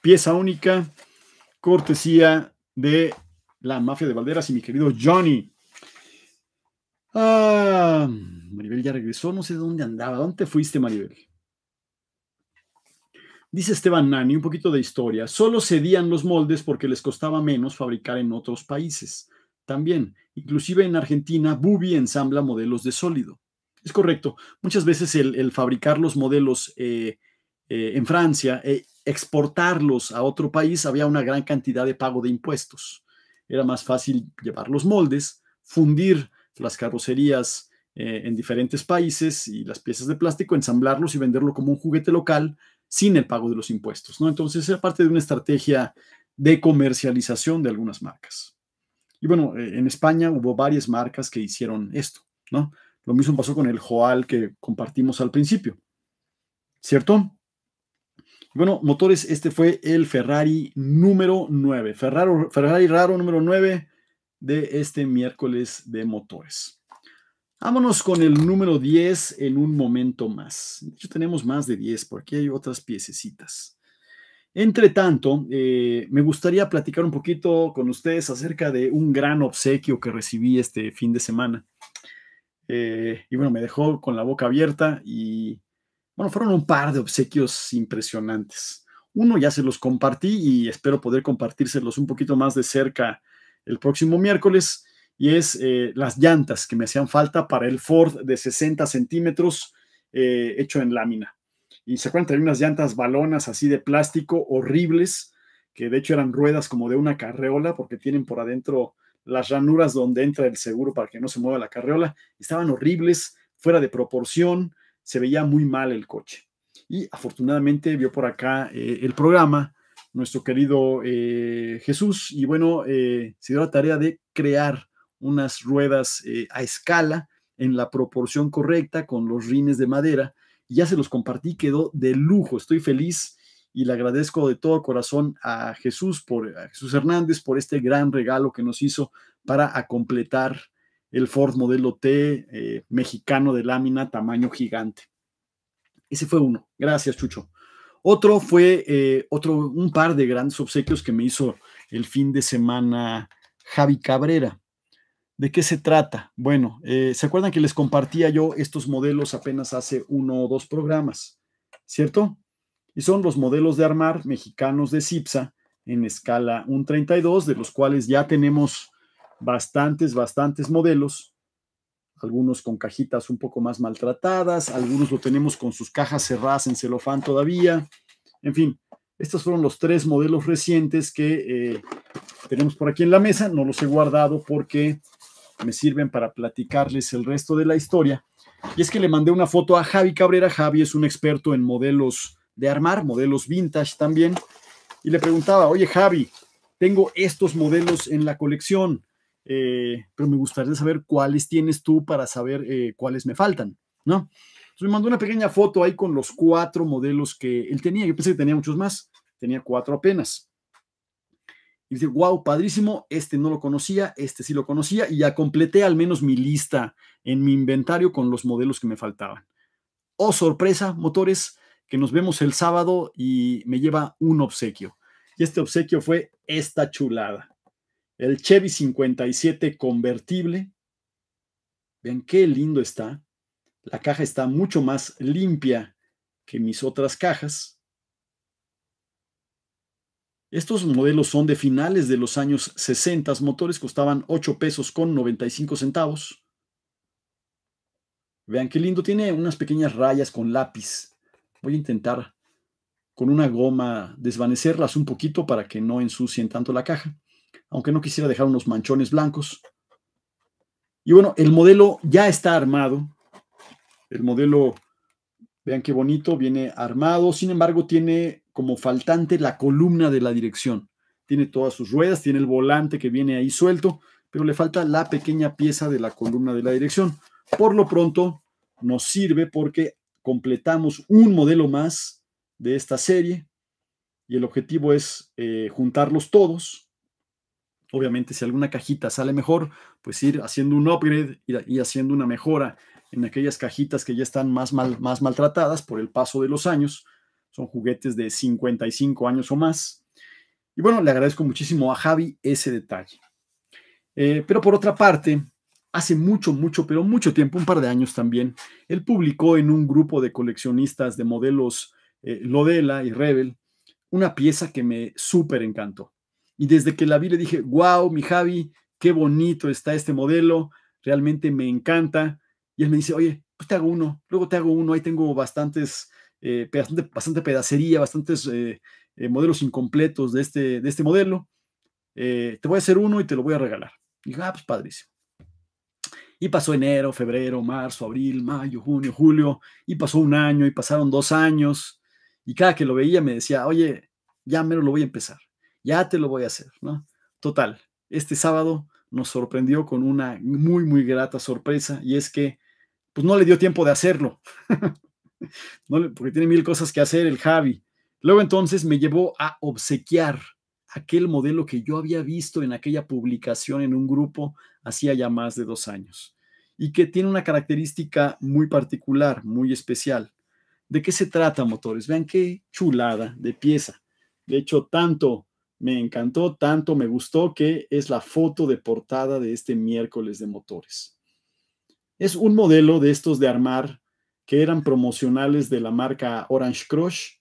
Pieza única, cortesía de la mafia de Valderas y mi querido Johnny. Ah, Maribel ya regresó, no sé dónde andaba. ¿Dónde fuiste, Maribel? Dice Esteban Nani, un poquito de historia, solo cedían los moldes porque les costaba menos fabricar en otros países. También, inclusive en Argentina, Bubi ensambla modelos de sólido. Es correcto, muchas veces el, fabricar los modelos eh, eh, en Francia, eh, exportarlos a otro país, había una gran cantidad de pago de impuestos. Era más fácil llevar los moldes, fundir las carrocerías en diferentes países y las piezas de plástico, ensamblarlos y venderlo como un juguete local sin el pago de los impuestos. ¿no? Entonces, es parte de una estrategia de comercialización de algunas marcas. Y bueno, eh, en España hubo varias marcas que hicieron esto, ¿no? Lo mismo pasó con el Joal que compartimos al principio, ¿cierto? Bueno, motores, este fue el Ferrari número 9, Ferrari, raro número 9 de este miércoles de motores. Vámonos con el número 10 en un momento más. De hecho, tenemos más de 10, porque hay otras piececitas. Entre tanto, eh, me gustaría platicar un poquito con ustedes acerca de un gran obsequio que recibí este fin de semana. Eh, y bueno, me dejó con la boca abierta y bueno, fueron un par de obsequios impresionantes. Uno ya se los compartí y espero poder compartírselos un poquito más de cerca el próximo miércoles y es eh, las llantas que me hacían falta para el Ford de 60 centímetros eh, hecho en lámina. Y se acuerdan, tenía unas llantas balonas así de plástico horribles, que de hecho eran ruedas como de una carreola, porque tienen por adentro las ranuras donde entra el seguro para que no se mueva la carreola. Estaban horribles, fuera de proporción, se veía muy mal el coche. Y afortunadamente vio por acá eh, el programa nuestro querido Jesús y bueno, se dio la tarea de crear unas ruedas eh, a escala en la proporción correcta con los rines de madera. Y ya se los compartí, quedó de lujo. Estoy feliz y le agradezco de todo corazón a Jesús, por, Jesús Hernández por este gran regalo que nos hizo para completar el Ford modelo T eh, mexicano de lámina tamaño gigante. Ese fue uno. Gracias, Chucho. Otro fue eh, otro, un par de grandes obsequios que me hizo el fin de semana Javi Cabrera. ¿De qué se trata? Bueno, eh, ¿se acuerdan que les compartía yo estos modelos apenas hace uno o dos programas? ¿Cierto? Y son los modelos de armar mexicanos de CIPSA en escala 1.32, de los cuales ya tenemos bastantes, bastantes modelos. Algunos con cajitas un poco más maltratadas, algunos lo tenemos con sus cajas cerradas en celofán todavía. En fin, estos fueron los tres modelos recientes que eh, tenemos por aquí en la mesa. No los he guardado porque me sirven para platicarles el resto de la historia. Y es que le mandé una foto a Javi Cabrera. Javi es un experto en modelos de armar, modelos vintage también. Y le preguntaba, oye Javi, tengo estos modelos en la colección, eh, pero me gustaría saber cuáles tienes tú para saber eh, cuáles me faltan, ¿no? Entonces me mandó una pequeña foto ahí con los cuatro modelos que él tenía. Yo pensé que tenía muchos más, tenía cuatro apenas. Y dice wow, padrísimo, este no lo conocía, este sí lo conocía, y ya completé al menos mi lista en mi inventario con los modelos que me faltaban. Oh, sorpresa, motores, que nos vemos el sábado y me lleva un obsequio. Y este obsequio fue esta chulada. El Chevy 57 convertible. Vean qué lindo está. La caja está mucho más limpia que mis otras cajas. Estos modelos son de finales de los años 60, motores costaban 8 pesos con 95 centavos. Vean qué lindo, tiene unas pequeñas rayas con lápiz. Voy a intentar con una goma desvanecerlas un poquito para que no ensucien tanto la caja, aunque no quisiera dejar unos manchones blancos. Y bueno, el modelo ya está armado. El modelo, vean qué bonito, viene armado, sin embargo tiene como faltante la columna de la dirección. Tiene todas sus ruedas, tiene el volante que viene ahí suelto, pero le falta la pequeña pieza de la columna de la dirección. Por lo pronto, nos sirve porque completamos un modelo más de esta serie y el objetivo es eh, juntarlos todos. Obviamente, si alguna cajita sale mejor, pues ir haciendo un upgrade y haciendo una mejora en aquellas cajitas que ya están más, más maltratadas por el paso de los años son juguetes de 55 años o más. Y bueno, le agradezco muchísimo a Javi ese detalle. Eh, pero por otra parte, hace mucho, mucho, pero mucho tiempo, un par de años también, él publicó en un grupo de coleccionistas de modelos eh, Lodela y Rebel una pieza que me súper encantó. Y desde que la vi le dije, wow, mi Javi, qué bonito está este modelo, realmente me encanta. Y él me dice, oye, pues te hago uno, luego te hago uno, ahí tengo bastantes eh, bastante, pedacería, bastantes eh, eh, modelos incompletos de este, de este modelo. te voy a hacer uno y te lo voy a regalar. Y ah, pues padrísimo. Y pasó enero, febrero, marzo, abril, mayo, junio, julio, y pasó un año, y pasaron dos años, y cada que lo veía me decía, oye, ya menos lo voy a empezar, ya te lo voy a hacer, ¿no? Total, este sábado nos sorprendió con una muy, muy grata sorpresa, y es que, pues no le dio tiempo de hacerlo. porque tiene mil cosas que hacer el Javi. Luego entonces me llevó a obsequiar aquel modelo que yo había visto en aquella publicación en un grupo hacía ya más de dos años y que tiene una característica muy particular, muy especial. ¿De qué se trata, motores? Vean qué chulada de pieza. De hecho, tanto me encantó, tanto me gustó que es la foto de portada de este miércoles de motores. Es un modelo de estos de armar que eran promocionales de la marca Orange Crush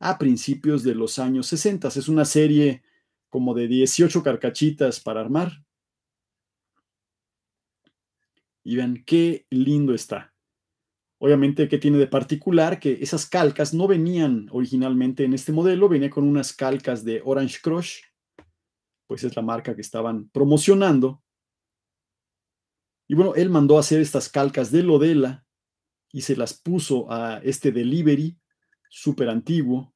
a principios de los años 60. Es una serie como de 18 carcachitas para armar. Y vean qué lindo está. Obviamente, ¿qué tiene de particular? Que esas calcas no venían originalmente en este modelo, venía con unas calcas de Orange Crush, pues es la marca que estaban promocionando. Y bueno, él mandó a hacer estas calcas de Lodela y se las puso a este delivery súper antiguo.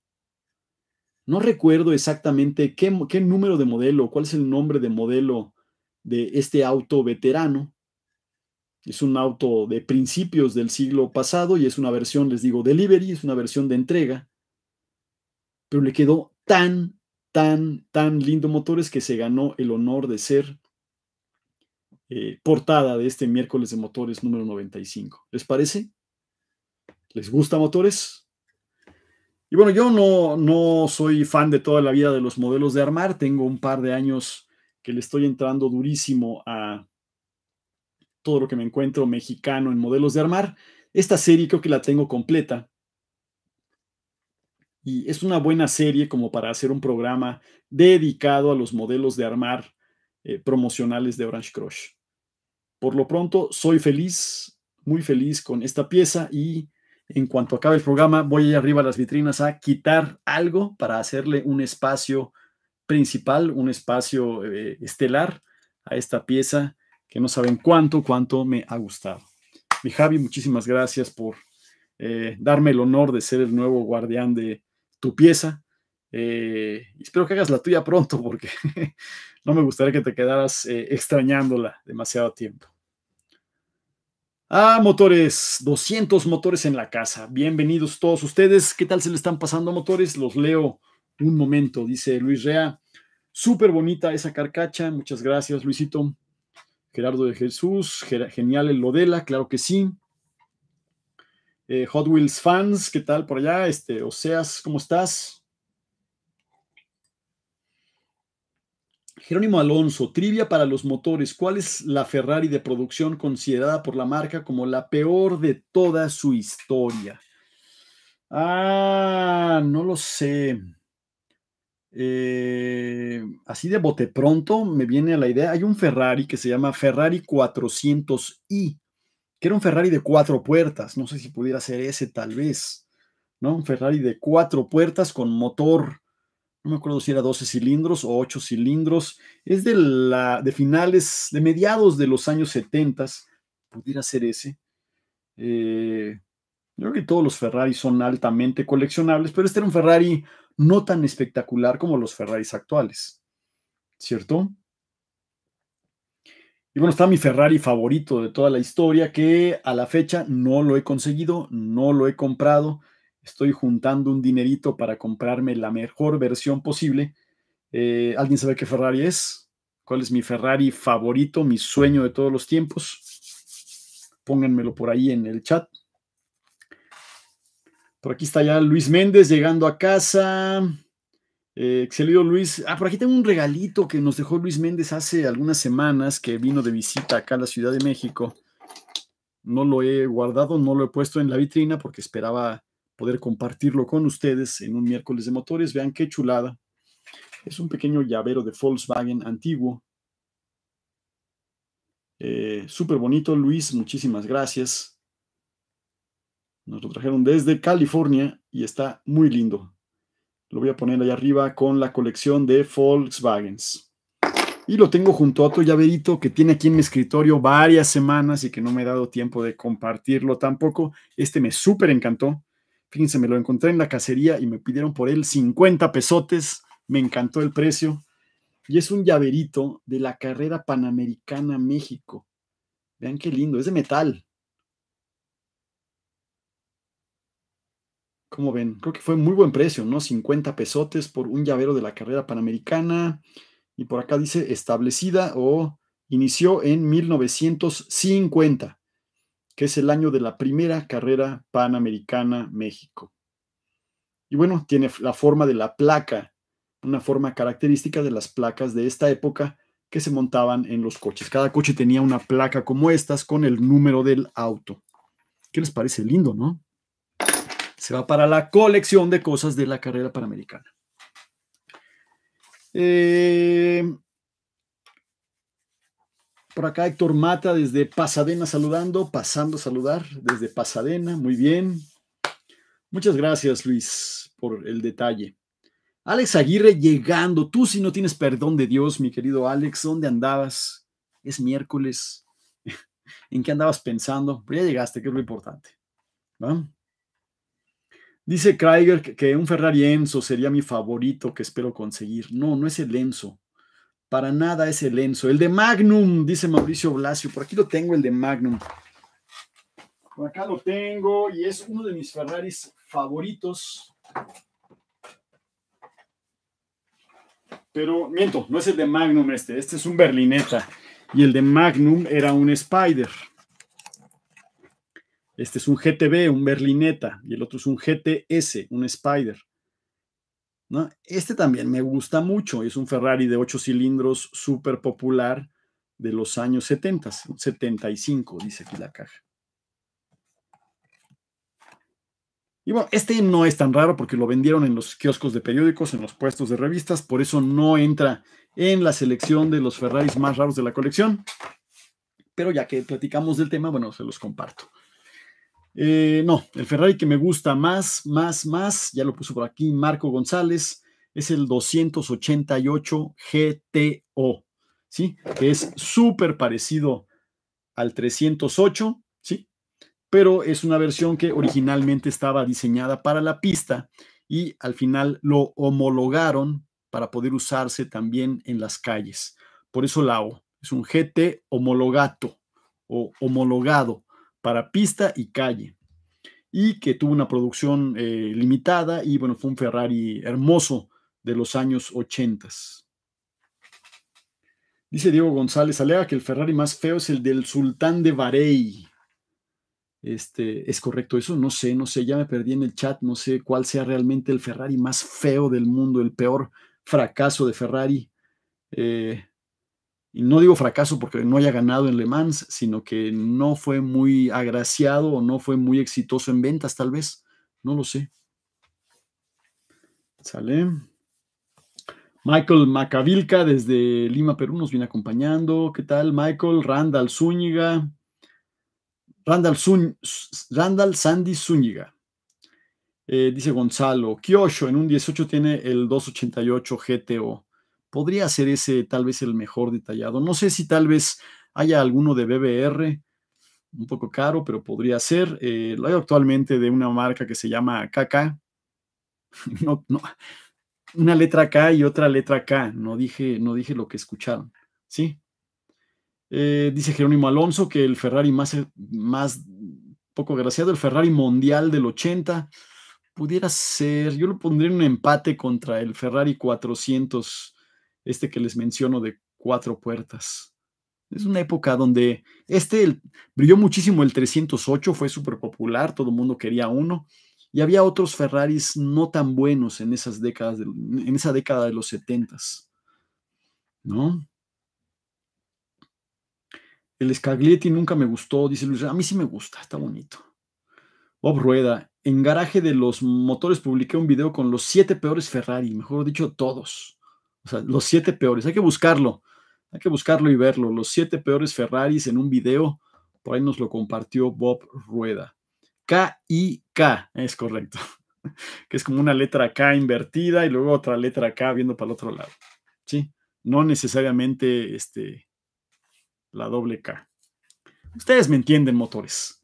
No recuerdo exactamente qué, qué número de modelo, cuál es el nombre de modelo de este auto veterano. Es un auto de principios del siglo pasado y es una versión, les digo, delivery, es una versión de entrega. Pero le quedó tan, tan, tan lindo motores que se ganó el honor de ser eh, portada de este miércoles de motores número 95. ¿Les parece? les gusta motores. Y bueno, yo no, soy fan de toda la vida de los modelos de armar. Tengo un par de años que le estoy entrando durísimo a todo lo que me encuentro mexicano en modelos de armar. Esta serie creo que la tengo completa. Y es una buena serie como para hacer un programa dedicado a los modelos de armar eh, promocionales de Orange Crush. Por lo pronto, soy feliz, muy feliz con esta pieza y en cuanto acabe el programa, voy allá arriba a las vitrinas a quitar algo para hacerle un espacio principal, un espacio eh, estelar a esta pieza que no saben cuánto, cuánto me ha gustado. Mi Javi, muchísimas gracias por eh, darme el honor de ser el nuevo guardián de tu pieza. Eh, espero que hagas la tuya pronto porque no me gustaría que te quedaras extrañándola demasiado tiempo. Ah, motores, 200 motores en la casa. Bienvenidos todos ustedes. ¿Qué tal se le están pasando motores? Los leo un momento, dice Luis Rea. Súper bonita esa carcacha. Muchas gracias, Luisito. Gerardo de Jesús, genial el Lodela, claro que sí. Eh, Hot Wheels fans, ¿qué tal por allá? Este, Oseas, ¿cómo estás? Jerónimo Alonso, trivia para los motores. ¿Cuál es la Ferrari de producción considerada por la marca como la peor de toda su historia? Ah, no lo sé. Eh, así de bote pronto me viene a la idea. Hay un Ferrari que se llama Ferrari 400i, que era un Ferrari de cuatro puertas. No sé si pudiera ser ese, tal vez. ¿No? Un Ferrari de cuatro puertas con motor no me acuerdo si era 12 cilindros o 8 cilindros, es de, la, de finales, de mediados de los años 70, pudiera ser ese. Eh, yo creo que todos los Ferrari son altamente coleccionables, pero este era un Ferrari no tan espectacular como los Ferraris actuales, ¿cierto? Y bueno, está mi Ferrari favorito de toda la historia, que a la fecha no lo he conseguido, no lo he comprado estoy juntando un dinerito para comprarme la mejor versión posible. Eh, ¿Alguien sabe qué Ferrari es? ¿Cuál es mi Ferrari favorito, mi sueño de todos los tiempos? Pónganmelo por ahí en el chat. Por aquí está ya Luis Méndez llegando a casa. Eh, Excelido, Luis, ah, por aquí tengo un regalito que nos dejó Luis Méndez hace algunas semanas que vino de visita acá a la Ciudad de México. No lo he guardado, no lo he puesto en la vitrina porque esperaba poder compartirlo con ustedes en un miércoles de motores. Vean qué chulada. Es un pequeño llavero de Volkswagen antiguo. Eh, súper bonito, Luis. Muchísimas gracias. Nos lo trajeron desde California y está muy lindo. Lo voy a poner ahí arriba con la colección de Volkswagens. Y lo tengo junto a otro llaverito que tiene aquí en mi escritorio varias semanas y que no me he dado tiempo de compartirlo tampoco. Este me súper encantó. Fíjense, me lo encontré en la cacería y me pidieron por él 50 pesotes. Me encantó el precio. Y es un llaverito de la carrera panamericana México. Vean qué lindo, es de metal. ¿Cómo ven? Creo que fue muy buen precio, ¿no? 50 pesotes por un llavero de la carrera panamericana. Y por acá dice establecida o inició en 1950 que es el año de la primera carrera panamericana México. Y bueno, tiene la forma de la placa, una forma característica de las placas de esta época que se montaban en los coches. Cada coche tenía una placa como estas con el número del auto. ¿Qué les parece lindo, no? Se va para la colección de cosas de la carrera panamericana. Eh, por acá Héctor Mata desde Pasadena saludando, pasando a saludar desde Pasadena, muy bien. Muchas gracias Luis por el detalle. Alex Aguirre llegando, tú si no tienes perdón de Dios, mi querido Alex, ¿dónde andabas? Es miércoles. ¿En qué andabas pensando? Pero pues ya llegaste, que es lo importante. Dice Krieger que un Ferrari Enzo sería mi favorito que espero conseguir. No, no es el Enzo. Para nada ese el El de Magnum, dice Mauricio Blasio. Por aquí lo tengo, el de Magnum. Por acá lo tengo y es uno de mis Ferraris favoritos. Pero miento, no es el de Magnum este, este es un Berlinetta Y el de Magnum era un Spider. Este es un GTB, un Berlinetta Y el otro es un GTS, un Spider. Este también me gusta mucho, es un Ferrari de 8 cilindros súper popular de los años 70, 75, dice aquí la caja. Y bueno, este no es tan raro porque lo vendieron en los kioscos de periódicos, en los puestos de revistas, por eso no entra en la selección de los Ferraris más raros de la colección. Pero ya que platicamos del tema, bueno, se los comparto. Eh, no, el Ferrari que me gusta más, más, más, ya lo puso por aquí Marco González, es el 288 GTO, ¿sí? Que es súper parecido al 308, ¿sí? Pero es una versión que originalmente estaba diseñada para la pista y al final lo homologaron para poder usarse también en las calles. Por eso la O, es un GT homologato o homologado para pista y calle, y que tuvo una producción eh, limitada y bueno, fue un Ferrari hermoso de los años 80. Dice Diego González, alega que el Ferrari más feo es el del Sultán de Varey. Este, ¿Es correcto eso? No sé, no sé, ya me perdí en el chat, no sé cuál sea realmente el Ferrari más feo del mundo, el peor fracaso de Ferrari. Eh, y no digo fracaso porque no haya ganado en Le Mans, sino que no fue muy agraciado o no fue muy exitoso en ventas, tal vez. No lo sé. Sale. Michael Macavilca desde Lima, Perú, nos viene acompañando. ¿Qué tal, Michael? Randall Zúñiga. Randall, Randall Sandy Zúñiga. Eh, dice Gonzalo, Kiosho en un 18 tiene el 288 GTO podría ser ese tal vez el mejor detallado. No sé si tal vez haya alguno de BBR, un poco caro, pero podría ser. Eh, lo hay actualmente de una marca que se llama KK. No, no, una letra K y otra letra K. No dije, no dije lo que escucharon. ¿Sí? Eh, dice Jerónimo Alonso que el Ferrari más, eh, más poco graciado, el Ferrari Mundial del 80, pudiera ser, yo lo pondría en un empate contra el Ferrari 400 este que les menciono de cuatro puertas. Es una época donde este brilló muchísimo el 308, fue súper popular, todo el mundo quería uno. Y había otros Ferraris no tan buenos en, esas décadas en esa década de los 70 ¿No? El Scaglietti nunca me gustó, dice Luis. A mí sí me gusta, está bonito. Bob Rueda, en garaje de los motores publiqué un video con los siete peores Ferrari, mejor dicho, todos. O sea, los siete peores. Hay que buscarlo. Hay que buscarlo y verlo. Los siete peores Ferraris en un video. Por ahí nos lo compartió Bob Rueda. K-I-K, es correcto. que es como una letra K invertida y luego otra letra K viendo para el otro lado. ¿Sí? No necesariamente este, la doble K. Ustedes me entienden, motores.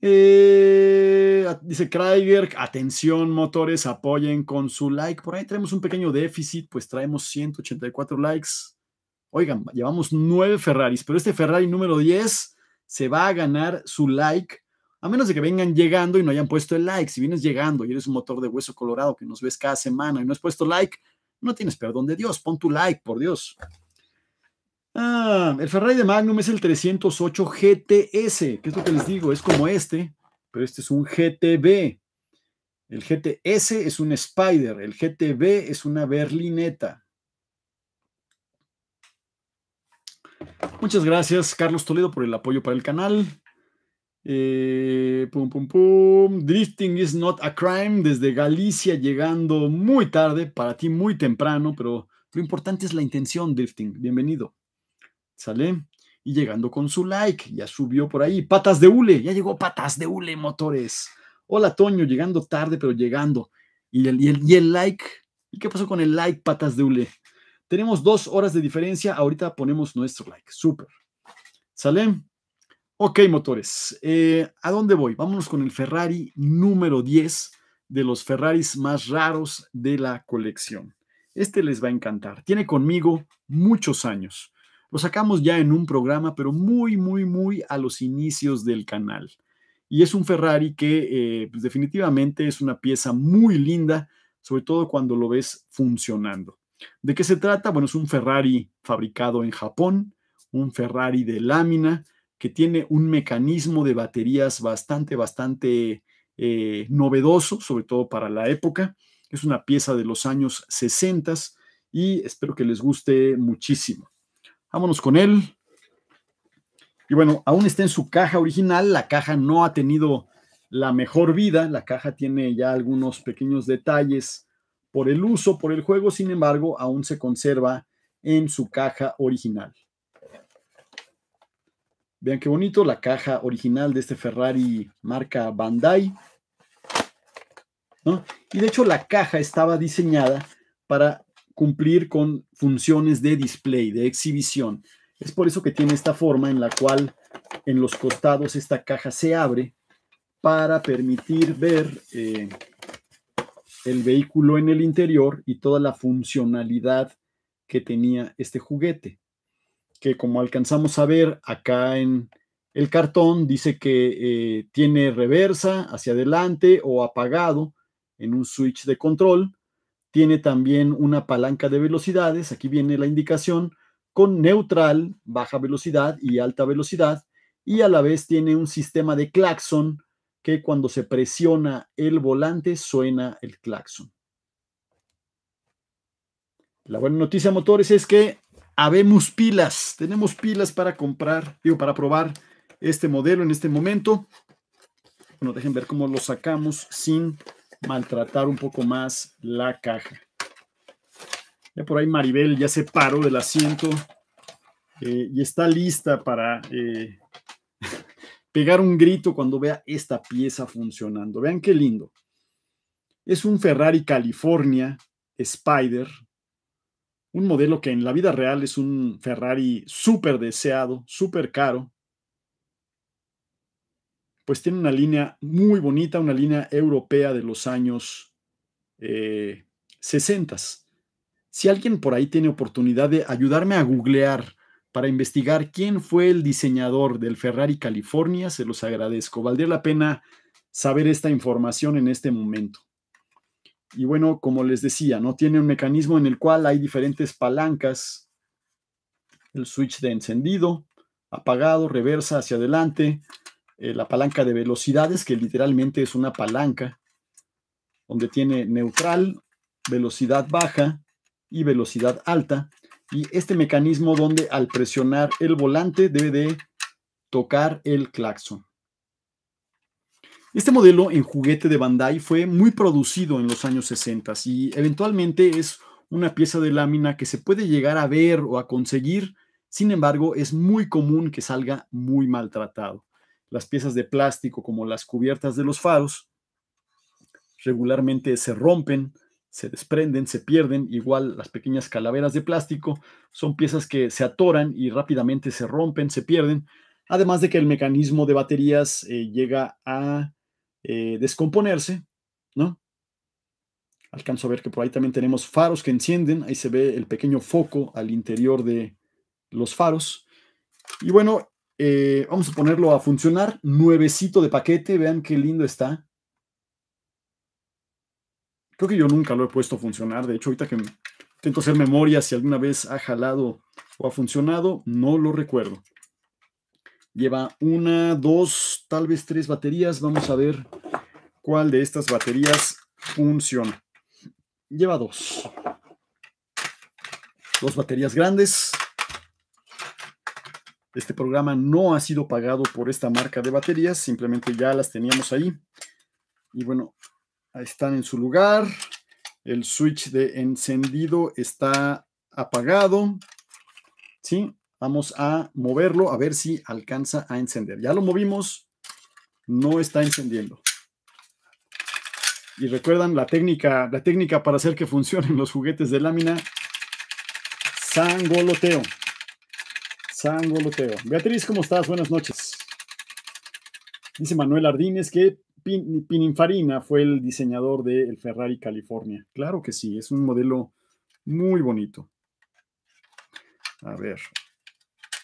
Eh, dice Kraiger, atención motores, apoyen con su like. Por ahí tenemos un pequeño déficit, pues traemos 184 likes. Oigan, llevamos 9 Ferraris, pero este Ferrari número 10 se va a ganar su like, a menos de que vengan llegando y no hayan puesto el like. Si vienes llegando y eres un motor de hueso colorado que nos ves cada semana y no has puesto like, no tienes perdón de Dios, pon tu like, por Dios. Ah, el Ferrari de Magnum es el 308 GTS, que es lo que les digo, es como este, pero este es un GTB. El GTS es un Spider, el GTB es una berlineta. Muchas gracias, Carlos Toledo, por el apoyo para el canal. Eh, pum, pum, pum. Drifting is not a crime. Desde Galicia, llegando muy tarde, para ti muy temprano, pero lo importante es la intención, Drifting. Bienvenido. ¿Sale? Y llegando con su like, ya subió por ahí. Patas de hule, ya llegó Patas de hule, motores. Hola Toño, llegando tarde, pero llegando. Y el, like, ¿y qué pasó con el like, Patas de hule? Tenemos dos horas de diferencia, ahorita ponemos nuestro like, súper. ¿Sale? Ok, motores, eh, ¿a dónde voy? Vámonos con el Ferrari número 10 de los Ferraris más raros de la colección. Este les va a encantar. Tiene conmigo muchos años. Lo sacamos ya en un programa, pero muy, muy, muy a los inicios del canal. Y es un Ferrari que eh, pues, definitivamente es una pieza muy linda, sobre todo cuando lo ves funcionando. ¿De qué se trata? Bueno, es un Ferrari fabricado en Japón, un Ferrari de lámina que tiene un mecanismo de baterías bastante, bastante eh, novedoso, sobre todo para la época. Es una pieza de los años 60 y espero que les guste muchísimo. Vámonos con él. Y bueno, aún está en su caja original. La caja no ha tenido la mejor vida. La caja tiene ya algunos pequeños detalles por el uso, por el juego. Sin embargo, aún se conserva en su caja original. Vean qué bonito la caja original de este Ferrari marca Bandai. Y de hecho la caja estaba diseñada para cumplir con funciones de display, de exhibición. Es por eso que tiene esta forma en la cual en los costados esta caja se abre para permitir ver eh, el vehículo en el interior y toda la funcionalidad que tenía este juguete. Que como alcanzamos a ver acá en el cartón, dice que eh, tiene reversa hacia adelante o apagado en un switch de control tiene también una palanca de velocidades, aquí viene la indicación, con neutral, baja velocidad y alta velocidad, y a la vez tiene un sistema de claxon que cuando se presiona el volante suena el claxon. La buena noticia, motores, es que habemos pilas. Tenemos pilas para comprar, digo, para probar este modelo en este momento. Bueno, dejen ver cómo lo sacamos sin maltratar un poco más la caja. Ya por ahí Maribel ya se paró del asiento eh, y está lista para eh, pegar un grito cuando vea esta pieza funcionando. Vean qué lindo. Es un Ferrari California Spider, un modelo que en la vida real es un Ferrari súper deseado, súper caro, pues tiene una línea muy bonita, una línea europea de los años eh, 60. Si alguien por ahí tiene oportunidad de ayudarme a googlear para investigar quién fue el diseñador del Ferrari California, se los agradezco. Valdría la pena saber esta información en este momento. Y bueno, como les decía, ¿no? Tiene un mecanismo en el cual hay diferentes palancas. El switch de encendido, apagado, reversa hacia adelante, eh, la palanca de velocidades, que literalmente es una palanca donde tiene neutral, velocidad baja y velocidad alta. Y este mecanismo donde al presionar el volante debe de tocar el claxon. Este modelo en juguete de Bandai fue muy producido en los años 60 y eventualmente es una pieza de lámina que se puede llegar a ver o a conseguir, sin embargo es muy común que salga muy maltratado las piezas de plástico como las cubiertas de los faros regularmente se rompen, se desprenden, se pierden, igual las pequeñas calaveras de plástico son piezas que se atoran y rápidamente se rompen, se pierden, además de que el mecanismo de baterías eh, llega a eh, descomponerse, ¿no? Alcanzo a ver que por ahí también tenemos faros que encienden, ahí se ve el pequeño foco al interior de los faros. Y bueno, eh, vamos a ponerlo a funcionar. Nuevecito de paquete. Vean qué lindo está. Creo que yo nunca lo he puesto a funcionar. De hecho, ahorita que intento hacer memoria si alguna vez ha jalado o ha funcionado, no lo recuerdo. Lleva una, dos, tal vez tres baterías. Vamos a ver cuál de estas baterías funciona. Lleva dos. Dos baterías grandes. Este programa no ha sido pagado por esta marca de baterías, simplemente ya las teníamos ahí. Y bueno, ahí están en su lugar. El switch de encendido está apagado. ¿Sí? Vamos a moverlo a ver si alcanza a encender. Ya lo movimos, no está encendiendo. Y recuerdan la técnica, la técnica para hacer que funcionen los juguetes de lámina, sangoloteo. San Beatriz, ¿cómo estás? Buenas noches. Dice Manuel Ardínez que Pininfarina fue el diseñador del el Ferrari California. Claro que sí, es un modelo muy bonito. A ver.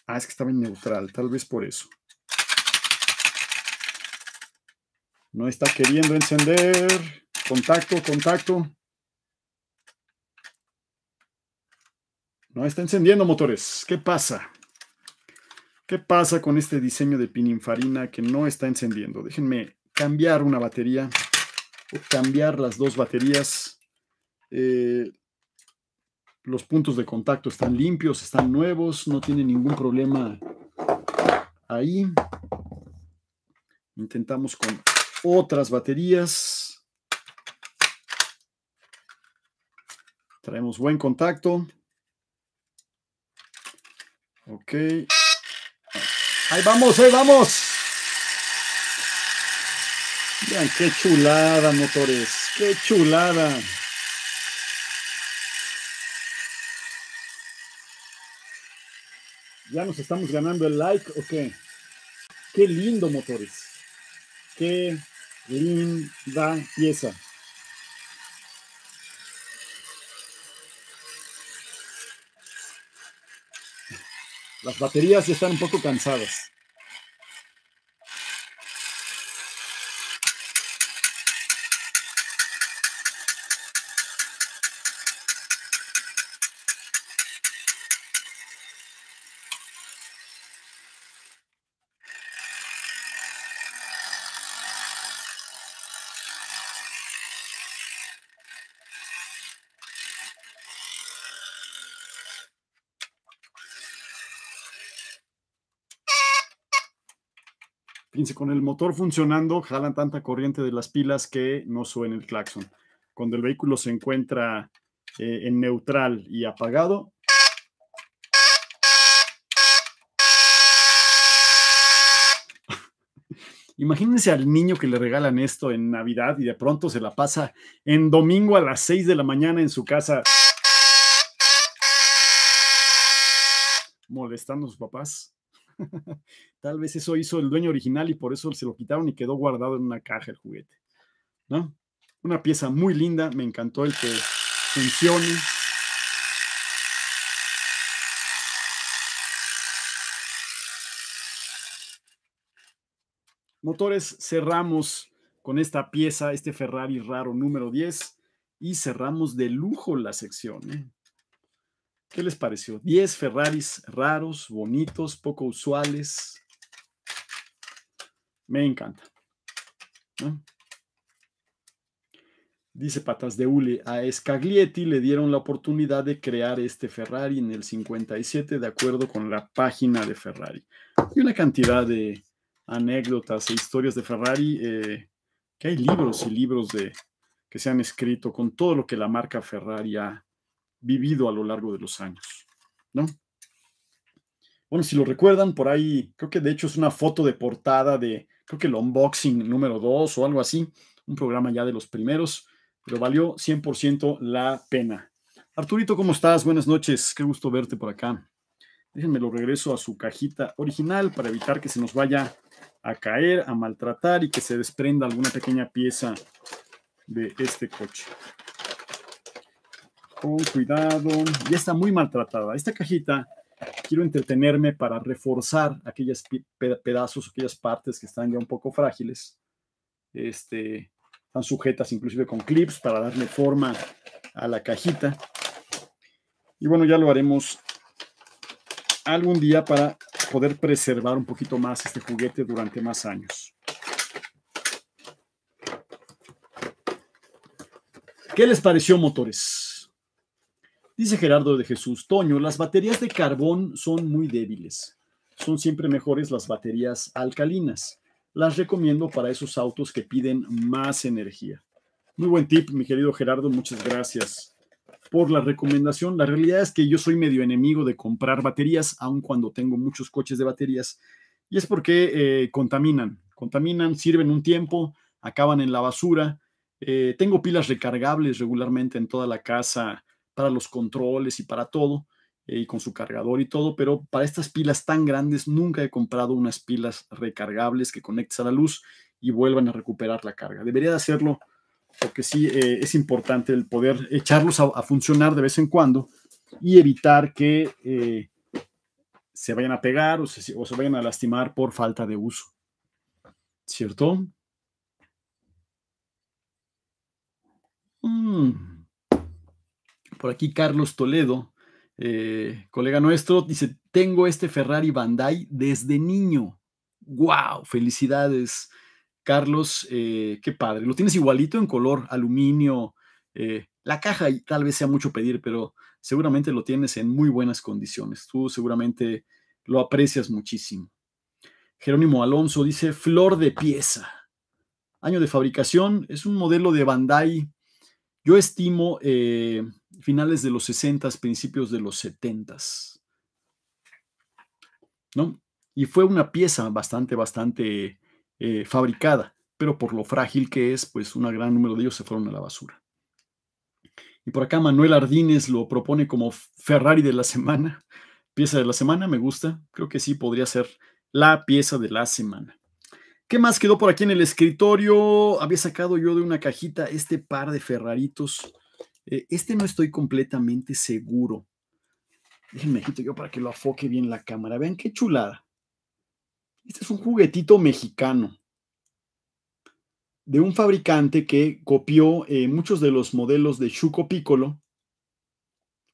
Ah, es que estaba en neutral, tal vez por eso. No está queriendo encender. Contacto, contacto. No está encendiendo motores. ¿Qué pasa? ¿Qué pasa con este diseño de pininfarina que no está encendiendo? Déjenme cambiar una batería cambiar las dos baterías. Eh, los puntos de contacto están limpios, están nuevos, no tiene ningún problema ahí. Intentamos con otras baterías. Traemos buen contacto. Ok. Ahí vamos, ahí vamos. Vean qué chulada, motores. Qué chulada. ¿Ya nos estamos ganando el like o qué? Qué lindo, motores. Qué linda pieza. Las baterías están un poco cansadas. Fíjense, con el motor funcionando, jalan tanta corriente de las pilas que no suena el claxon. Cuando el vehículo se encuentra eh, en neutral y apagado, Imagínense al niño que le regalan esto en Navidad y de pronto se la pasa en domingo a las 6 de la mañana en su casa molestando a sus papás. Tal vez eso hizo el dueño original y por eso se lo quitaron y quedó guardado en una caja el juguete. ¿No? Una pieza muy linda, me encantó el que funcione. Motores, cerramos con esta pieza, este Ferrari raro número 10, y cerramos de lujo la sección. ¿eh? ¿Qué les pareció? 10 Ferraris raros, bonitos, poco usuales. Me encanta. Dice Patas de Ule, a Scaglietti le dieron la oportunidad de crear este Ferrari en el 57 de acuerdo con la página de Ferrari. Y una cantidad de anécdotas e historias de Ferrari, eh, que hay libros y libros de, que se han escrito con todo lo que la marca Ferrari ha, vivido a lo largo de los años, ¿no? Bueno, si lo recuerdan, por ahí, creo que de hecho es una foto de portada de, creo que el unboxing número 2 o algo así, un programa ya de los primeros, pero valió 100% la pena. Arturito, ¿cómo estás? Buenas noches, qué gusto verte por acá. Déjenme lo regreso a su cajita original para evitar que se nos vaya a caer, a maltratar y que se desprenda alguna pequeña pieza de este coche con cuidado. Ya está muy maltratada. Esta cajita quiero entretenerme para reforzar aquellos pedazos, aquellas partes que están ya un poco frágiles. Este, están sujetas inclusive con clips para darle forma a la cajita. Y bueno, ya lo haremos algún día para poder preservar un poquito más este juguete durante más años. ¿Qué les pareció, motores? Dice Gerardo de Jesús, Toño, las baterías de carbón son muy débiles. Son siempre mejores las baterías alcalinas. Las recomiendo para esos autos que piden más energía. Muy buen tip, mi querido Gerardo, muchas gracias por la recomendación. La realidad es que yo soy medio enemigo de comprar baterías, aun cuando tengo muchos coches de baterías, y es porque eh, contaminan, contaminan, sirven un tiempo, acaban en la basura. Eh, tengo pilas recargables regularmente en toda la casa para los controles y para todo, eh, y con su cargador y todo, pero para estas pilas tan grandes nunca he comprado unas pilas recargables que conectes a la luz y vuelvan a recuperar la carga. Debería de hacerlo porque sí eh, es importante el poder echarlos a, funcionar de vez en cuando y evitar que eh, se vayan a pegar o se, vayan a lastimar por falta de uso. ¿Cierto? mmm por aquí Carlos Toledo, eh, colega nuestro, dice, tengo este Ferrari Bandai desde niño. ¡Wow! Felicidades, Carlos. Eh, qué padre. Lo tienes igualito en color, aluminio. Eh, la caja tal vez sea mucho pedir, pero seguramente lo tienes en muy buenas condiciones. Tú seguramente lo aprecias muchísimo. Jerónimo Alonso dice, flor de pieza. Año de fabricación, es un modelo de Bandai yo estimo eh, finales de los 60, principios de los 70. ¿No? Y fue una pieza bastante, bastante eh, fabricada, pero por lo frágil que es, pues un gran número de ellos se fueron a la basura. Y por acá Manuel Ardínez lo propone como Ferrari de la semana. Pieza de la semana, me gusta. Creo que sí podría ser la pieza de la semana. ¿Qué más quedó por aquí en el escritorio? Había sacado yo de una cajita este par de Ferraritos. Eh, este no estoy completamente seguro. Déjenme quito yo para que lo afoque bien la cámara. Vean qué chulada. Este es un juguetito mexicano de un fabricante que copió eh, muchos de los modelos de Chuco Piccolo,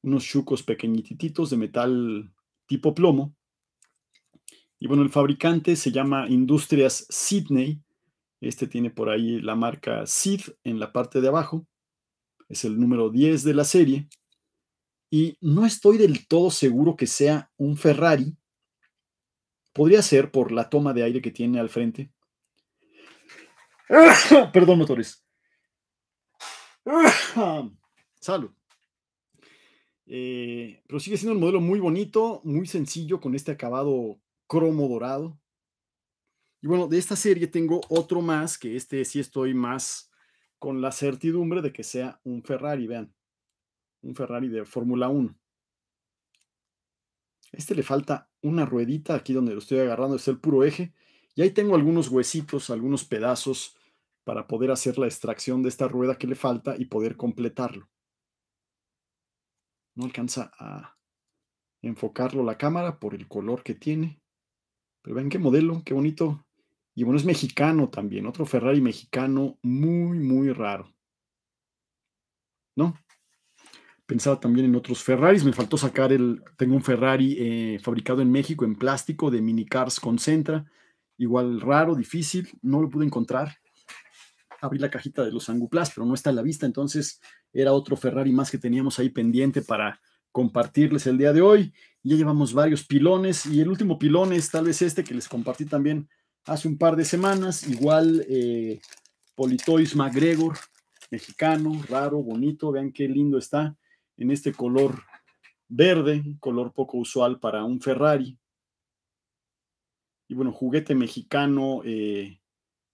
unos chucos pequeñititos de metal tipo plomo, y bueno, el fabricante se llama Industrias Sydney. Este tiene por ahí la marca Sid en la parte de abajo. Es el número 10 de la serie. Y no estoy del todo seguro que sea un Ferrari. Podría ser por la toma de aire que tiene al frente. Perdón, motores. Salud. Eh, pero sigue siendo un modelo muy bonito, muy sencillo, con este acabado cromo dorado. Y bueno, de esta serie tengo otro más, que este sí estoy más con la certidumbre de que sea un Ferrari, vean, un Ferrari de Fórmula 1. Este le falta una ruedita, aquí donde lo estoy agarrando es el puro eje, y ahí tengo algunos huesitos, algunos pedazos para poder hacer la extracción de esta rueda que le falta y poder completarlo. No alcanza a enfocarlo la cámara por el color que tiene. Pero ven qué modelo, qué bonito. Y bueno, es mexicano también, otro Ferrari mexicano muy, muy raro. ¿No? Pensaba también en otros Ferraris, me faltó sacar el, tengo un Ferrari eh, fabricado en México en plástico de minicars Concentra, igual raro, difícil, no lo pude encontrar. Abrí la cajita de los Anguplas, pero no está a la vista, entonces era otro Ferrari más que teníamos ahí pendiente para compartirles el día de hoy. Ya llevamos varios pilones y el último pilón es tal vez este que les compartí también hace un par de semanas. Igual eh, Politois McGregor, mexicano, raro, bonito. Vean qué lindo está en este color verde, color poco usual para un Ferrari. Y bueno, juguete mexicano eh,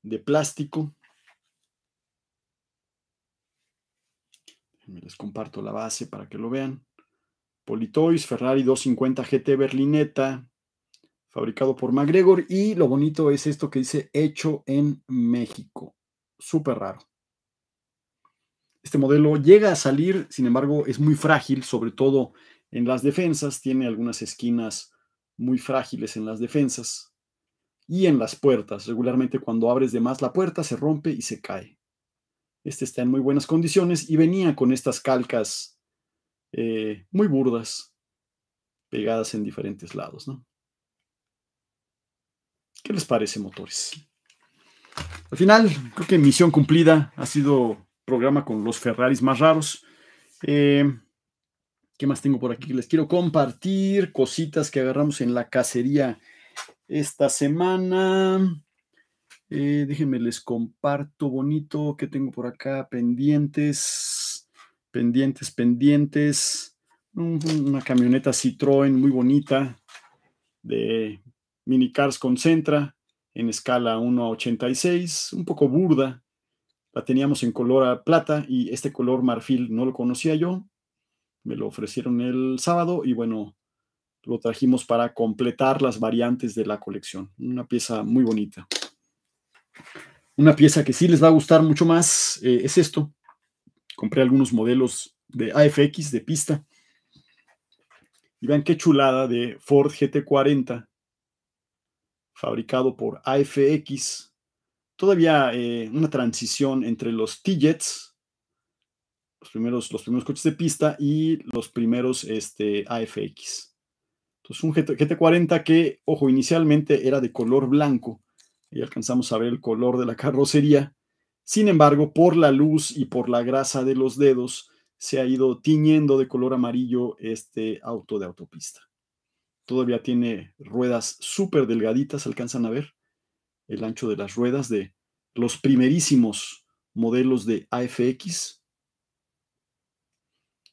de plástico. les comparto la base para que lo vean. Politois, Ferrari 250 GT Berlinetta, fabricado por McGregor. Y lo bonito es esto que dice hecho en México. Súper raro. Este modelo llega a salir, sin embargo, es muy frágil, sobre todo en las defensas. Tiene algunas esquinas muy frágiles en las defensas y en las puertas. Regularmente cuando abres de más la puerta se rompe y se cae. Este está en muy buenas condiciones y venía con estas calcas eh, muy burdas, pegadas en diferentes lados, ¿no? ¿Qué les parece, motores? Al final, creo que misión cumplida ha sido programa con los Ferraris más raros. Eh, ¿Qué más tengo por aquí? Les quiero compartir cositas que agarramos en la cacería esta semana. Eh, déjenme les comparto bonito que tengo por acá pendientes pendientes, pendientes. Una camioneta Citroën muy bonita de Minicars Concentra en escala 1 a 86, un poco burda. La teníamos en color a plata y este color marfil no lo conocía yo. Me lo ofrecieron el sábado y bueno, lo trajimos para completar las variantes de la colección. Una pieza muy bonita. Una pieza que sí les va a gustar mucho más eh, es esto compré algunos modelos de AFX de pista. Y vean qué chulada de Ford GT40, fabricado por AFX. Todavía eh, una transición entre los T-Jets, los primeros, los primeros coches de pista, y los primeros este, AFX. Entonces, un GT40 que, ojo, inicialmente era de color blanco. Y alcanzamos a ver el color de la carrocería sin embargo, por la luz y por la grasa de los dedos, se ha ido tiñendo de color amarillo este auto de autopista. Todavía tiene ruedas súper delgaditas, alcanzan a ver el ancho de las ruedas de los primerísimos modelos de AFX.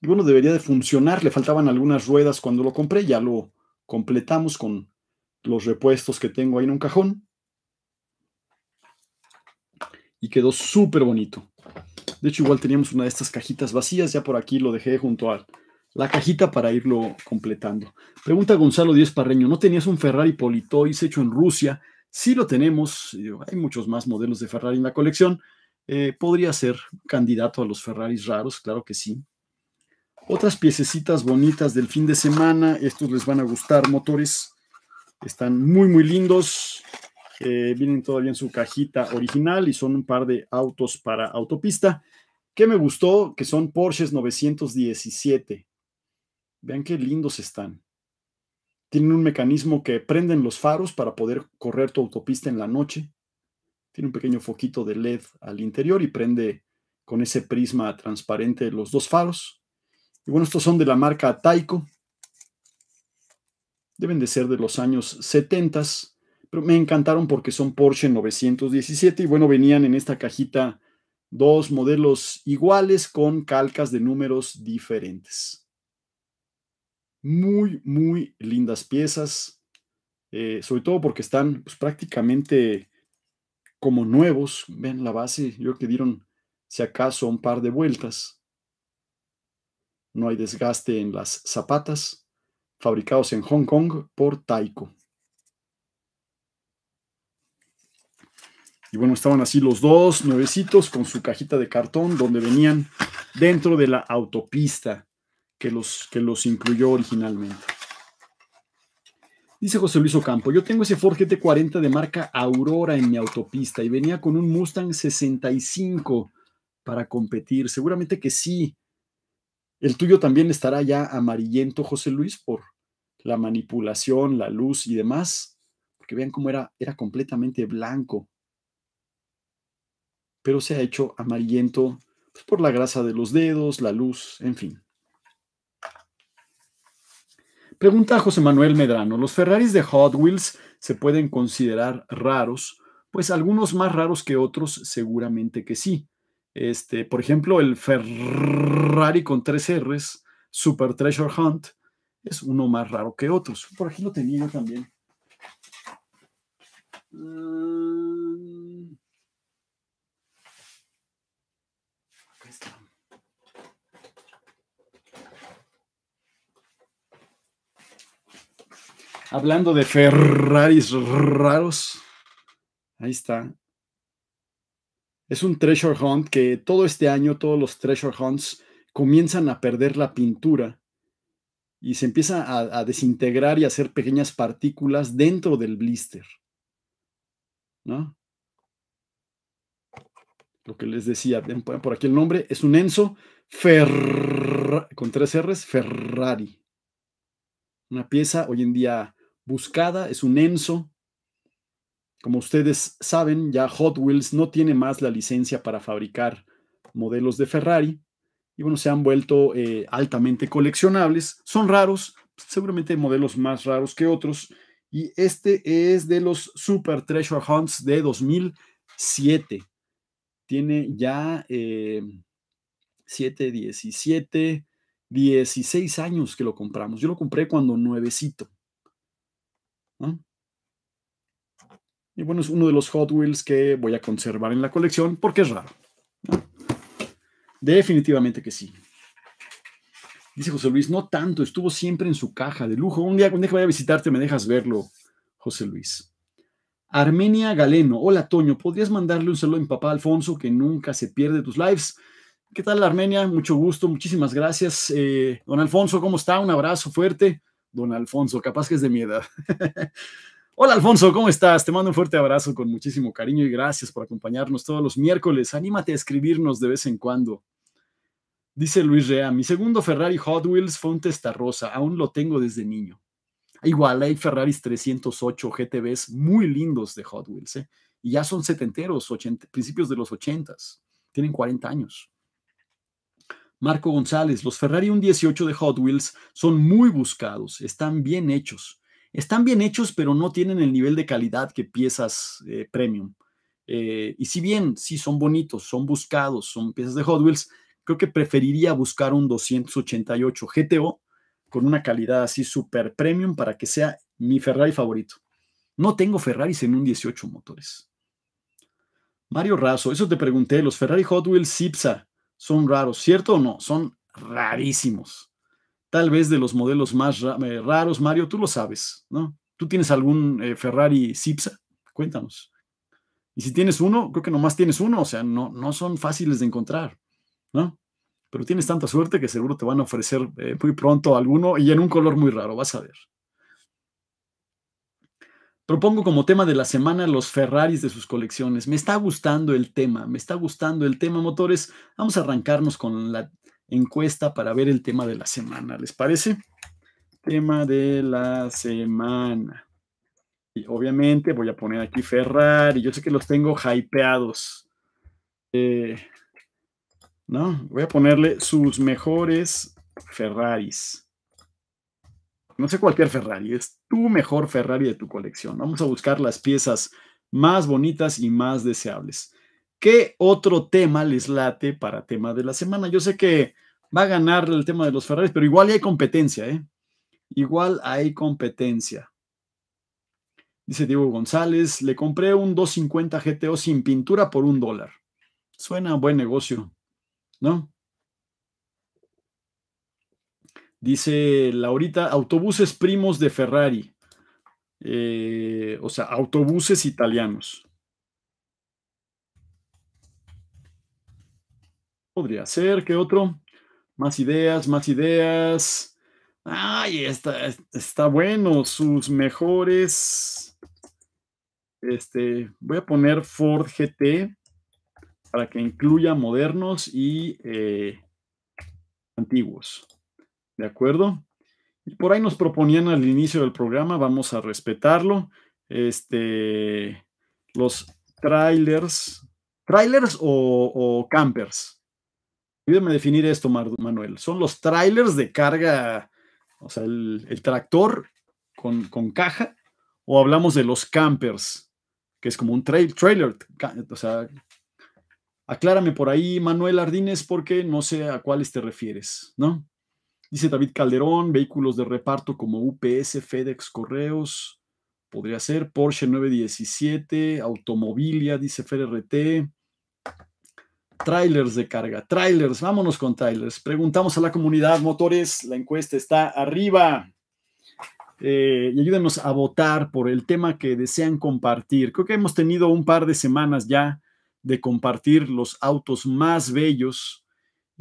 Y bueno, debería de funcionar, le faltaban algunas ruedas cuando lo compré, ya lo completamos con los repuestos que tengo ahí en un cajón y quedó súper bonito. De hecho, igual teníamos una de estas cajitas vacías, ya por aquí lo dejé junto a la cajita para irlo completando. Pregunta Gonzalo Díez Parreño, ¿no tenías un Ferrari Politois hecho en Rusia? Sí lo tenemos, hay muchos más modelos de Ferrari en la colección. Eh, podría ser candidato a los Ferraris raros, claro que sí. Otras piececitas bonitas del fin de semana, estos les van a gustar, motores. Están muy, muy lindos. Eh, vienen todavía en su cajita original y son un par de autos para autopista que me gustó, que son Porsches 917. Vean qué lindos están. Tienen un mecanismo que prenden los faros para poder correr tu autopista en la noche. Tiene un pequeño foquito de LED al interior y prende con ese prisma transparente los dos faros. Y bueno, estos son de la marca Taiko. Deben de ser de los años 70 me encantaron porque son Porsche 917 y bueno, venían en esta cajita dos modelos iguales con calcas de números diferentes. Muy, muy lindas piezas, eh, sobre todo porque están pues, prácticamente como nuevos. Ven la base, yo creo que dieron, si acaso, un par de vueltas. No hay desgaste en las zapatas, fabricados en Hong Kong por Taiko. Y bueno, estaban así los dos nuevecitos con su cajita de cartón donde venían dentro de la autopista que los, que los incluyó originalmente. Dice José Luis Ocampo, yo tengo ese Ford GT40 de marca Aurora en mi autopista y venía con un Mustang 65 para competir. Seguramente que sí. El tuyo también estará ya amarillento, José Luis, por la manipulación, la luz y demás. Porque vean cómo era, era completamente blanco pero se ha hecho amarillento pues, por la grasa de los dedos, la luz, en fin. Pregunta José Manuel Medrano, ¿los Ferraris de Hot Wheels se pueden considerar raros? Pues algunos más raros que otros, seguramente que sí. Este, por ejemplo, el Ferrari con tres R's, Super Treasure Hunt, es uno más raro que otros. Por aquí lo tenía yo también. Hablando de Ferraris raros, ahí está. Es un treasure hunt que todo este año, todos los treasure hunts comienzan a perder la pintura y se empieza a, desintegrar y a hacer pequeñas partículas dentro del blister. ¿No? Lo que les decía, por aquí el nombre, es un Enzo Ferrari, con tres R's, Ferrari. Una pieza hoy en día buscada, es un Enzo. Como ustedes saben, ya Hot Wheels no tiene más la licencia para fabricar modelos de Ferrari y bueno, se han vuelto eh, altamente coleccionables. Son raros, seguramente modelos más raros que otros. Y este es de los Super Treasure Hunts de 2007. Tiene ya 7, 17, 16 años que lo compramos. Yo lo compré cuando nuevecito. Y bueno, es uno de los Hot Wheels que voy a conservar en la colección porque es raro. Definitivamente que sí. Dice José Luis, no tanto, estuvo siempre en su caja de lujo. Un día, cuando vaya a visitarte me dejas verlo, José Luis. Armenia Galeno, hola Toño, ¿podrías mandarle un saludo a mi papá Alfonso que nunca se pierde tus lives? ¿Qué tal Armenia? Mucho gusto, muchísimas gracias. Eh, don Alfonso, ¿cómo está? Un abrazo fuerte don Alfonso, capaz que es de mi edad. Hola Alfonso, ¿cómo estás? Te mando un fuerte abrazo con muchísimo cariño y gracias por acompañarnos todos los miércoles. Anímate a escribirnos de vez en cuando. Dice Luis Rea, mi segundo Ferrari Hot Wheels fue un aún lo tengo desde niño. Igual hay Ferraris 308 GTBs muy lindos de Hot Wheels, ¿eh? y ya son setenteros, principios de los ochentas, tienen 40 años. Marco González, los Ferrari 18 de Hot Wheels son muy buscados, están bien hechos. Están bien hechos, pero no tienen el nivel de calidad que piezas eh, premium. Eh, y si bien sí son bonitos, son buscados, son piezas de Hot Wheels, creo que preferiría buscar un 288 GTO con una calidad así super premium para que sea mi Ferrari favorito. No tengo Ferraris en un 18 motores. Mario Razo, eso te pregunté, los Ferrari Hot Wheels Zipsa son raros, ¿cierto o no? Son rarísimos. Tal vez de los modelos más eh, raros, Mario, tú lo sabes, ¿no? ¿Tú tienes algún eh, Ferrari Cipsa? Cuéntanos. Y si tienes uno, creo que nomás tienes uno, o sea, no, no son fáciles de encontrar, ¿no? Pero tienes tanta suerte que seguro te van a ofrecer eh, muy pronto alguno y en un color muy raro, vas a ver. Propongo como tema de la semana los Ferraris de sus colecciones. Me está gustando el tema, me está gustando el tema, motores. Vamos a arrancarnos con la encuesta para ver el tema de la semana, ¿les parece? Tema de la semana. Y obviamente voy a poner aquí Ferrari. Yo sé que los tengo hypeados. Eh, ¿No? Voy a ponerle sus mejores Ferraris no sé cualquier Ferrari, es tu mejor Ferrari de tu colección. Vamos a buscar las piezas más bonitas y más deseables. ¿Qué otro tema les late para tema de la semana? Yo sé que va a ganar el tema de los Ferraris, pero igual hay competencia, ¿eh? Igual hay competencia. Dice Diego González, le compré un 250 GTO sin pintura por un dólar. Suena buen negocio, ¿no? Dice Laurita, autobuses primos de Ferrari. Eh, o sea, autobuses italianos. Podría ser, ¿qué otro? Más ideas, más ideas. Ay, está, está bueno. Sus mejores. Este, voy a poner Ford GT para que incluya modernos y eh, antiguos. ¿De acuerdo? Y por ahí nos proponían al inicio del programa, vamos a respetarlo. Este, los trailers, trailers o, campers. Ayúdame a definir esto, Manuel. Son los trailers de carga, o sea, el, tractor con, caja, o hablamos de los campers, que es como un trailer. O sea, aclárame por ahí, Manuel Ardínez, porque no sé a cuáles te refieres, ¿no? Dice David Calderón, vehículos de reparto como UPS, FedEx, Correos, podría ser Porsche 917, Automobilia, dice FRT, trailers de carga, trailers, vámonos con trailers. Preguntamos a la comunidad, motores, la encuesta está arriba. Eh, y ayúdenos a votar por el tema que desean compartir. Creo que hemos tenido un par de semanas ya de compartir los autos más bellos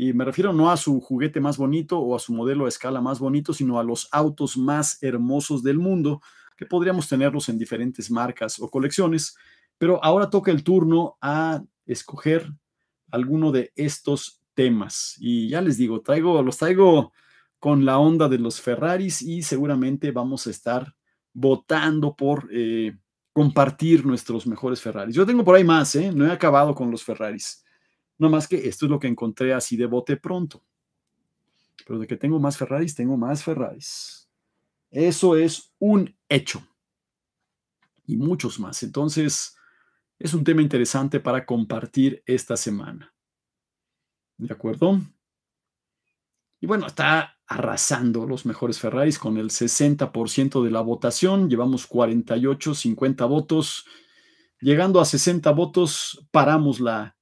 y me refiero no a su juguete más bonito o a su modelo a escala más bonito, sino a los autos más hermosos del mundo, que podríamos tenerlos en diferentes marcas o colecciones. Pero ahora toca el turno a escoger alguno de estos temas. Y ya les digo, traigo, los traigo con la onda de los Ferraris y seguramente vamos a estar votando por eh, compartir nuestros mejores Ferraris. Yo tengo por ahí más, ¿eh? no he acabado con los Ferraris. No más que esto es lo que encontré así de bote pronto. Pero de que tengo más Ferraris, tengo más Ferraris. Eso es un hecho. Y muchos más. Entonces, es un tema interesante para compartir esta semana. ¿De acuerdo? Y bueno, está arrasando los mejores Ferraris con el 60% de la votación. Llevamos 48, 50 votos. Llegando a 60 votos, paramos la,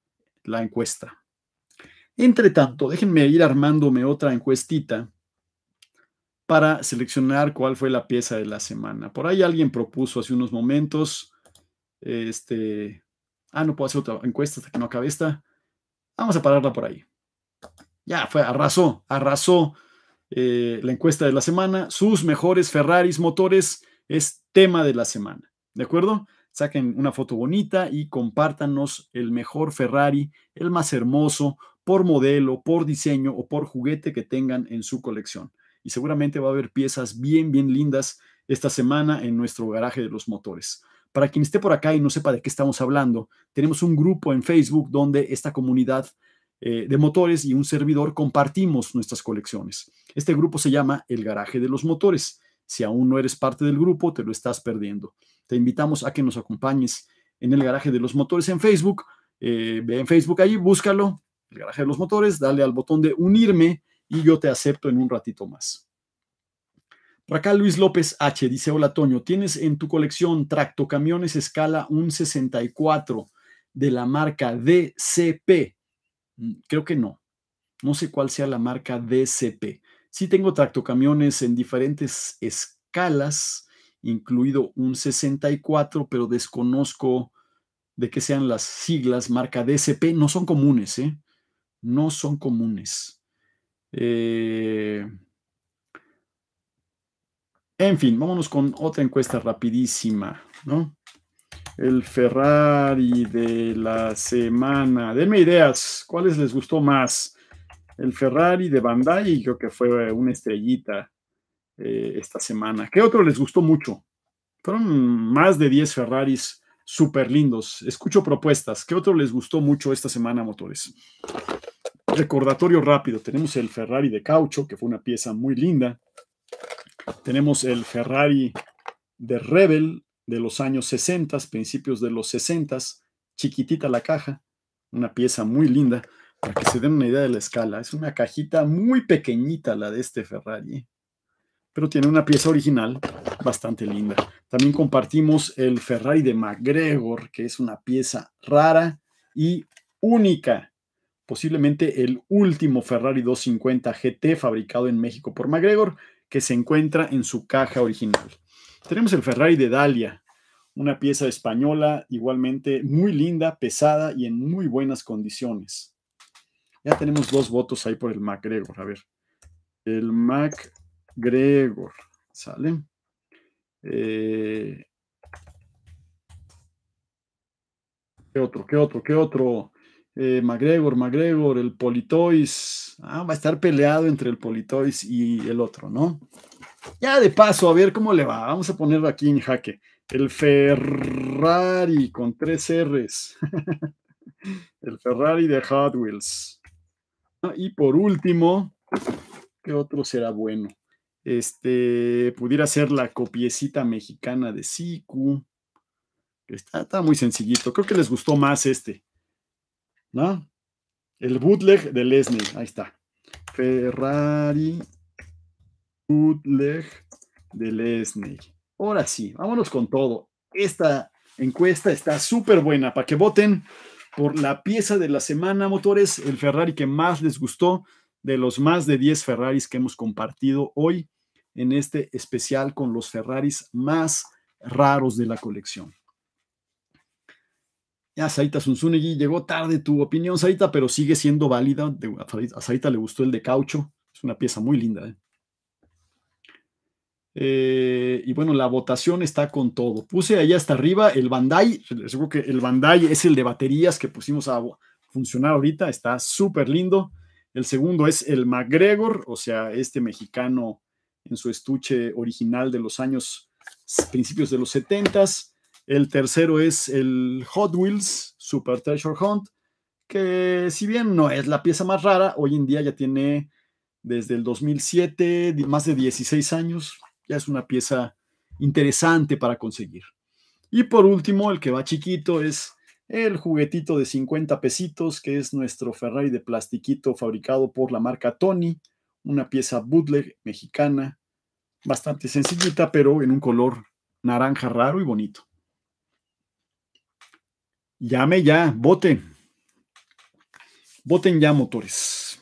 la encuesta. Entre tanto, déjenme ir armándome otra encuestita para seleccionar cuál fue la pieza de la semana. Por ahí alguien propuso hace unos momentos, este, ah, no puedo hacer otra encuesta hasta que no acabe esta. Vamos a pararla por ahí. Ya, fue, arrasó, arrasó eh, la encuesta de la semana. Sus mejores Ferraris motores es tema de la semana. ¿De acuerdo? saquen una foto bonita y compártanos el mejor Ferrari, el más hermoso, por modelo, por diseño o por juguete que tengan en su colección. Y seguramente va a haber piezas bien, bien lindas esta semana en nuestro garaje de los motores. Para quien esté por acá y no sepa de qué estamos hablando, tenemos un grupo en Facebook donde esta comunidad eh, de motores y un servidor compartimos nuestras colecciones. Este grupo se llama El Garaje de los Motores. Si aún no eres parte del grupo, te lo estás perdiendo te invitamos a que nos acompañes en el garaje de los motores en Facebook. Eh, ve en Facebook allí, búscalo, el garaje de los motores, dale al botón de unirme y yo te acepto en un ratito más. Por acá Luis López H dice, hola Toño, tienes en tu colección tractocamiones escala 164 de la marca DCP. Mm, creo que no. No sé cuál sea la marca DCP. Sí tengo tractocamiones en diferentes escalas incluido un 64, pero desconozco de qué sean las siglas, marca DSP, no son comunes, ¿eh? No son comunes. Eh, en fin, vámonos con otra encuesta rapidísima, ¿no? El Ferrari de la semana. Denme ideas, ¿cuáles les gustó más? El Ferrari de Bandai, yo que fue una estrellita. Eh, esta semana. ¿Qué otro les gustó mucho? Fueron más de 10 Ferraris súper lindos. Escucho propuestas. ¿Qué otro les gustó mucho esta semana, motores? Recordatorio rápido. Tenemos el Ferrari de caucho, que fue una pieza muy linda. Tenemos el Ferrari de Rebel de los años 60, principios de los 60, chiquitita la caja, una pieza muy linda, para que se den una idea de la escala. Es una cajita muy pequeñita la de este Ferrari. ¿eh? pero tiene una pieza original bastante linda. También compartimos el Ferrari de MacGregor, que es una pieza rara y única. Posiblemente el último Ferrari 250 GT fabricado en México por MacGregor, que se encuentra en su caja original. Tenemos el Ferrari de Dalia, una pieza española igualmente muy linda, pesada y en muy buenas condiciones. Ya tenemos dos votos ahí por el MacGregor. A ver, el Mac Gregor, ¿sale? Eh, ¿Qué otro? ¿Qué otro? ¿Qué otro? Eh, McGregor, McGregor, el Politois. Ah, va a estar peleado entre el Politois y el otro, ¿no? Ya de paso, a ver cómo le va. Vamos a ponerlo aquí en jaque. El Ferrari con tres R's. el Ferrari de Hot Wheels. Ah, y por último, ¿qué otro será bueno? Este, pudiera ser la copiecita mexicana de Siku. Está, está muy sencillito. Creo que les gustó más este. ¿No? El bootleg de Lesney. Ahí está. Ferrari bootleg de Lesney. Ahora sí, vámonos con todo. Esta encuesta está súper buena para que voten por la pieza de la semana, motores, el Ferrari que más les gustó de los más de 10 Ferraris que hemos compartido hoy en este especial con los Ferraris más raros de la colección. Ya Saita Zunzunegui llegó tarde tu opinión, Saita, pero sigue siendo válida. A Saita le gustó el de caucho. Es una pieza muy linda. ¿eh? Eh, y bueno, la votación está con todo. Puse allá hasta arriba el Bandai. digo que el Bandai es el de baterías que pusimos a funcionar ahorita. Está súper lindo. El segundo es el McGregor, o sea, este mexicano en su estuche original de los años principios de los 70. El tercero es el Hot Wheels Super Treasure Hunt, que si bien no es la pieza más rara, hoy en día ya tiene desde el 2007 más de 16 años, ya es una pieza interesante para conseguir. Y por último, el que va chiquito es el juguetito de 50 pesitos, que es nuestro Ferrari de plastiquito fabricado por la marca Tony, una pieza bootleg mexicana bastante sencillita, pero en un color naranja raro y bonito. Llame ya, voten. Voten ya, motores.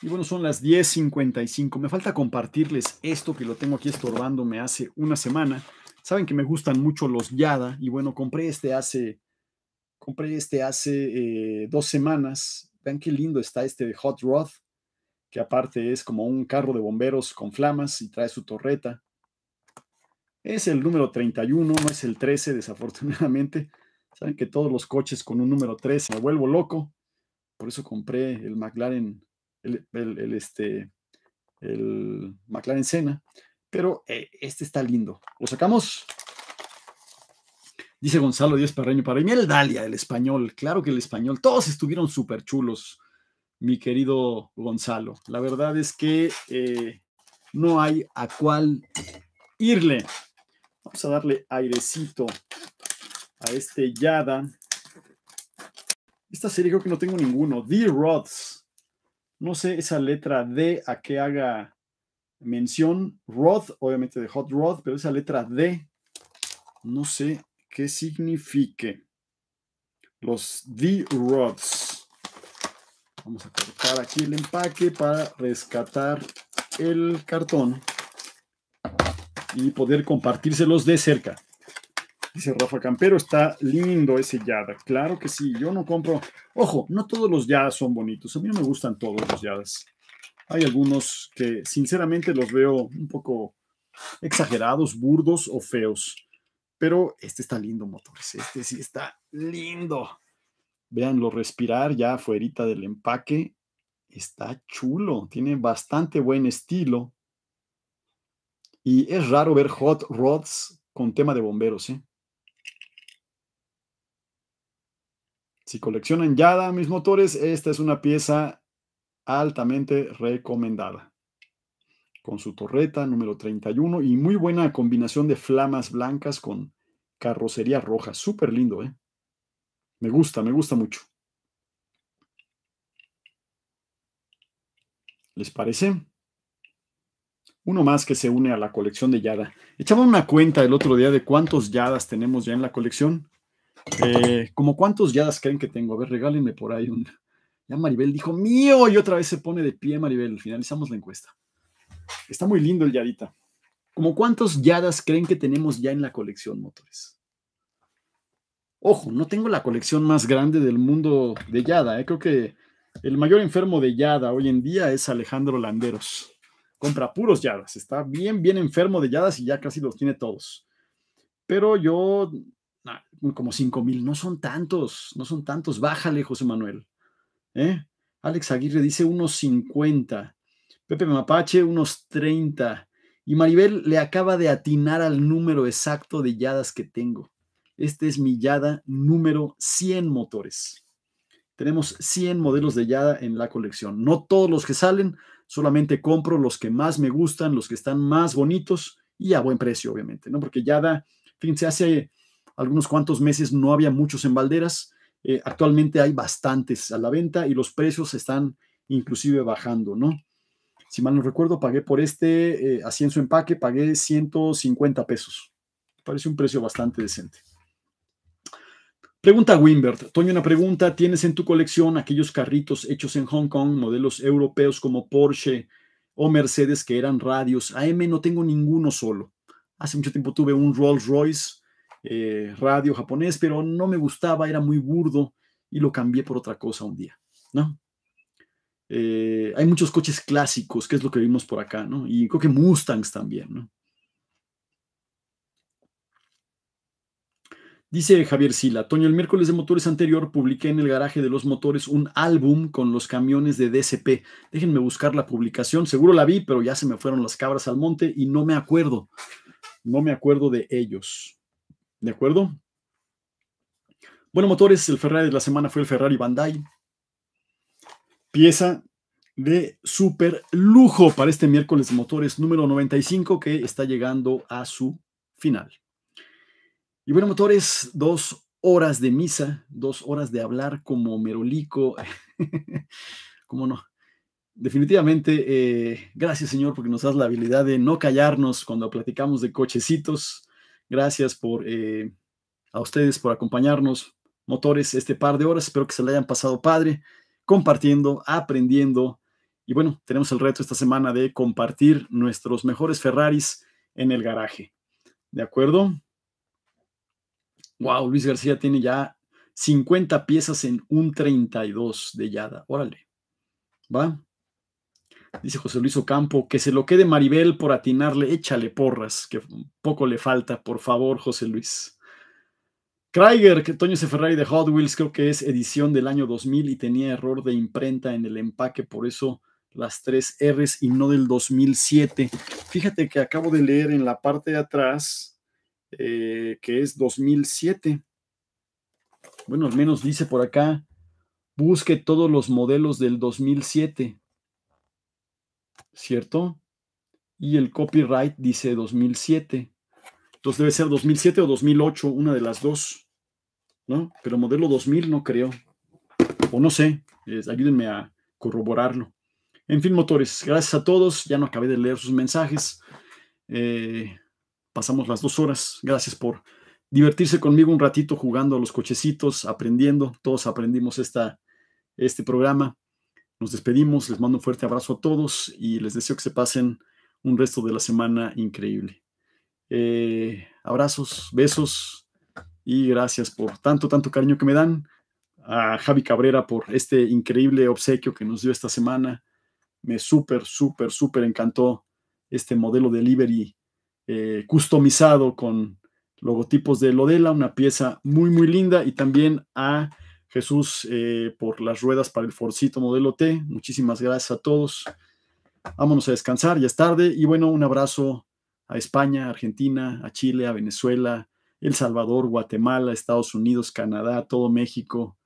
Y bueno, son las 10.55. Me falta compartirles esto que lo tengo aquí estorbándome hace una semana. Saben que me gustan mucho los Yada y bueno, compré este hace, compré este hace eh, dos semanas. Vean qué lindo está este de Hot Rod que aparte es como un carro de bomberos con flamas y trae su torreta. Es el número 31, no es el 13, desafortunadamente. Saben que todos los coches con un número 13 me vuelvo loco. Por eso compré el McLaren, el, este, el McLaren Senna. Pero eh, este está lindo. Lo sacamos. Dice Gonzalo Díaz Parreño. Para mí el Dalia, el español. Claro que el español. Todos estuvieron súper chulos mi querido Gonzalo. La verdad es que eh, no hay a cuál irle. Vamos a darle airecito a este Yada. Esta serie creo que no tengo ninguno. The Rods No sé esa letra D a qué haga mención. Roth, obviamente de Hot Rod pero esa letra D, no sé qué signifique. Los The Rods Vamos a cortar aquí el empaque para rescatar el cartón y poder compartírselos de cerca. Dice Rafa Campero, está lindo ese Yada. Claro que sí, yo no compro. Ojo, no todos los Yadas son bonitos. A mí no me gustan todos los Yadas. Hay algunos que sinceramente los veo un poco exagerados, burdos o feos. Pero este está lindo, motores. Este sí está lindo. Veanlo respirar ya afuerita del empaque. Está chulo, tiene bastante buen estilo. Y es raro ver hot rods con tema de bomberos, ¿eh? Si coleccionan Yada mis motores, esta es una pieza altamente recomendada. Con su torreta número 31 y muy buena combinación de flamas blancas con carrocería roja. Súper lindo, ¿eh? Me gusta, me gusta mucho. ¿Les parece? Uno más que se une a la colección de Yada. Echaba una cuenta el otro día de cuántos Yadas tenemos ya en la colección. ¿Cómo eh, ¿Como cuántos Yadas creen que tengo? A ver, regálenme por ahí un. Ya Maribel dijo, mío, y otra vez se pone de pie Maribel. Finalizamos la encuesta. Está muy lindo el Yadita. ¿Como cuántos Yadas creen que tenemos ya en la colección, motores? Ojo, no tengo la colección más grande del mundo de Yada. Eh, creo que el mayor enfermo de Yada hoy en día es Alejandro Landeros. Compra puros Yadas. Está bien, bien enfermo de Yadas y ya casi los tiene todos. Pero yo, como 5 mil, no son tantos, no son tantos. Bájale, José Manuel. Eh. Alex Aguirre dice unos 50. Pepe Mapache, unos 30. Y Maribel le acaba de atinar al número exacto de yadas que tengo. Este es mi Yada número 100 motores. Tenemos 100 modelos de Yada en la colección. No todos los que salen, solamente compro los que más me gustan, los que están más bonitos y a buen precio, obviamente, ¿no? Porque Yada, fíjense, hace algunos cuantos meses no había muchos en balderas. Eh, actualmente hay bastantes a la venta y los precios están inclusive bajando, ¿no? Si mal no recuerdo, pagué por este, eh, así en su empaque, pagué 150 pesos. Parece un precio bastante decente. Pregunta Wimbert. Toño, una pregunta. ¿Tienes en tu colección aquellos carritos hechos en Hong Kong, modelos europeos como Porsche o Mercedes que eran radios? AM no tengo ninguno solo. Hace mucho tiempo tuve un Rolls Royce eh, radio japonés, pero no me gustaba, era muy burdo y lo cambié por otra cosa un día, ¿no? Eh, hay muchos coches clásicos, que es lo que vimos por acá, ¿no? Y creo que Mustangs también, ¿no? Dice Javier Sila, Toño, el miércoles de motores anterior publiqué en el garaje de los motores un álbum con los camiones de DCP. Déjenme buscar la publicación, seguro la vi, pero ya se me fueron las cabras al monte y no me acuerdo. No me acuerdo de ellos. ¿De acuerdo? Bueno, motores, el Ferrari de la semana fue el Ferrari Bandai. Pieza de super lujo para este miércoles de motores número 95 que está llegando a su final. Y bueno, motores, dos horas de misa, dos horas de hablar como merolico. ¿Cómo no? Definitivamente, eh, gracias Señor porque nos das la habilidad de no callarnos cuando platicamos de cochecitos. Gracias por eh, a ustedes por acompañarnos, motores, este par de horas. Espero que se le hayan pasado padre, compartiendo, aprendiendo. Y bueno, tenemos el reto esta semana de compartir nuestros mejores Ferraris en el garaje. ¿De acuerdo? Wow, Luis García tiene ya 50 piezas en un 32 de Yada. Órale. ¿Va? Dice José Luis Ocampo, que se lo quede Maribel por atinarle, échale porras, que poco le falta, por favor, José Luis. Kraiger, que Toño Ferrari de Hot Wheels, creo que es edición del año 2000 y tenía error de imprenta en el empaque, por eso las tres R's y no del 2007. Fíjate que acabo de leer en la parte de atrás, eh, que es 2007. Bueno, al menos dice por acá, busque todos los modelos del 2007, ¿cierto? Y el copyright dice 2007. Entonces debe ser 2007 o 2008, una de las dos, ¿no? Pero modelo 2000 no creo. O no sé, ayúdenme a corroborarlo. En fin, motores, gracias a todos. Ya no acabé de leer sus mensajes. Eh, pasamos las dos horas. Gracias por divertirse conmigo un ratito jugando a los cochecitos, aprendiendo. Todos aprendimos esta, este programa. Nos despedimos, les mando un fuerte abrazo a todos y les deseo que se pasen un resto de la semana increíble. Eh, abrazos, besos y gracias por tanto, tanto cariño que me dan. A Javi Cabrera por este increíble obsequio que nos dio esta semana. Me súper, súper, súper encantó este modelo de delivery eh, customizado con logotipos de Lodela, una pieza muy, muy linda. Y también a Jesús eh, por las ruedas para el Forcito modelo T. Muchísimas gracias a todos. Vámonos a descansar, ya es tarde. Y bueno, un abrazo a España, Argentina, a Chile, a Venezuela, El Salvador, Guatemala, Estados Unidos, Canadá, todo México.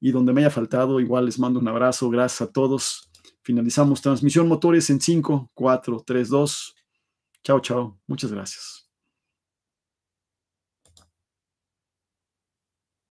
Y donde me haya faltado, igual les mando un abrazo. Gracias a todos. Finalizamos transmisión motores en 5, 4, 3, 2. Chao, chao. Muchas gracias.